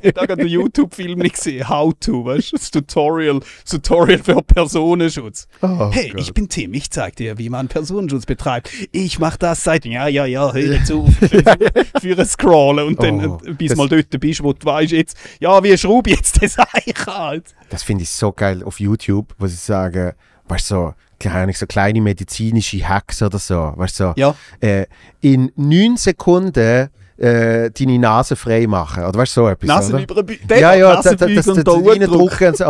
Ich habe den YouTube-Film nicht gesehen, How to, weißt du, das Tutorial, Tutorial für Personenschutz. Oh, hey, Gott. ich bin Tim, ich zeige dir, wie man Personenschutz betreibt. Ich mache das seit, ja, ja, ja, hör zu. ja, (laughs) für ein Scrollen und oh, dann äh, bis mal dort bist, wo du weißt jetzt, ja, wie schraube ich jetzt das (laughs) Eich halt. Das finde ich so geil auf YouTube, wo sie sagen, weißt du, so, keine so kleine medizinische Hacks oder so, weißt du, so, ja. äh, in neun Sekunden äh, deine Nase frei machen. Oder weißt du, so etwas. Nase über Ja, ja, Nase das, das, das, das reindrücken. So.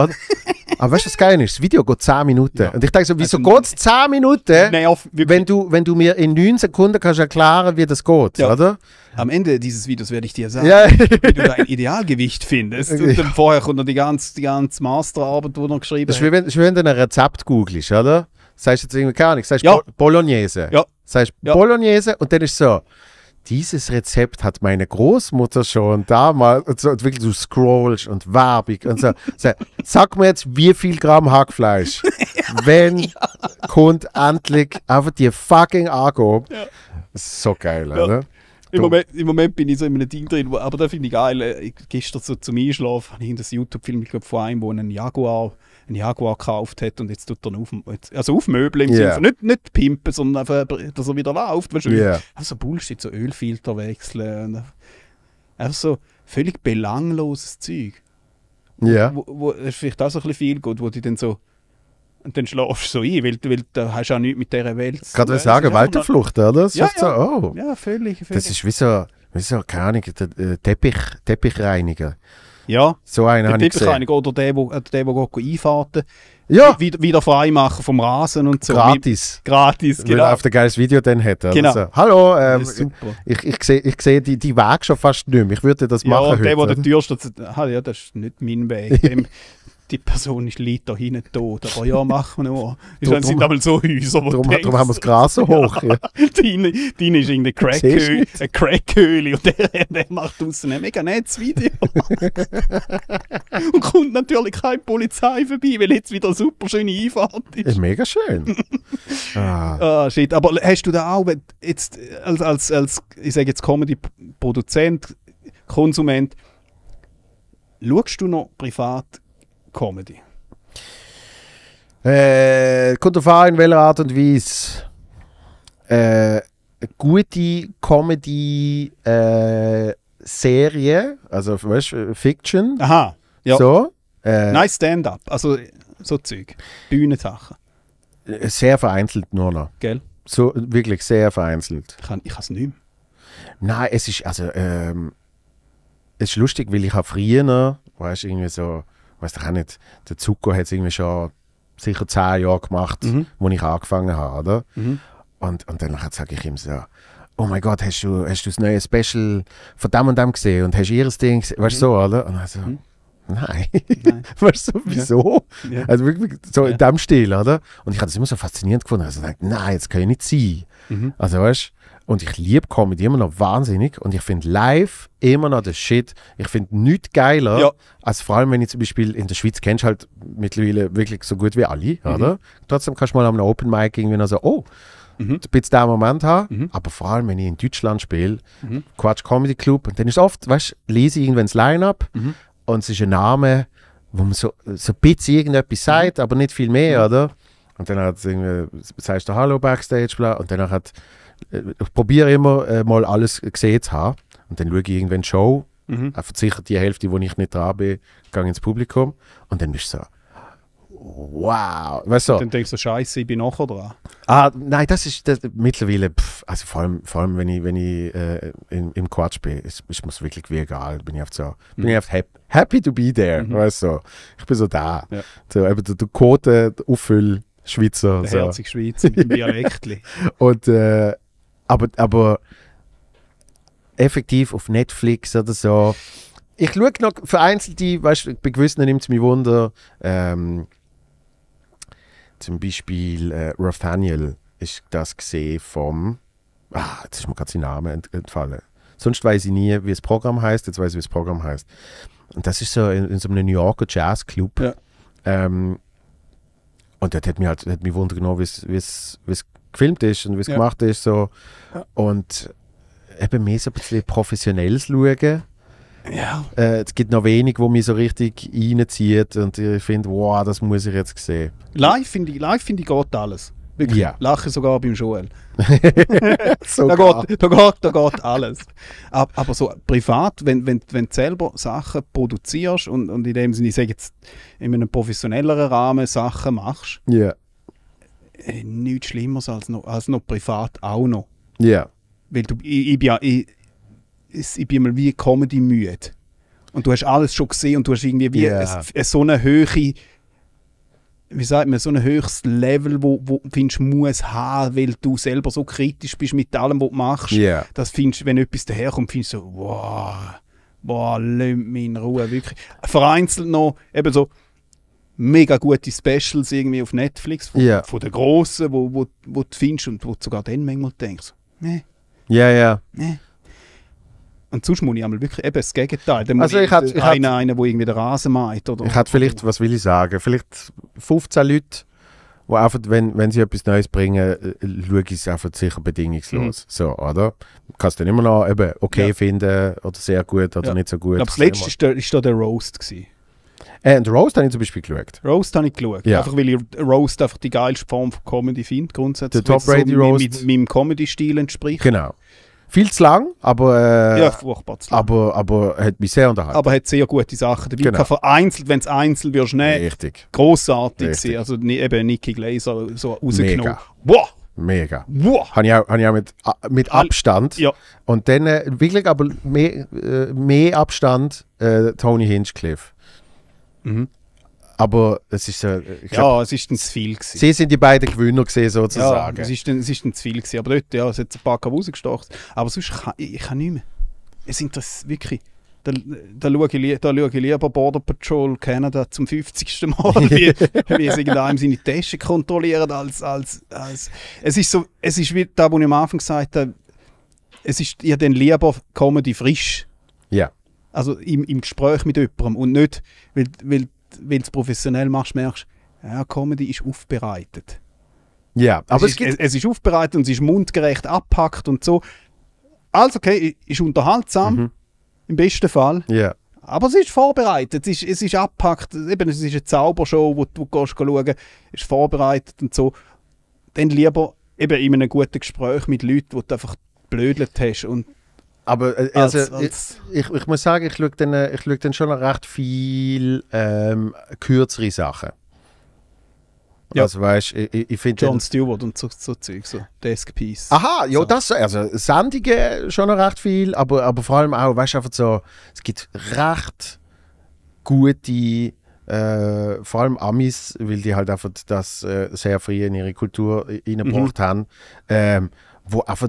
Aber weißt du, was geil ist? Das Video geht 10 Minuten. Ja. Und ich denke so, wieso also, geht es 10 Minuten, nein, auf, wenn, du, wenn du mir in 9 Sekunden kannst erklären, wie das geht, ja. oder? Am Ende dieses Videos werde ich dir sagen, ja. wie du dein Idealgewicht findest. Und dann vorher kommt noch die ganze, die ganze Masterarbeit, die noch geschrieben ist. Das ist wie wenn, du ein Rezept googelst, oder? Sagst jetzt irgendwie gar nichts. Sagst ja. Bolognese. Ja. Sagst Bolognese und dann ist es so dieses Rezept hat meine Großmutter schon damals, und so, und wirklich, du scrollst und warbig und so, so. (laughs) Sag mir jetzt, wie viel Gramm Hackfleisch, (laughs) wenn ja. kommt endlich einfach die fucking Argo. Ja. So geil, ja. oder? Ne? Im Moment, Im Moment, bin ich so in einem Ding drin, aber da finde ich geil. Ich, äh, gestern so zum Einschlafen habe ich in das YouTube-Film, vor einem, wo ein Jaguar einen Jaguar gekauft hat und jetzt tut er auf, also auf Möbel im yeah. nicht, nicht pimpen, sondern einfach, dass er wieder läuft. Weißt du? yeah. Also Bullshit, so Ölfilter wechseln. Einfach so völlig belangloses Zeug. Ja. Yeah. Wo, wo, ist vielleicht auch so ein bisschen viel gut, wo die dann so und dann schlafst du so ein, weil, weil da hast du auch nichts mit dieser Welt zu tun. Gerade will sagen, Walterflucht, oder? Das ja, ja. So, oh. ja völlig, völlig. Das ist wie so, wie so keine Ahnung, äh, Teppich, Teppichreiniger. Ja. So einen habe ich gesehen. Oder der, äh, der, der, der einfahrten. Ja. Wieder, wieder freimachen vom Rasen und so. Gratis. Gratis, genau. Wenn er auf ein geiles Video dann hätte. Genau. Also, hallo, ähm, ich, ich sehe ich seh die, die Weg schon fast nicht mehr. Ich würde das ja, machen der, heute. der, der steht, Ah, ja, das ist nicht mein Weg. (laughs) die Person ist liegt da hinten tot. Aber ja, machen wir noch. Dann sind einmal so Häuser, wo Darum, darum haben wir das Gras so (laughs) hoch. ja. deine, (laughs) deine ist irgendeine Crackhöhle Crack und der, (laughs) der macht draußen ein mega nettes Video. und kommt natürlich keine Polizei vorbei, weil jetzt wieder eine super schöne Einfahrt ist. ist mega schön. ah. ah. shit. Aber hast du da auch jetzt als, als, als ich sage jetzt Comedy-Produzent, Konsument, schaust du noch privat Comedy? Äh, kommt auf in welcher Art und Weise. Äh, gute Comedy-Serie, äh, also weißt, Fiction. Aha. Ja. So. Äh, nice Stand-up, also so Zeug. Bühnensachen. Äh, sehr vereinzelt nur noch. Gell? So, wirklich sehr vereinzelt. Ich kann es nicht mehr. Nein, es ist, also, ähm, es ist lustig, weil ich habe früher, weißt du, irgendwie so weiß doch auch nicht, der Zucker hat es irgendwie schon sicher zehn Jahre gemacht, mhm. wo ich angefangen habe, oder? Mhm. Und, und dann sage ich ihm so, oh mein Gott, hast du, hast du das neue Special von dem und dem gesehen und hast ihr das Ding gesehen? Weißt du, mhm. so, oder? Und er so, mhm. nein. nein. (laughs) weißt du, wieso? Ja. Also wirklich so ja. in dem Stil, oder? Und ich habe das immer so faszinierend gefunden. Also ich dachte, nein, jetzt kann ich nicht sein. Mhm. Also weißt du? Und ich liebe Comedy immer noch wahnsinnig. Und ich finde live immer noch das Shit. Ich finde nichts geiler, ja. als vor allem, wenn ich zum Beispiel in der Schweiz kennst halt mittlerweile wirklich so gut wie alle, mhm. oder? Trotzdem kannst du mal am Open Mic irgendwie noch so, oh, mhm. ein bisschen Moment haben. Mhm. Aber vor allem, wenn ich in Deutschland spiele, mhm. Quatsch Comedy Club, und dann ist oft, weißt du, lese ich irgendwann das Line-Up mhm. und es ist ein Name, wo man so, so ein bisschen irgendetwas mhm. sagt, aber nicht viel mehr, mhm. oder? Und dann hat es irgendwie, sagst du Hallo Backstage, bla, und danach hat äh, ich probiere immer äh, mal alles gesehen zu haben. Und dann schaue ich irgendwann die Show, mhm. Äh, sicher die Hälfte, wo ich nicht dran bin, gehe ins Publikum. Und dann bist du so, wow. Weißt du, dann denkst du, Scheiße, ich bin noch dran. Ah, nein, das ist das, mittlerweile, pff, also vor allem, vor allem, wenn ich, wenn ich äh, in, im Quatsch bin, ist, ist mir wirklich wie egal. Bin ich oft so, mhm. bin ich oft happy, happy to be there. Mhm. Weißt du, ich bin so da. Ja. So, eben, der, der Quote, der Auffüll, Schweizer. Der so. herzig Schweizer mit dem (laughs) Dialektli. und, äh, aber, aber effektiv auf Netflix oder so. Ich schaue noch vereinzelte, weißt du, bei gewissen nimmt es mich Wunder. Ähm, zum Beispiel äh, Rathaniel ist das gesehen vom. Ah, jetzt ist mir gerade sein Name ent entfallen. Sonst weiß ich nie, wie das Programm heißt. Jetzt weiß ich, wie das Programm heißt. Und das ist so in, in so einem New Yorker Jazzclub. Ja. Ähm, und das hat mich halt hat mich wundern genommen, wie es gefilmt ist und wie es ja. gemacht ist. So. Und eben mehr so ein bisschen professionelles Schauen. Ja. Äh, es gibt noch wenig, wo mich so richtig reinzieht und ich finde, wow, das muss ich jetzt sehen. Live finde ich, live finde ich geht alles. Wirklich. Ja. Lache sogar beim Joel. (laughs) da, geht, da, geht, da geht alles. Aber, so privat, wenn, wenn, wenn du selber Sachen produzierst und, und in dem Sinne, ich sage jetzt, in einem professionelleren Rahmen Sachen machst, ja. Äh, nichts Schlimmeres als noch, als noch privat auch noch. Ja. Weil du, ich, ich bin ja, ich, ich bin mal wie Comedy müde. Und du hast alles schon gesehen und du hast irgendwie wie yeah. eine, eine, so eine Höhe wie sagt man, so ein höchstes Level, wo, du findest, muss haben, weil du selber so kritisch bist mit allem, was du machst. Yeah. Das findest, wenn etwas daherkommt, findest du so, wow, wow, lass mich in Ruhe, wirklich. Vereinzelt noch, eben so, mega gute Specials irgendwie auf Netflix von, yeah. von den Grossen, wo, wo, wo du findest und wo du sogar dann manchmal denkst, ne. Ja, ja. Ne. Und sonst muss ich einmal wirklich eben das Gegenteil. Dann also ich hatte einen, einen, der irgendwie den Rasen meint. Oder, ich hatte vielleicht, was will ich sagen, vielleicht 15 Leute, die einfach, wenn, wenn sie etwas Neues bringen, äh, äh, schaue ich es einfach sicher bedingungslos. Mhm. So, oder? Kannst du dann immer noch eben okay ja. finden oder sehr gut oder ja. nicht so gut. Ich glaube, das letzte war da der Roast. Gewesen. Äh, und Roast habe ich zum Beispiel geschaut. Roast habe ich geschaut. Ja. Einfach weil ich Roast einfach die geilste Form von Comedy finde, grundsätzlich. Der Top Brady so Roast. Mit, mit meinem Comedy-Stil entspricht. Genau. Viel zu lang, aber. Äh, ja, furchtbar zu lang. Aber, aber hat mich sehr unterhalten. Aber hat sehr gute Sachen dabei. Genau. Vereinzelt, wenn es einzeln würdest nehmen. Richtig. Grossartig. Richtig. Also eben Nicky Glaser so rausgenommen. Mega. Wow! Mega. Wow. Habe ich auch, hab ich auch mit, äh, mit Abstand. Ja. Und dann äh, wirklich aber mehr, äh, mehr Abstand äh, Tony Hinchcliffe. Mhm. Aber es ist äh, glaub, ja, es ist ein zu viel gewesen. Sie sind die beiden Gewinner gesehen sozusagen. Ja, es ist ein, es ist ein zu viel gewesen. Aber dort, ja, es hat ein paar gestochen. Aber sonst kann ich, ich kann nicht mehr. Es sind das wirklich da, da schaue ich, da schaue ich lieber Border Patrol Canada zum 50. Mal, (laughs) wie, wie sie irgendeinem seine Tasche kontrollieren, als, als, als, Es ist so, es ist wie da, wo ich am Anfang gesagt habe, es ist ja dann lieber Comedy frisch. Ja also im, im Gespräch mit jemandem und nicht, weil, weil, weil du es professionell machst, merkst, ja, Comedy ist aufbereitet. Ja, aber es, es, ist, es, es ist aufbereitet und es ist mundgerecht abpackt und so. Alles okay, ist unterhaltsam, mhm. im besten Fall. Ja. Aber es ist vorbereitet, es ist, es ist abpackt, eben, es ist eine Zaubershow, wo du gehst schauen, ist vorbereitet und so. Dann lieber eben in einem guten Gespräch mit Leuten, wo du einfach blödelt hast und aber äh, also, als, äh, als ich, ich, muss sagen, ich schaue dann, äh, ich schaue dann schon recht viel ähm, kürzere Sachen. Ja. Also weißt, ich, ich finde John Stewart und so, so Zeug, so Desk Piece. Aha, ja, so. das also Sendungen schon noch recht viel, aber, aber vor allem auch, weißt einfach so, es gibt recht gute äh, vor allem Amis, weil die halt einfach das äh, sehr früh in ihre Kultur mhm. reingebracht mhm. haben, ähm, wo einfach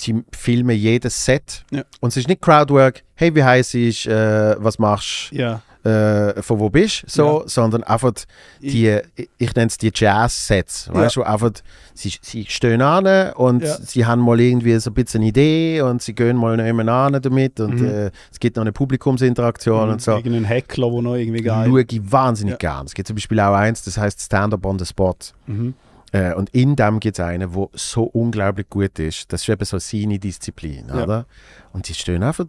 sie filmen jedes Set. Ja. Und es ist nicht Crowdwork, hey, wie heiß ist, äh, was machst du, ja. äh, von wo bist so, ja. sondern einfach die, ich, ich nenne es die Jazz-Sets, weißt du, einfach, sie, sie stehen an und sie haben mal irgendwie so ein bisschen eine Idee und sie gehen mal nebenan an damit und mhm. äh, es gibt noch eine Publikumsinteraktion mhm. und so. Irgendeinen Heckler, wo noch irgendwie geil ist. Schaue ich wahnsinnig gern. Es gibt zum Beispiel auch eins, das heißt Stand-Up on the Spot. Mhm. Äh, und in dem gibt es einen, der so unglaublich gut ist. Das ist eben so seine Disziplin, ja. oder? Und die stehen einfach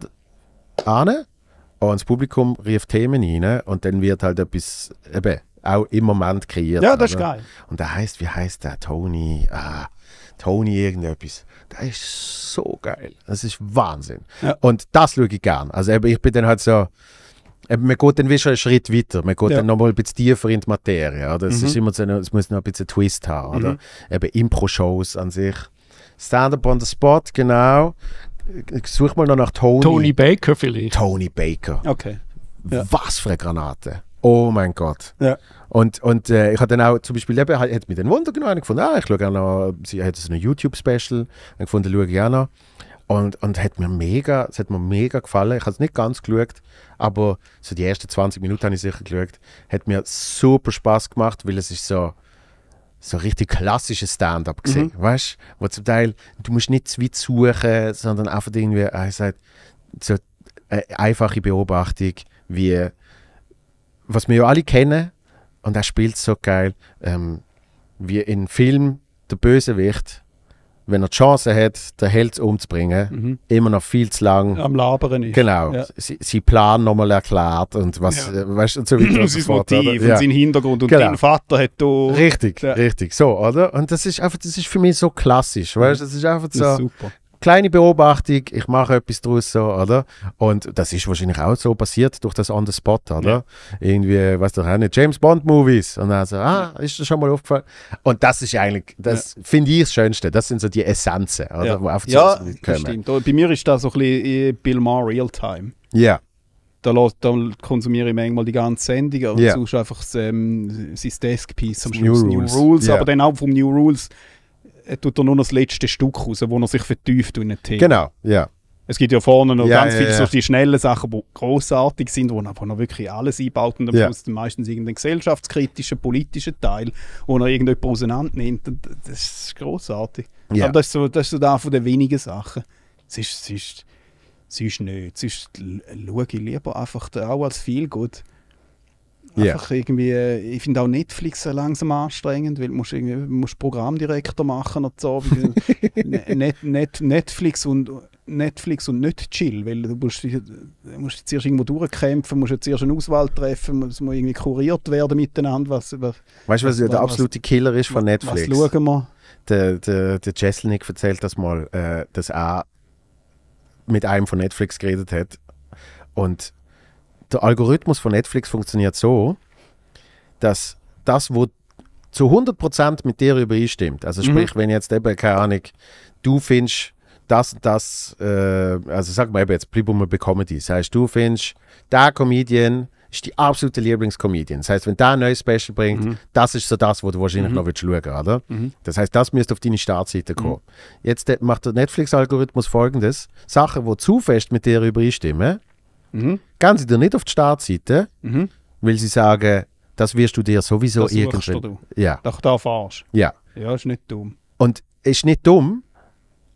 an und das Publikum rief Themen rein und dann wird halt etwas, eben, auch im Moment kreiert. Ja, das oder? ist geil. Und der heißt, wie heißt der? Tony, ah, Tony irgendetwas. Der ist so geil. Das ist Wahnsinn. Ja. Und das schaue ich gern. Also ich bin dann halt so, eben, äh, man geht dann wie schon einen Schritt weiter, man geht ja. dann nochmal ein bisschen tiefer in die Materie. Es, mhm. so muss noch ein bisschen Twist haben. Oder? Mhm. Eben Impro-Shows an sich. Stand-up on the spot, genau. Such mal noch nach Tony. Tony Baker vielleicht. Tony Baker. Okay. Ja. Was für eine Granate. Oh mein Gott. Ja. Und, und äh, ich habe dann auch zum Beispiel eben, hat, hat mich den Wunder genommen, ich gefunden, ah, ich schaue auch noch, sie hat so ein YouTube-Special, ich gefunden, schaue ich auch noch. Und, und hat mir mega, es hat mir mega gefallen. Ich habe es nicht ganz geschaut, aber so die ersten 20 Minuten habe ich sicher geschaut. Hat mir super Spaß gemacht, weil es ist so, so richtig klassisches Stand-up mhm. gesehen, mhm. weißt? Wo zum Teil du musst nicht zu weit suchen, sondern einfach irgendwie, ich sag, so eine einfache Beobachtung, wie was wir ja alle kennen und er spielt so geil, ähm, wie in Film der Bösewicht wenn er die Chance hat, den Held umzubringen, mhm. immer noch viel zu lang. Am Labern ist. Genau. Ja. Sie, Plan nochmal erklärt und was, ja. Äh, weißt du, (clears throat) und so weiter. sein Motiv ja. und sein Hintergrund und genau. dein Vater hat da. Richtig, ja. richtig. So, oder? Und das ist einfach, das ist für mich so klassisch, weißt du? Mhm. Das ist einfach so. Ist super kleine Beobachtung, ich mache etwas draus, so, oder? Und das ist wahrscheinlich auch so passiert durch das On the Spot, oder? Ja. Irgendwie, weißt du, auch nicht, James Bond Movies. Und dann so, ah, ist das schon mal aufgefallen? Und das ist eigentlich, das ja. finde ich das Schönste. Das sind so die Essenzen, oder? Ja, auf die ja das stimmt. Bei mir ist das so ein bisschen äh, Bill Maher Realtime. Ja. Da, da, konsumiere ich manchmal die ganze Sendung, aber yeah. sonst einfach ähm, sein Deskpiece am Schluss, New Rules, New Rules yeah. aber dann auch vom New Rules er tut er nur noch das letzte Stück raus, wo er sich vertieft in ein Thema. Genau, ja. Es gibt ja vorne noch ja, ganz ja, viele ja. so die schnellen Sachen, die großartig sind, wo er noch wirklich alles einbaut und am ja. Schluss meistens irgendeinen gesellschaftskritischen, politischen Teil, wo er irgendjemand auseinandernimmt. Das ist großartig. Aber das ist so, das ist so da von den wenigen Sachen. Es ist, es ist, es ist nicht. Es ist, schaue ich lieber einfach auch als viel gut. Einfach yeah. irgendwie, äh, ich finde auch Netflix langsam anstrengend, weil du musst, musst Programmdirektor machen und so. (laughs) Ne-, Net, Net, Netflix und Netflix und nicht chill, weil du musst, musst jetzt erst irgendwo durchkämpfen, musst jetzt erst eine Auswahl treffen, es muss irgendwie kuriert werden miteinander. Was, was, weißt du, was, was der absolute Killer ist von Netflix? Was schauen wir? Der, der, der Jesselnik erzählt das mal, äh, dass er mit einem von Netflix geredet hat und der Algorithmus von Netflix funktioniert so, dass das, wo zu 100% mit dir übereinstimmt, also mhm. sprich, mhm. wenn jetzt eben, keine Ahnung, du findest das und das, äh, also sag mal eben, jetzt bleiben wir bei Comedy. Das heißt, du findest, der Comedian ist die absolute Lieblingscomedian. Das heißt, wenn der ein neues Special bringt, mhm. das ist so das, was du wahrscheinlich mhm. noch willst schauen, oder? Mhm. Das heißt, das müsste auf deine Startseite kommen. Mhm. Jetzt äh, macht der Netflix-Algorithmus folgendes: Sachen, die zu fest mit dir übereinstimmen, Mhm. Gehen Sie dir nicht auf die Startseite, mhm. weil Sie sagen, das wirst du dir sowieso das irgendwann... Du. Ja. Doch, da fährst Ja. Ja, ist nicht dumm. Und ist nicht dumm,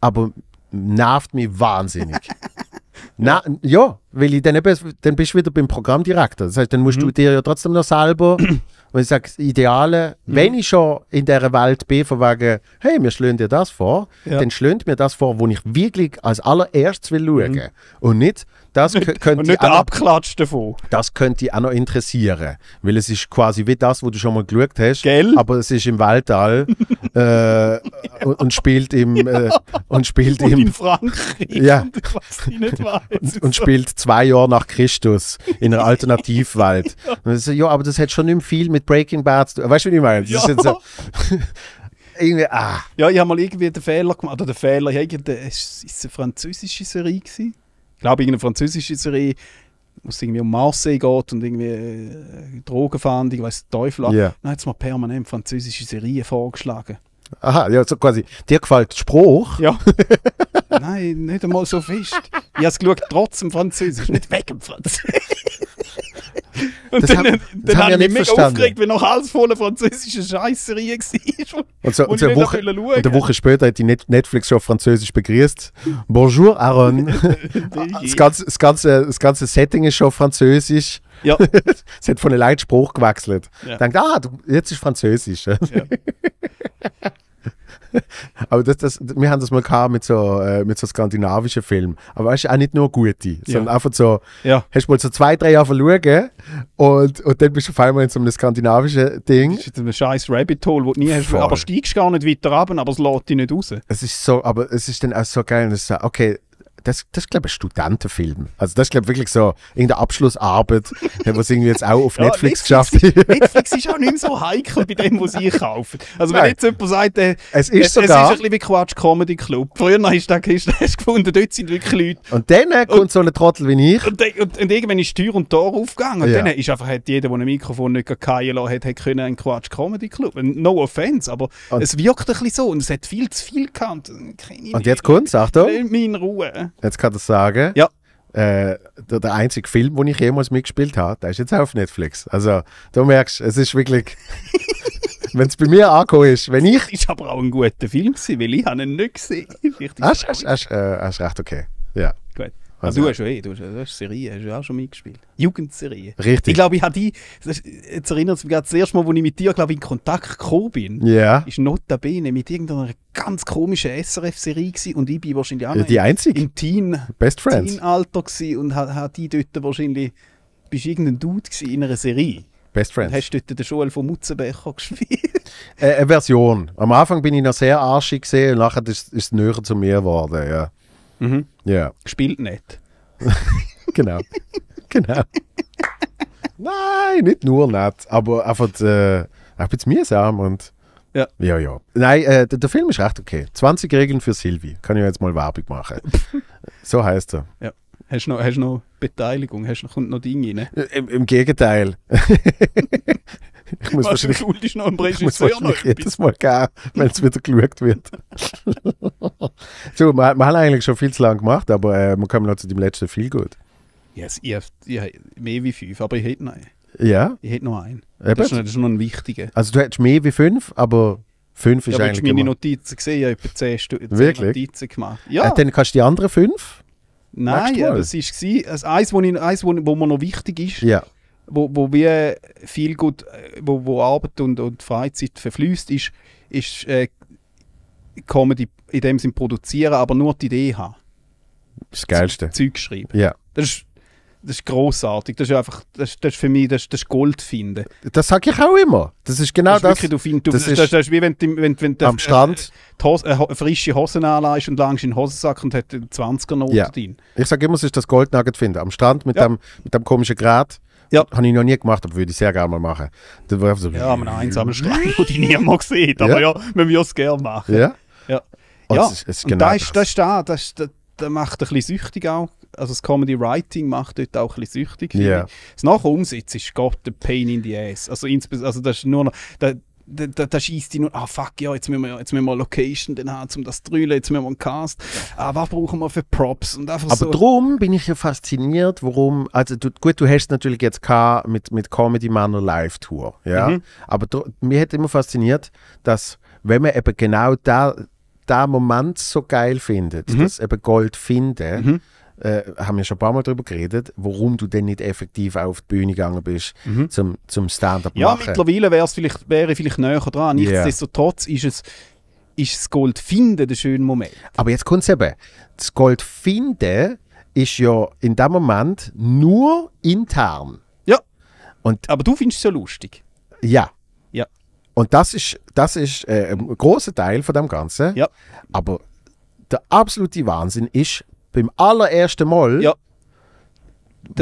aber nervt mich wahnsinnig. (laughs) Na, ja. weil ich dann, eben, dann bist du wieder beim Programmdirektor. Das heißt, dann musst mhm. du dir ja trotzdem noch selber, (clears throat) wenn ich sage, das Ideale, mhm. wenn ich schon in dieser Welt bin, von wegen, hey, mir schlönt dir das vor, ja. dann schlönt mir das vor, wo ich wirklich als allererstes will schauen. Mhm. Und nicht, das könnte und nicht auch abklatscht davon. Das könnte dich auch noch interessieren, weil es ist quasi wie das, wo du schon mal geschaut hast, Gell? aber es ist im Weltall (laughs) äh, und, und, spielt im äh, und spielt und im in Frankreich ja. und, weiß, und spielt zwei Jahre nach Christus in einer Alternativwelt. (laughs) So, ja, aber das hat schon nicht viel mit Breaking Bad zu tun. Weißt du, wie ich meine? Ja. So, (laughs) irgendwie, ah. Ja, ich habe mal irgendwie den Fehler gemacht, oder den Fehler, ich habe eine französische Serie gesehen ich glaube, irgendeine französische Serie, wo es irgendwie um Marseille geht und irgendwie äh, Drogenfahndung, weiß Teufel. Yeah. Dann hat es mir permanent französische Serien vorgeschlagen. Aha, ja, so quasi. Dir gefällt Spruch? Ja. (laughs) Nein, nicht einmal so fest. Ich habe es geschaut, trotz dem Französisch, nicht wegen dem Französisch. Und das dann, hab, dann habe ich mich mega aufgeregt, wenn noch alles voller französischer Scheißserie war. Und, (laughs) so, und, und, so Woche, und eine Woche später hat die Netflix schon auf Französisch begrüßt. Bonjour, Aaron. (laughs) das, ganze, das, ganze, das ganze Setting ist schon Französisch. Ja. (laughs) es hat von allein Spruch gewechselt. Ja. Denkt, ah, du, jetzt ist Französisch. Ja. (laughs) aber das, das, wir haben das mal gehabt mit so, äh, mit so skandinavischen Filmen. Aber weißt du, auch nicht nur gute, sondern ja. einfach so, ja. hast du mal so zwei, drei Jahre verloren und, und dann bist du auf einmal in so einem skandinavischen Ding. Das ist ein scheiß Rabbit Hole, wo du nie hast. Aber steigst gar nicht weiter ab, aber es lädt dich nicht raus. Es ist so, aber es ist dann auch so geil, dass du sagst, okay, das, das ist, glaube ich, ein Studentenfilm. Also, das ist, glaube ich, wirklich so irgendeine Abschlussarbeit, was (laughs) irgendwie jetzt auch auf ja, Netflix, geschafft hat. Netflix ist auch nicht so heikel bei dem, was ich (laughs) kaufe. Also, wenn Nein. jetzt jemand sagt, äh, es ist, es, sogar, es ist ein bisschen wie Quatsch Comedy Club. Früher hast du (laughs) gefunden, dort sind wirklich Leute. Und dann und, kommt so ein Trottel wie ich. Und, und, und irgendwann ist Tür und Tor aufgegangen. Und ja. dann ist einfach, hat jeder, der ein Mikrofon nicht geheilen hat, hat können einen Quatsch Comedy Club. No offense, aber und es wirkt ein bisschen so und es hat viel zu viel gehabt. Und jetzt kommt es, Achtung. Nimm mich in Ruhe. Jetzt kann das sagen. Ja. Äh, der, der, einzige Film, den ich jemals mitgespielt habe, der ist jetzt auf Netflix. Also du merkst, es ist wirklich. (laughs) wenn es bei mir angekommen ist, wenn ich... Das ist aber auch ein guter Film gewesen, weil ich ihn nicht gesehen. Richtig hast, hast, hast, recht okay, ja. Gut. Ah, also, du äh, hast schon eh, du hast, du hast Serien, hast auch schon mitgespielt. Jugendserie. Richtig. Ich glaube, ich habe die, jetzt erinnert es mich gerade das erste Mal, wo ich mit dir, glaube in Kontakt gekommen bin, yeah. ist notabene mit irgendeiner ganz komischen SRF-Serie gewesen und ich bin wahrscheinlich auch ja, die einzige. im Teen, Best Friends. Teen Alter gewesen und habe die dort wahrscheinlich, bist irgendein Dude in einer Serie. Best Friends. Und hast du dort den Joel von Mutzenbecher (laughs) gespielt? äh, eine Version. Am Anfang bin ich noch sehr arschig gesehen und nachher ist es näher zu mir geworden, ja. Mhm. Ja. Spielt nicht. (laughs) genau. genau. Nein, nicht nur nett, aber einfach, äh, ein bisschen mühsam und. Ja. Ja, ja. Nein, äh, der, der, Film ist recht okay. 20 Regeln für Silvi. Kann ich jetzt mal Werbung machen. (laughs) so heißt er. Ja. Hast du noch, hast noch Beteiligung? Hast, kommt noch Dinge rein? Im, Im Gegenteil. (laughs) Ich muss Was wahrscheinlich, noch ich muss wahrscheinlich jedes Mal gehen, wenn es wieder geschaut wird. (laughs) so, wir, wir, haben eigentlich schon viel zu lange gemacht, aber äh, wir kommen noch zu dem letzten viel gut. Yes, ich habe mehr wie fünf, aber ich hätte noch einen. Ja? Ich hätte noch einen. Eben. Das ist, noch, das ist noch ein wichtiger. Also du hättest mehr wie fünf, aber fünf ist ja, eigentlich... Du habe meine Notizen gesehen, ich habe etwa zehn, Stunden Notizen gemacht. Ja. Äh, dann kannst du die anderen fünf... Nein, aber es war also eins, wo, mir noch wichtig ist. Ja wo, wo wie viel gut, äh, wo, wo Arbeit und, und Freizeit verfließt, ist, ist äh, Comedy in dem Sinn produzieren, aber nur die Idee haben. Das Geilste. Zeug schreiben. Ja. Das ist, das ist grossartig. Das ist einfach, das, das ist für mich, das, das Gold finden. Das sage ich auch immer. Das ist genau das. Ist das. du find, du, das, ist, das, ist wie wenn, wenn, wenn, wenn am Strand äh, Hose, äh, frische Hosen anleihst und langst in den Hosensack und hat 20er Note ja. drin. Ich sage immer, es ist das Goldnugget finden. Am Strand mit, ja. dem, mit dem komischen Grat ja, habe ich noch nie gemacht, aber würde ich sehr gerne mal machen. Da war so ja, an einem einsamen Strand, wo die niemand sieht. Aber ja, ja wir es gerne machen. Ja? Ja. Oh, ja. Es ist, ist genau und da ist, das da, das, ist, das, das macht ein bisschen süchtig auch. Also das Comedy Writing macht dort auch ein bisschen süchtig. Yeah. Das Nachher ist Gott, the pain in the ass. Also, also das ist nur noch... Das, da, da, da schießt die nur, ah fuck ja, jetzt müssen wir, jetzt müssen wir Location den haben, um das zu drüllen, jetzt müssen wir einen Cast, ah, was brauchen wir für Props und einfach Aber so. darum bin ich ja fasziniert, warum, also du, gut, du hast natürlich jetzt keine mit, mit Comedy Manor Live Tour, ja, mhm. aber da, mir hat immer fasziniert, dass wenn man eben genau da, da Moment so geil findet, mhm. das eben Gold finden, mhm. Äh, haben wir schon ein paar Mal darüber geredet, warum du denn nicht effektiv auf die Bühne gegangen bist, mhm. zum, zum Stand-up ja, machen. Ja, mittlerweile wär's vielleicht, wäre ich vielleicht näher dran. Nichtsdestotrotz yeah. ist es ist das Gold finden der schöne Moment. Aber jetzt kommt es eben. Das Gold finden ist ja in dem Moment nur intern. Ja. Und Aber du findest es ja lustig. Ja. Ja. Und das ist, das ist äh, ein großer Teil von dem Ganzen. Ja. Aber der absolute Wahnsinn ist beim allerersten Mal, ja.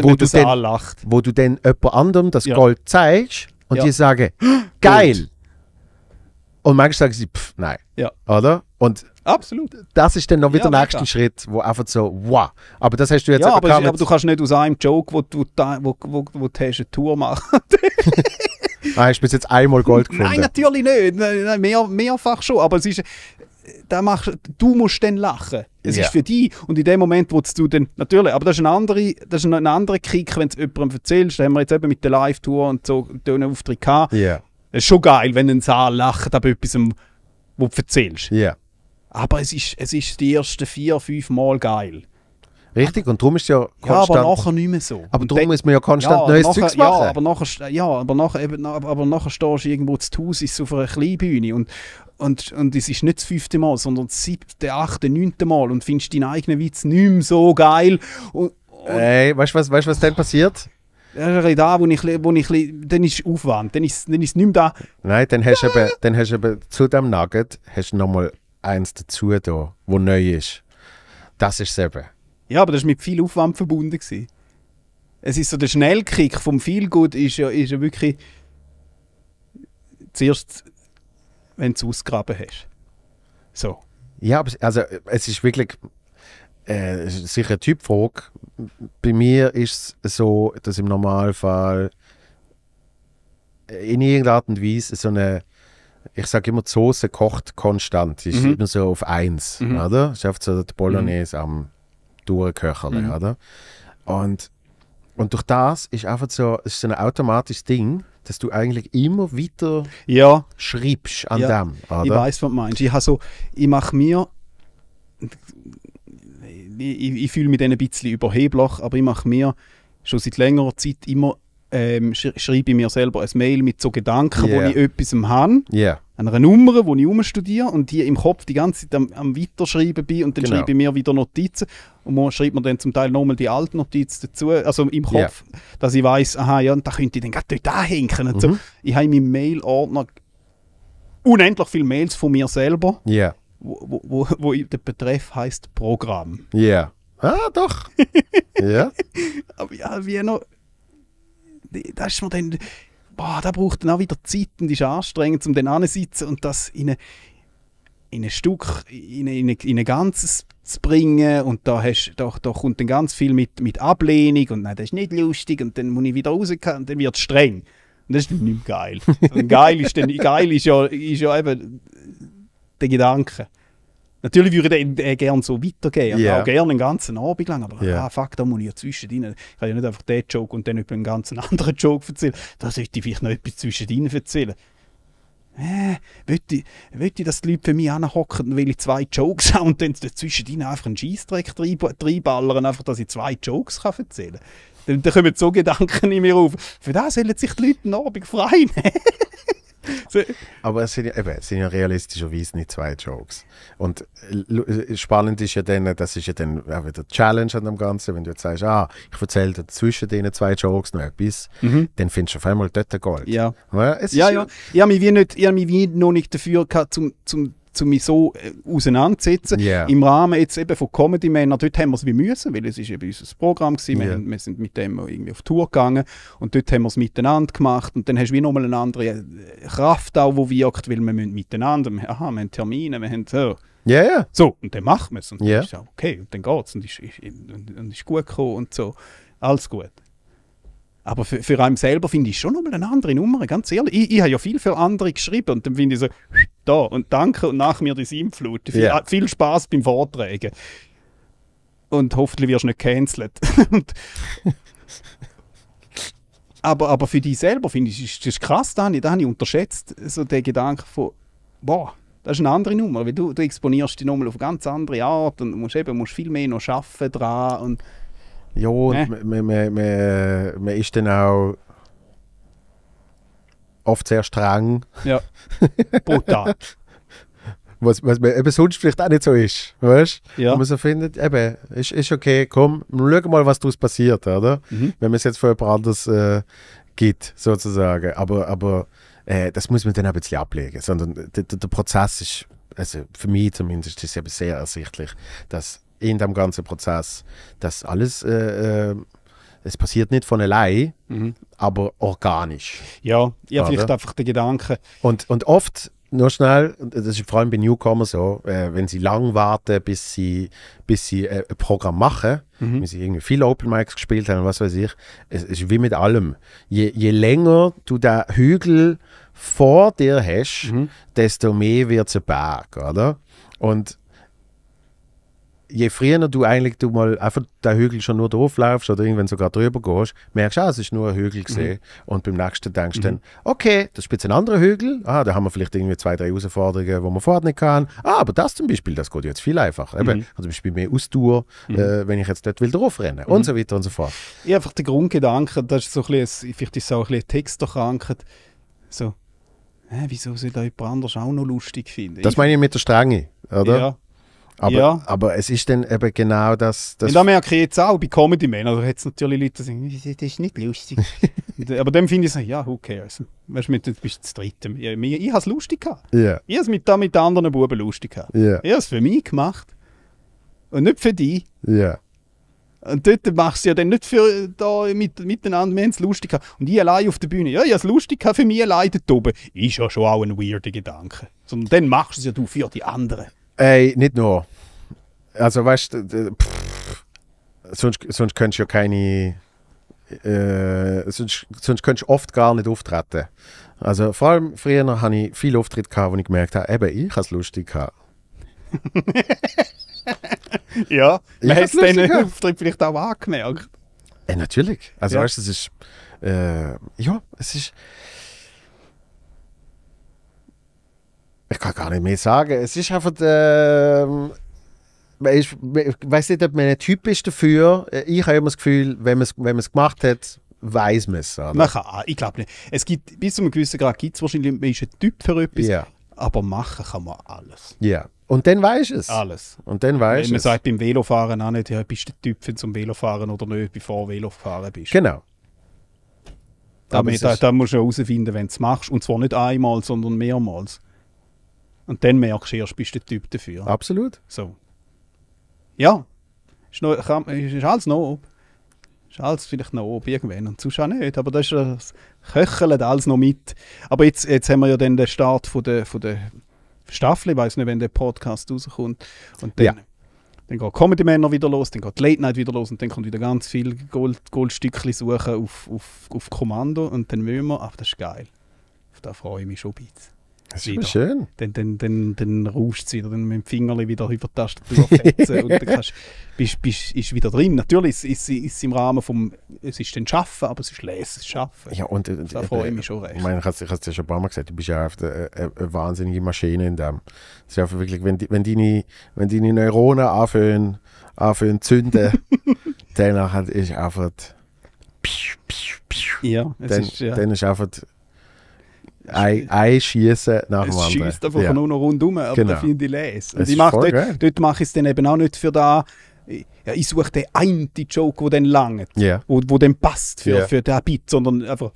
wo, du dann, wo du dann jemand anderem das ja. Gold zeigst und ja. die sagen, (gasps) geil! Gut. Und manchmal sagen sie, pff, nein. Ja. Oder? Und Absolut. Das ist dann noch wieder ja, der nächste Schritt, wo einfach so, wow. Aber das hast du jetzt ja, aber, aber du kannst nicht aus einem Joke, wo du, wo, wo, wo du hast, eine Tour machst. (laughs) Nein, hast du bis jetzt einmal Gold gefunden? Nein, natürlich nicht. Mehr, mehrfach schon. Aber es ist, da machst, du musst dann lachen. Es yeah. ist für dich. Und in dem Moment, wo du dann, natürlich, aber das ist ein anderer, das ist ein anderer Kick, wenn du jemandem erzählst. Da haben wir jetzt eben mit der Live-Tour und so einen Auftritt gehabt. Yeah. Es ist schon geil, wenn ein Saal lacht ab etwas, wo du erzählst. Yeah. Aber es ist, es ist die ersten vier, fünf Mal geil. Richtig, und darum ist es ja konstant... Ja, aber nachher nicht mehr so. Aber darum muss man ja konstant ja, neues nachher, Zeugs machen. Ja, aber nachher, ja, aber nachher, eben, aber nachher stehst du irgendwo zu Hause auf einer Kleinbühne und, und, und es ist nicht das fünfte Mal, sondern das siebte, achte, neunte Mal und findest deinen eigenen Witz nicht mehr so geil. Und, und Ey, weißt du, was, weißt, was dann passiert? Das ist da, wo ich, wo ich, dann ist Aufwand, dann ist, dann ist nicht mehr da. Nein, dann hast du eben, dann hast eben zu dem Nugget hast mal eins dazu da, wo neu ist. Das ist es eben. Ja, aber das war mit viel Aufwand verbunden. Gewesen. Es ist so der Schnellkick vom Feelgood ist ja, ist ja wirklich zuerst wenn du es ausgraben hast. So. Ja, aber also, es ist wirklich äh, sicher eine Typfrage. Bei mir ist es so, dass im Normalfall äh, in irgendeiner Art und Weise so eine, ich sage immer, die Soße kocht konstant. Ist mhm. immer so auf eins, mhm. oder? Ist oft so die Bolognese mhm. am Durchköcherle, mhm. oder? Und, und durch das ist einfach so, ist so ein automatisches Ding, dass du eigentlich immer weiter ja. schreibst an ja. dem. Oder? Ich weiß, was du meinst. Ich, so, ich mache mir. Ich, ich fühle mich dann ein bisschen überheblich, aber ich mache mir schon seit längerer Zeit immer. Ähm, schreibe ich mir selber ein Mail mit so Gedanken, yeah. wo ich etwas habe. Yeah an einer Nummer, die ich umstudiere und die im Kopf die ganze Zeit am, am Weiterschreiben bin und dann genau. schreibe ich mir wieder Notizen und man schreibt mir dann zum Teil nochmal die alten Notizen dazu, also im Kopf, yeah. dass ich weiß, aha, ja, und da könnte ich dann gerade dort anhinken. Mhm. So. Ich habe in meinem Mail-Ordner unendlich viele Mails von mir selber, yeah. wo, wo, wo der Betreff heißt Programm. Ja. Yeah. Ah, doch. (laughs) ja. Aber ja, wie noch das ist mir dann, boah, da braucht dann auch wieder Zeit und ist anstrengend, um dann anzusitzen und das in ein, in ein Stück, in ein, in ein Ganzes zu bringen und da, hast, da, da kommt dann ganz viel mit, mit Ablehnung und nein, das ist nicht lustig und dann muss ich wieder raus und dann wird es streng. Und das ist nicht geil. (laughs) geil ist, dann, geil ist, ja, ist ja eben der Gedanke. Natürlich würde ich äh, den gerne so weitergehen. Yeah. Auch gerne den ganzen Abend lang. Aber yeah. ah, fuck, da muss ich ja zwischendrin. Ich kann ja nicht einfach den Joke und dann über einen ganz (laughs) anderen Joke erzählen. Da sollte ich vielleicht noch etwas zwischendrin erzählen. Äh, will ich, dass die Leute für mich anhocken, weil ich zwei Jokes (laughs) habe und dann dazwischen einfach einen Scheissdreck reinballern, einfach, dass ich zwei Jokes kann erzählen kann. Dann, dann kommen so Gedanken in mir auf. Für das sollen sich die Leute einen Abend freuen. (laughs) Aber es sind, ja, eben, es sind ja realistischerweise nicht zwei Jokes. Und äh, äh, spannend ist ja dann, das ist ja dann auch wieder die Challenge an dem Ganzen, wenn du jetzt sagst, ah, ich erzähle dir zwischen diesen zwei Jokes noch etwas, mhm. dann findest du auf einmal dort Gold. Ja, ja, ja. ja. Ich habe mich, wie hab mich wie noch nicht dafür gehabt, zum, zum zu mich so äh, auseinandersetzen. Yeah. Im Rahmen jetzt eben von Comedy Männer, dort haben wir es wie müssen, weil es ist eben unser Programm gewesen. Yeah. Wir, wir, sind mit dem irgendwie auf Tour gegangen und dort haben wir es miteinander gemacht und dann hast du wie nochmal eine andere äh, Kraft auch, die wirkt, weil wir müssen miteinander, aha, wir haben Termine, wir haben so. Ja, yeah, So, und dann machen wir es und dann ist ja okay und dann geht's und ist, ist, und, und ist gut gekommen und so. Alles gut. Aber für, für einen selber finde ich schon nochmal eine andere Nummer, ganz ehrlich. Ich, ich habe ja viel für andere geschrieben und dann finde ich so, da und danke und nach mir die Simflut. Viel, yeah. viel Spaß beim Vortragen. Und hoffentlich wirst du nicht gecancelt. (laughs) aber, aber für dich selber finde ich, das ist krass, Dani, das habe ich unterschätzt. So der Gedanke von, boah, das ist eine andere Nummer, weil du, du exponierst dich nochmal auf eine ganz andere Art und musst eben musst viel mehr noch arbeiten dran. Und, ja, und ne? man, man, man, man ist dann auch oft sehr streng. Ja. Butter. (laughs) was, was eben sonst vielleicht auch nicht so ist. Weißt du? Ja. Und man so findet, eben, ist, ist okay, komm, schau mal, was daraus passiert, oder? Mhm. Wenn man es jetzt von jemand anderes äh, gibt, sozusagen. Aber, aber äh, das muss man dann auch ein bisschen ablegen, sondern der, der Prozess ist, also für mich zumindest, ist eben sehr ersichtlich, dass in dem ganzen Prozess das alles. Äh, äh es passiert nicht von allein, mhm. aber organisch. Ja, ich habe vielleicht einfach den Gedanken. Und, und oft, nur schnell, das ist vor allem bei Newcomers so, äh, wenn sie lang warten, bis sie, bis sie äh, ein Programm machen, mhm. wenn sie irgendwie viele Open Mics gespielt haben, was weiß ich, es, es ist wie mit allem. Je, je länger du den Hügel vor dir hast, mhm. desto mehr wird es ein Berg, oder? Und je früher du eigentlich du mal einfach den Hügel schon nur drauflaufst oder irgendwann sogar drüber gehst, merkst du, ah, es ist nur ein Hügel mhm. gesehen. Mhm. Und beim nächsten denkst du mhm. dann, okay, das ist jetzt ein anderer Hügel. Ah, da haben wir vielleicht irgendwie zwei, drei Herausforderungen, wo man vorher nicht kann. Ah, aber das zum Beispiel, das geht jetzt viel einfacher. Eben, mhm. also zum Beispiel mehr Ausdauer, mhm. äh, wenn ich jetzt dort will draufrennen und mhm. so weiter und so fort. Ja, einfach der Grundgedanke, das ist so ein bisschen, vielleicht ist es auch ein bisschen texterkrankend. So, äh, wieso soll da jemand anders auch noch lustig finden? Das meine ich mit der Strenge, oder? Ja, aber, ja. aber es ist dann eben genau das. das und da merke ich jetzt auch bei Comedy Man. Also, es natürlich Leute, die sagen, das ist nicht lustig. (laughs) Äh, aber dann finde ich so, ja, who cares? Weißt du, jetzt bist das Dritte. Ich, ich, ich habe es lustig gehabt. Yeah. Ich habe es mit, mit anderen Buben lustig gehabt. Yeah. Ich habe es für mich gemacht. Und nicht für dich. Yeah. Und dort machst du ja dann nicht für da mit, miteinander, wir haben es lustig gehabt. Und ich allein auf der Bühne, ja, ich habe es lustig gehabt, für mich allein dort oben. Ist ja schon auch ein weirder Gedanke. Sondern dann machst du es ja du für die anderen. Ey, nicht nur. Also weißt du, sonst, sonst könntest du ja keine. Äh, sonst, sonst könntest du oft gar nicht auftreten. Also vor allem früher hatte ich viele Auftritte, gehabt, wo ich gemerkt habe, eben ich habe es lustig gehabt. (laughs) ja, ich man hat es Auftritt vielleicht auch angemerkt. Ey, äh, natürlich. Also ja. weißt du, es ist. Äh, ja, es ist. Ich kann gar nicht mehr sagen. Es ist einfach. Ähm, ich weiß nicht, ob man ein Typ ist dafür. Äh, ich habe immer das Gefühl, wenn man es wenn gemacht hat, weiß man es. Ah, ich glaube nicht. Es gibt, bis zu einem gewissen Grad gibt es wahrscheinlich, man ist ein Typ für etwas, yeah. aber machen kann man alles. Ja. Yeah. Und dann weiß es. Alles. Und dann weiß es. Man sagt beim Velofahren auch nicht, ja, bist du der Typ für zum Velofahren oder nicht, bevor du Velofahren bist. Genau. Da, da, da musst du herausfinden, wenn du es machst. Und zwar nicht einmal, sondern mehrmals. Und dann merkst du erst, bist du der Typ dafür. Absolut. So. Ja. Ist, noch, kann, ist alles noch ob. Ist alles vielleicht noch ob irgendwann und sonst auch nicht. Aber das, ist, das köchelt alles noch mit. Aber jetzt, jetzt haben wir ja dann den Start von der, von der Staffel. Ich weiß nicht, wenn der Podcast rauskommt. Und dann, ja. dann geht Comedy Männer wieder los, dann geht Late Night wieder los und dann kommt wieder ganz viel Gold, Goldstückchen suchen auf, auf, auf Kommando. Und dann müssen wir, ach, das ist geil. Auf das freue ich mich schon ein bisschen. Das ist schön. Dann, dann, dann, dann rauscht es wieder, dann mit dem Finger wieder über die Tastatur (laughs) fetzen und dann kannst, bist, bist, ist wieder drin. Natürlich ist, ist, ist im Rahmen vom, es ist dann Schaffen, aber es ist leses Schaffen. Ja, und, und äh, da freue ich mich schon äh, recht. Ich meine, ich habe es ja schon ein paar Mal gesagt, du bist ja einfach eine, eine, äh, wahnsinnige Maschine in dem. Es ist einfach wirklich, wenn, wenn, deine, wenn deine Neuronen anfangen, anfangen zu zünden, (laughs) dann ist einfach... Psch, psch, psch, ja, es dann, ist, ja. dann ist einfach ein, ein Schießen nach dem anderen. Es schießt einfach ja. nur noch rundherum, aber genau. da finde ich les. Und ich mach dort, dort mache ich es dann eben auch nicht für da. Ja, ich suche den einen Joke, der dann langt, yeah. wo, wo dann passt für, yeah. für den Bit, sondern einfach.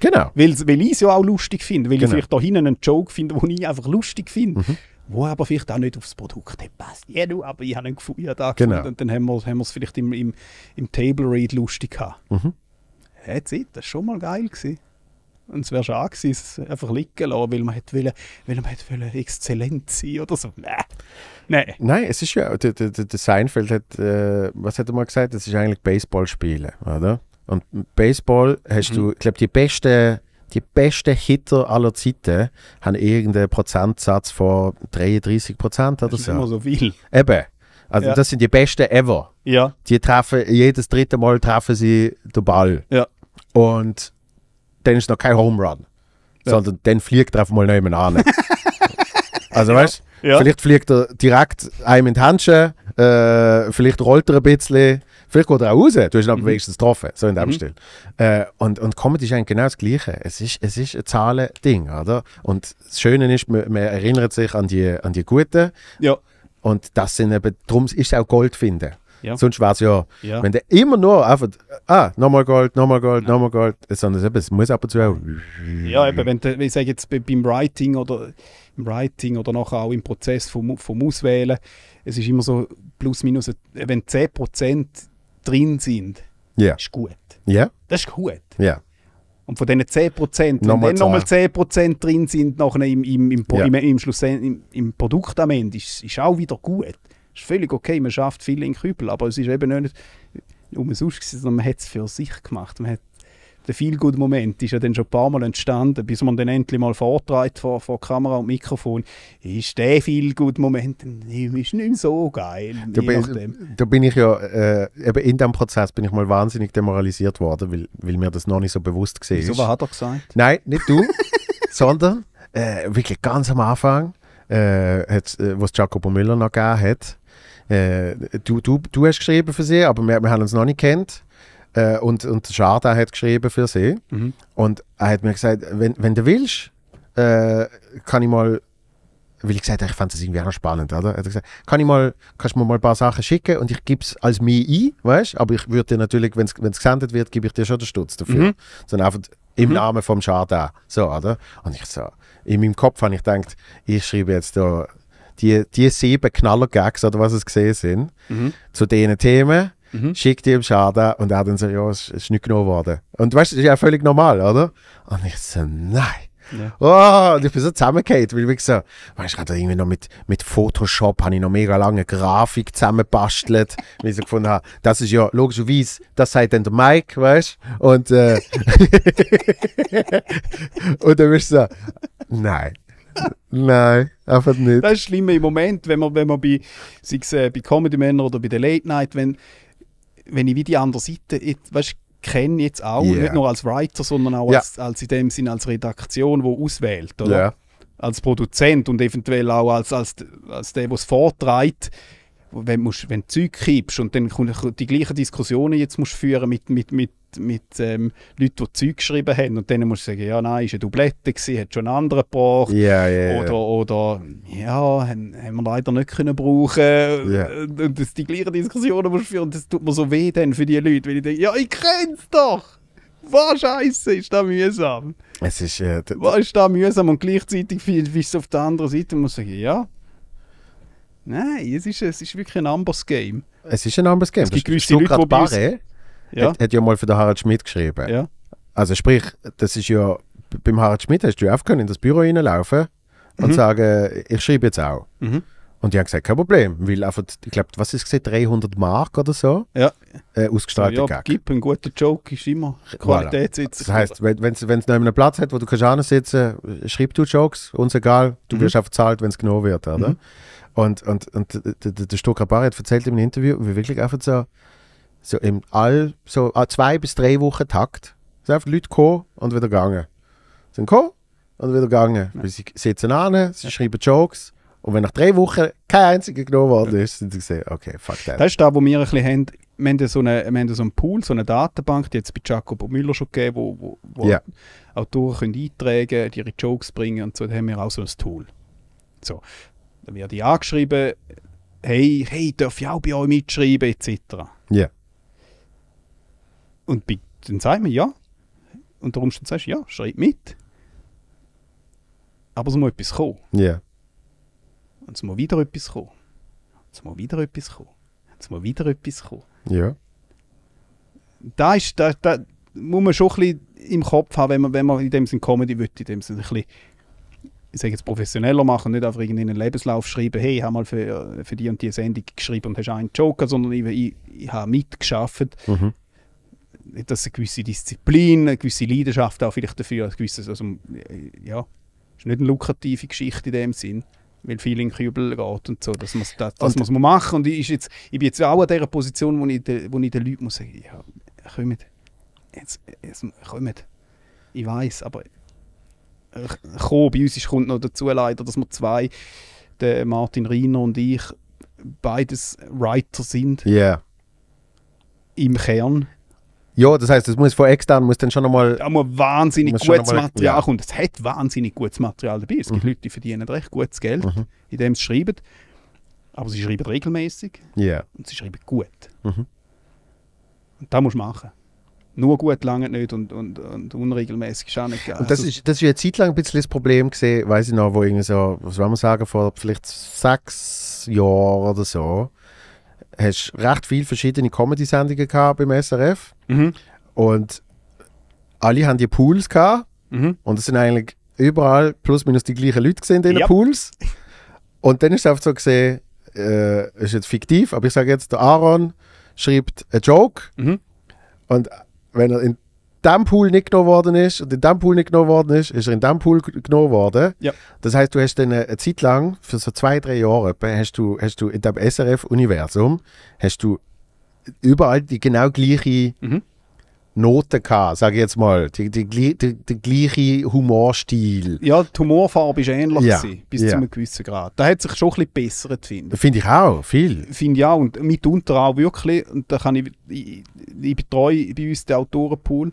Genau. Weil, weil ich es ja auch lustig finde, weil genau. ich vielleicht da hinten einen Joke finde, den ich einfach lustig finde. Mhm wo aber vielleicht auch nicht aufs Produkt passt. Ja, du, aber ich habe einen gefunden, ja, da genau. und dann haben wir, haben wir es vielleicht im, im, im Table Read lustig gehabt. Mhm. That's it, das war schon mal geil. Gewesen. Und es wäre schade es einfach liegen lassen, weil man hätte wollen, weil man hätte wollen exzellent sein oder so. Nein. Nein. Nein, es ist ja, der, der, der Seinfeld hat, äh, was hat er mal gesagt? Das ist eigentlich Baseball spielen, oder? Und Baseball hast mhm. du, ich glaube, die besten die besten Hitter aller Zeiten haben irgendeinen Prozentsatz von 33 Prozent oder so. Das ist immer so viel. Eben. Also ja. das sind die besten ever. Ja. Die treffen, jedes dritte Mal treffen sie den Ball. Ja. Und dann ist noch kein Home Run, ja. sondern dann fliegt er einfach mal neben an. (laughs) also ja. weißt ja. vielleicht fliegt er direkt einem in die Handschuhe, äh, vielleicht rollt er ein bisschen, vielleicht geht er auch raus, du hast ihn aber mhm. wenigstens getroffen, so in dem mhm. Stil. Äh, und, und Comedy ist eigentlich genau das Gleiche. Es ist, es ist ein Zahlending, oder? Und das Schöne ist, man, man erinnert sich an die, an die Guten. Ja. Und das sind eben, darum ist es auch Gold finden. Ja. Sonst wäre es ja, ja, wenn der immer nur einfach, ah, nochmal Gold, nochmal Gold, nochmal Gold, sondern es muss ab und zu auch. Ja, eben, wenn du, ich sage jetzt beim Writing oder im Writing oder nachher auch im Prozess vom, vom Auswählen, es ist immer so plus minus, wenn 10% drin sind, yeah. ist gut. Ja. Das ist gut. Ja. Und von diesen 10%, nochmal wenn dann nochmal 10% drin sind, nachher im, im, im, yeah. im, im, im, im Produkt am Ende, ist, ist auch wieder gut ist völlig okay, man schafft viel in Kübel, aber es ist eben nicht äh, umsonst, sondern man hat es für sich gemacht. Man hat der viel gute Moment ist ja dann schon ein paar Mal entstanden, bis man den endlich mal vortreibt vor, vor Kamera und Mikrofon. Ist der viel gute Moment nicht mehr so geil. Da bin, da bin ich ja, äh, eben in diesem Prozess bin ich mal wahnsinnig demoralisiert worden, weil, weil mir das noch nicht so bewusst war. So, was hat er gesagt? Nein, nicht du, (laughs) sondern äh, wirklich ganz am Anfang, äh, äh, was Jacopo Müller noch gegeben hat äh, du, du, du hast geschrieben für sie, aber wir, wir haben uns noch nicht kennt. Äh, und, und Sharda hat geschrieben für sie. Mhm. Und er hat mir gesagt, wenn, wenn du willst, äh, kann ich mal weil ich gesagt habe, ich fand das irgendwie auch noch spannend, oder? Er hat gesagt, kann ich mal, kannst du mir mal ein paar Sachen schicken und ich gebe es als mir ein, weißt Aber ich würde dir natürlich, wenn es gesendet wird, gebe ich dir schon den Stutz dafür. Mhm. Sondern einfach im mhm. Namen vom Schaden. So, oder? Und ich so, in meinem Kopf habe ich gedacht, ich schreibe jetzt da die, die sieben Knaller-Gags oder was es gesehen sind, mhm. zu diesen Themen, mhm. schickt ihm Schaden und er dann so, ja, es ist nicht genommen worden. Und weißt du, das ist ja völlig normal, oder? Und ich so, nein. Ja. Oh, und ich bin so zusammengefallen, weil ich so, weißt du, ich irgendwie noch mit, mit Photoshop habe ich noch mega lange Grafik zusammengebastelt, (laughs) weil ich so gefunden habe, das ist ja logischerweise, das sagt dann der Mike, weißt du? Und, äh, (laughs) und dann bist du so, nein. Nein, einfach nicht. Das ist schlimm im Moment, wenn man, wenn man bei, sei es äh, bei Comedy Männer oder bei der Late Night, wenn, wenn ich wie die andere Seite, weißt, kenne jetzt auch, yeah. nicht nur als Writer, sondern auch yeah. als, als, in dem Sinn als Redaktion, die auswählt, oder? Yeah. Als Produzent und eventuell auch als, als, als der, der es vortreibt wenn, musst, wenn du Zeug kippst und dann die gleichen Diskussionen jetzt musst führen mit, mit, mit mit ähm, Leuten, die Zeug geschrieben haben und denen musst du sagen, ja nein, ist eine Doublette hat schon einen anderen gebraucht yeah, yeah, oder, oder ja, haben, haben wir leider nicht können brauchen yeah. und das die gleichen Diskussionen musst du führen und das tut mir so weh dann für die Leute, weil ich denke, ja ich kenn's doch! Was Scheiße, ist das mühsam? Es ist, äh, Was ist das mühsam und gleichzeitig bist du auf der anderen Seite und musst sagen, ja, Nein, es ist, es ist wirklich ein Amber's Game. Es ist ein Amber's Game. Es gibt gewisse Stuttgart Leute, die Barre, ja. Hat, hat, ja mal für den Harald Schmidt geschrieben. Ja. Also sprich, das ist ja, beim Harald Schmidt hast du ja auch können in das Büro reinlaufen und mhm. sagen, ich schreibe jetzt auch. Mhm. Und die haben gesagt, kein Problem, weil einfach, ich glaube, was ist gesehen, 300 Mark oder so, ja. äh, ausgestrahlte ja, Gag. Gib, ein guter Joke ist immer Qualitätssitz. Voilà. Das heißt, wenn es noch einen Platz hat, wo du kannst sitzen, schreib du Jokes, uns egal, du mhm. wirst auch bezahlt, wenn es genommen wird, oder? Mhm. Und, und, und äh, der, der Stocker Barrett erzählt im Interview, wie wirklich einfach so, so im all so ah, zwei bis drei Wochen Takt. Es sind einfach Leute gekommen und wieder gegangen. Sie sind gekommen und wieder gegangen. Ja. Sie sitzen an, sie ja. schreiben Jokes. Und wenn nach drei Wochen kein einziger genommen worden ist, sind sie gesehen, okay, fuck that. Das ist da, wo wir ein bisschen haben. Wir haben, so eine, wir haben so einen Pool, so eine Datenbank, die jetzt bei Jacob Müller schon gegeben wo, wo, wo yeah. Autoren können eintragen die ihre Jokes bringen und so. Da haben wir auch so ein Tool. So. Dann werden die angeschrieben, hey, hey, darf ich auch bei euch mitschreiben, etc. Ja. Yeah. Und bei, dann sagt man ja. Und darum sagst du ja, schreib mit. Aber es muss etwas kommen. Ja. Yeah. Und es muss wieder etwas kommen. Es muss wieder etwas kommen. Es muss wieder etwas kommen. Ja. Yeah. Da ist, da, da muss man schon ein bisschen im Kopf haben, wenn man, wenn man in dem Sinn Comedy will, in dem Sinn ein bisschen ich sage jetzt professioneller machen, nicht einfach irgendeinen Lebenslauf schreiben, hey, ich habe mal für, für die und die Sendung geschrieben und hast einen Joker, sondern ich, ich, ich habe mitgeschafft. Mhm dass eine gewisse Disziplin, eine gewisse Leidenschaft auch vielleicht dafür, ein gewisses, also, äh, ja, ist nicht eine lukrative Geschichte in dem Sinn, weil viel in Kübel geht und so, dass man das, das muss man machen und ich, ist jetzt, ich bin jetzt auch an dieser Position, wo ich, de, wo ich den Leuten muss sagen, ja, kommt, jetzt, jetzt kommt, ich weiß, aber äh, kommen, bei uns ist, kommt noch dazu leider, dass wir zwei, der Martin Riener und ich, beides Writer sind. Ja. Yeah. Im Kern. Ja, das heißt, es muss von extern muss dann schon einmal. Da muss wahnsinnig muss gutes einmal, Material ja. kommen. Es hat wahnsinnig gutes Material dabei. Es gibt mhm. Leute, die verdienen recht gutes Geld, mhm. indem sie schreiben. Aber sie schreiben regelmäßig yeah. und sie schreiben gut. Mhm. Und das musst du machen. Nur gut lange nicht und, und, und unregelmäßig ist auch nicht geil. Und das, also, ist, das ist eine Zeit lang ein bisschen das Problem gesehen, weiß ich noch, wo irgendwie so, was soll man sagen, vor vielleicht sechs Jahren oder so hast recht viele verschiedene Comedy-Sendungen beim SRF. Mhm. Und alle haben die Pools gehabt. Mhm. Und es sind eigentlich überall plus minus die gleichen Leute gesehen in den yep. Pools. Und dann ist es oft so gesehen, äh, ist jetzt fiktiv, aber ich sage jetzt, der Aaron schreibt einen Joke. Mhm. Und wenn er in Dammpool nicht genommen worden ist und in Dammpool nicht genommen worden ist, ist er in Dammpool genommen worden. Ja. Das heißt, du hast dann äh, eine Zeit lang, für so zwei, drei Jahre, hast du, hast du in dem SRF-Universum, hast du überall die genau gleiche mhm. Noten gehabt, sage ich jetzt mal. Der die, die, die, gleiche Humorstil. Ja, die Humorfarbe ist ähnlich ja. gewesen, bis ja. zu einem gewissen Grad. Da hat sich schon ein bisschen bessert, finde ich. Finde ich auch, viel. Finde ich auch und mitunter auch wirklich, und da kann ich, ich, ich betreue bei uns den Autorenpool,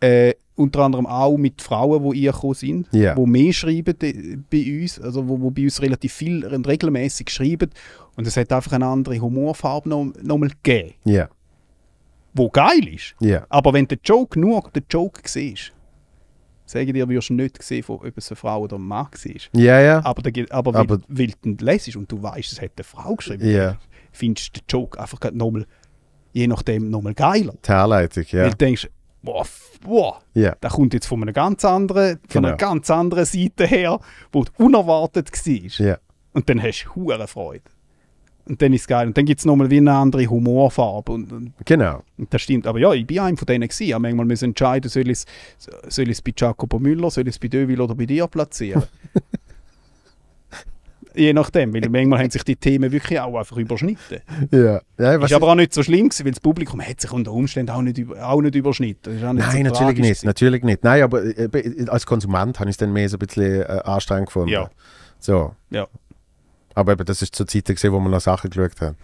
äh, unter anderem auch mit Frauen, die hergekommen sind, yeah. die mehr schreiben die, äh, bei uns, also wo, wo bei uns relativ viel regelmäßig schreiben. Und es hat einfach eine andere Humorfarbe noch, noch mal gegeben. Yeah wo geil ist. Yeah. Aber wenn der Joke nur der Joke siehst, sage ich dir, wirst du nicht sehen, ob es eine Frau oder ein Mann war. Ja, ja. Aber, der, aber, aber weil, weil du lesest und du weißt, es hat eine Frau geschrieben, yeah. findest du den Joke einfach nochmal, je nachdem, nochmal geiler. Die Herleitung, ja. Weil du denkst, boah, wow yeah. das kommt jetzt von einer ganz anderen, von genau. einer ganz anderen Seite her, wo unerwartet war. Yeah. Und dann hast du Freude. Und dann ist es geil. Und dann gibt es nochmal wie eine andere Humorfarbe. Und, und, genau. Und das stimmt. Aber ja, ich bin einer von denen gewesen. Ich habe manchmal müssen entscheiden, soll ich es soll ich's bei Jacopo Müller, soll ich es bei Döwil oder bei dir platzieren. (laughs) Je nachdem, weil manchmal haben sich die Themen wirklich auch einfach überschnitten. Ja. ja ist aber auch nicht so schlimm gewesen, weil das Publikum hat sich unter Umständen auch nicht, auch nicht überschnitten. Auch nicht Nein, so natürlich tragisch. nicht, natürlich nicht. Nein, aber äh, äh, als Konsument habe ich es dann mehr so ein bisschen äh, anstrengend gefunden. Ja. So. Ja. Aber eben, das ist zur Zeit, gewesen, wo wir noch Sachen geschaut haben.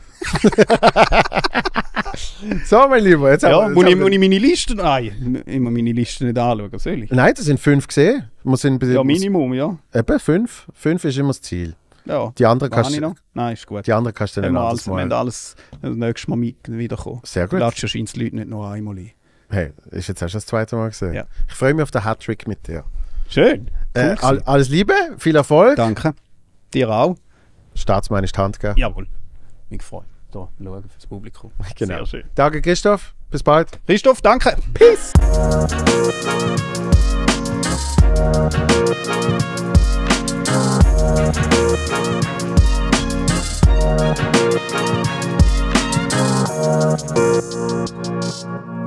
(laughs) so, mein Lieber, jetzt ja, haben wir. Muss ich, ich meine Listen. Nein, immer meine Listen nicht anschauen, soll ich? Nein, das sind fünf gesehen. Wir sind bei, ja, Minimum, ja. Eben, fünf. Fünf ist immer das Ziel. Ja. Die anderen kannst du. Nein, ist gut. Die anderen kannst du dann alles, Wir haben alles nächstes Mal mit wiederkommen. Sehr gut. Latscht wahrscheinlich die Leute nicht noch einmal ein. Hey, ist jetzt erst das zweite Mal gesehen. Ja. Ich freue mich auf den Hattrick mit dir. Schön. Äh, alles Liebe, viel Erfolg. Danke. Dir auch. Staatsmännisch die Hand geben. Jawohl, mich gefreut. Hier schauen fürs Publikum. (laughs) Genau. Sehr schön. Danke, Christoph. Bis bald. Christoph, danke. Peace. Thank you.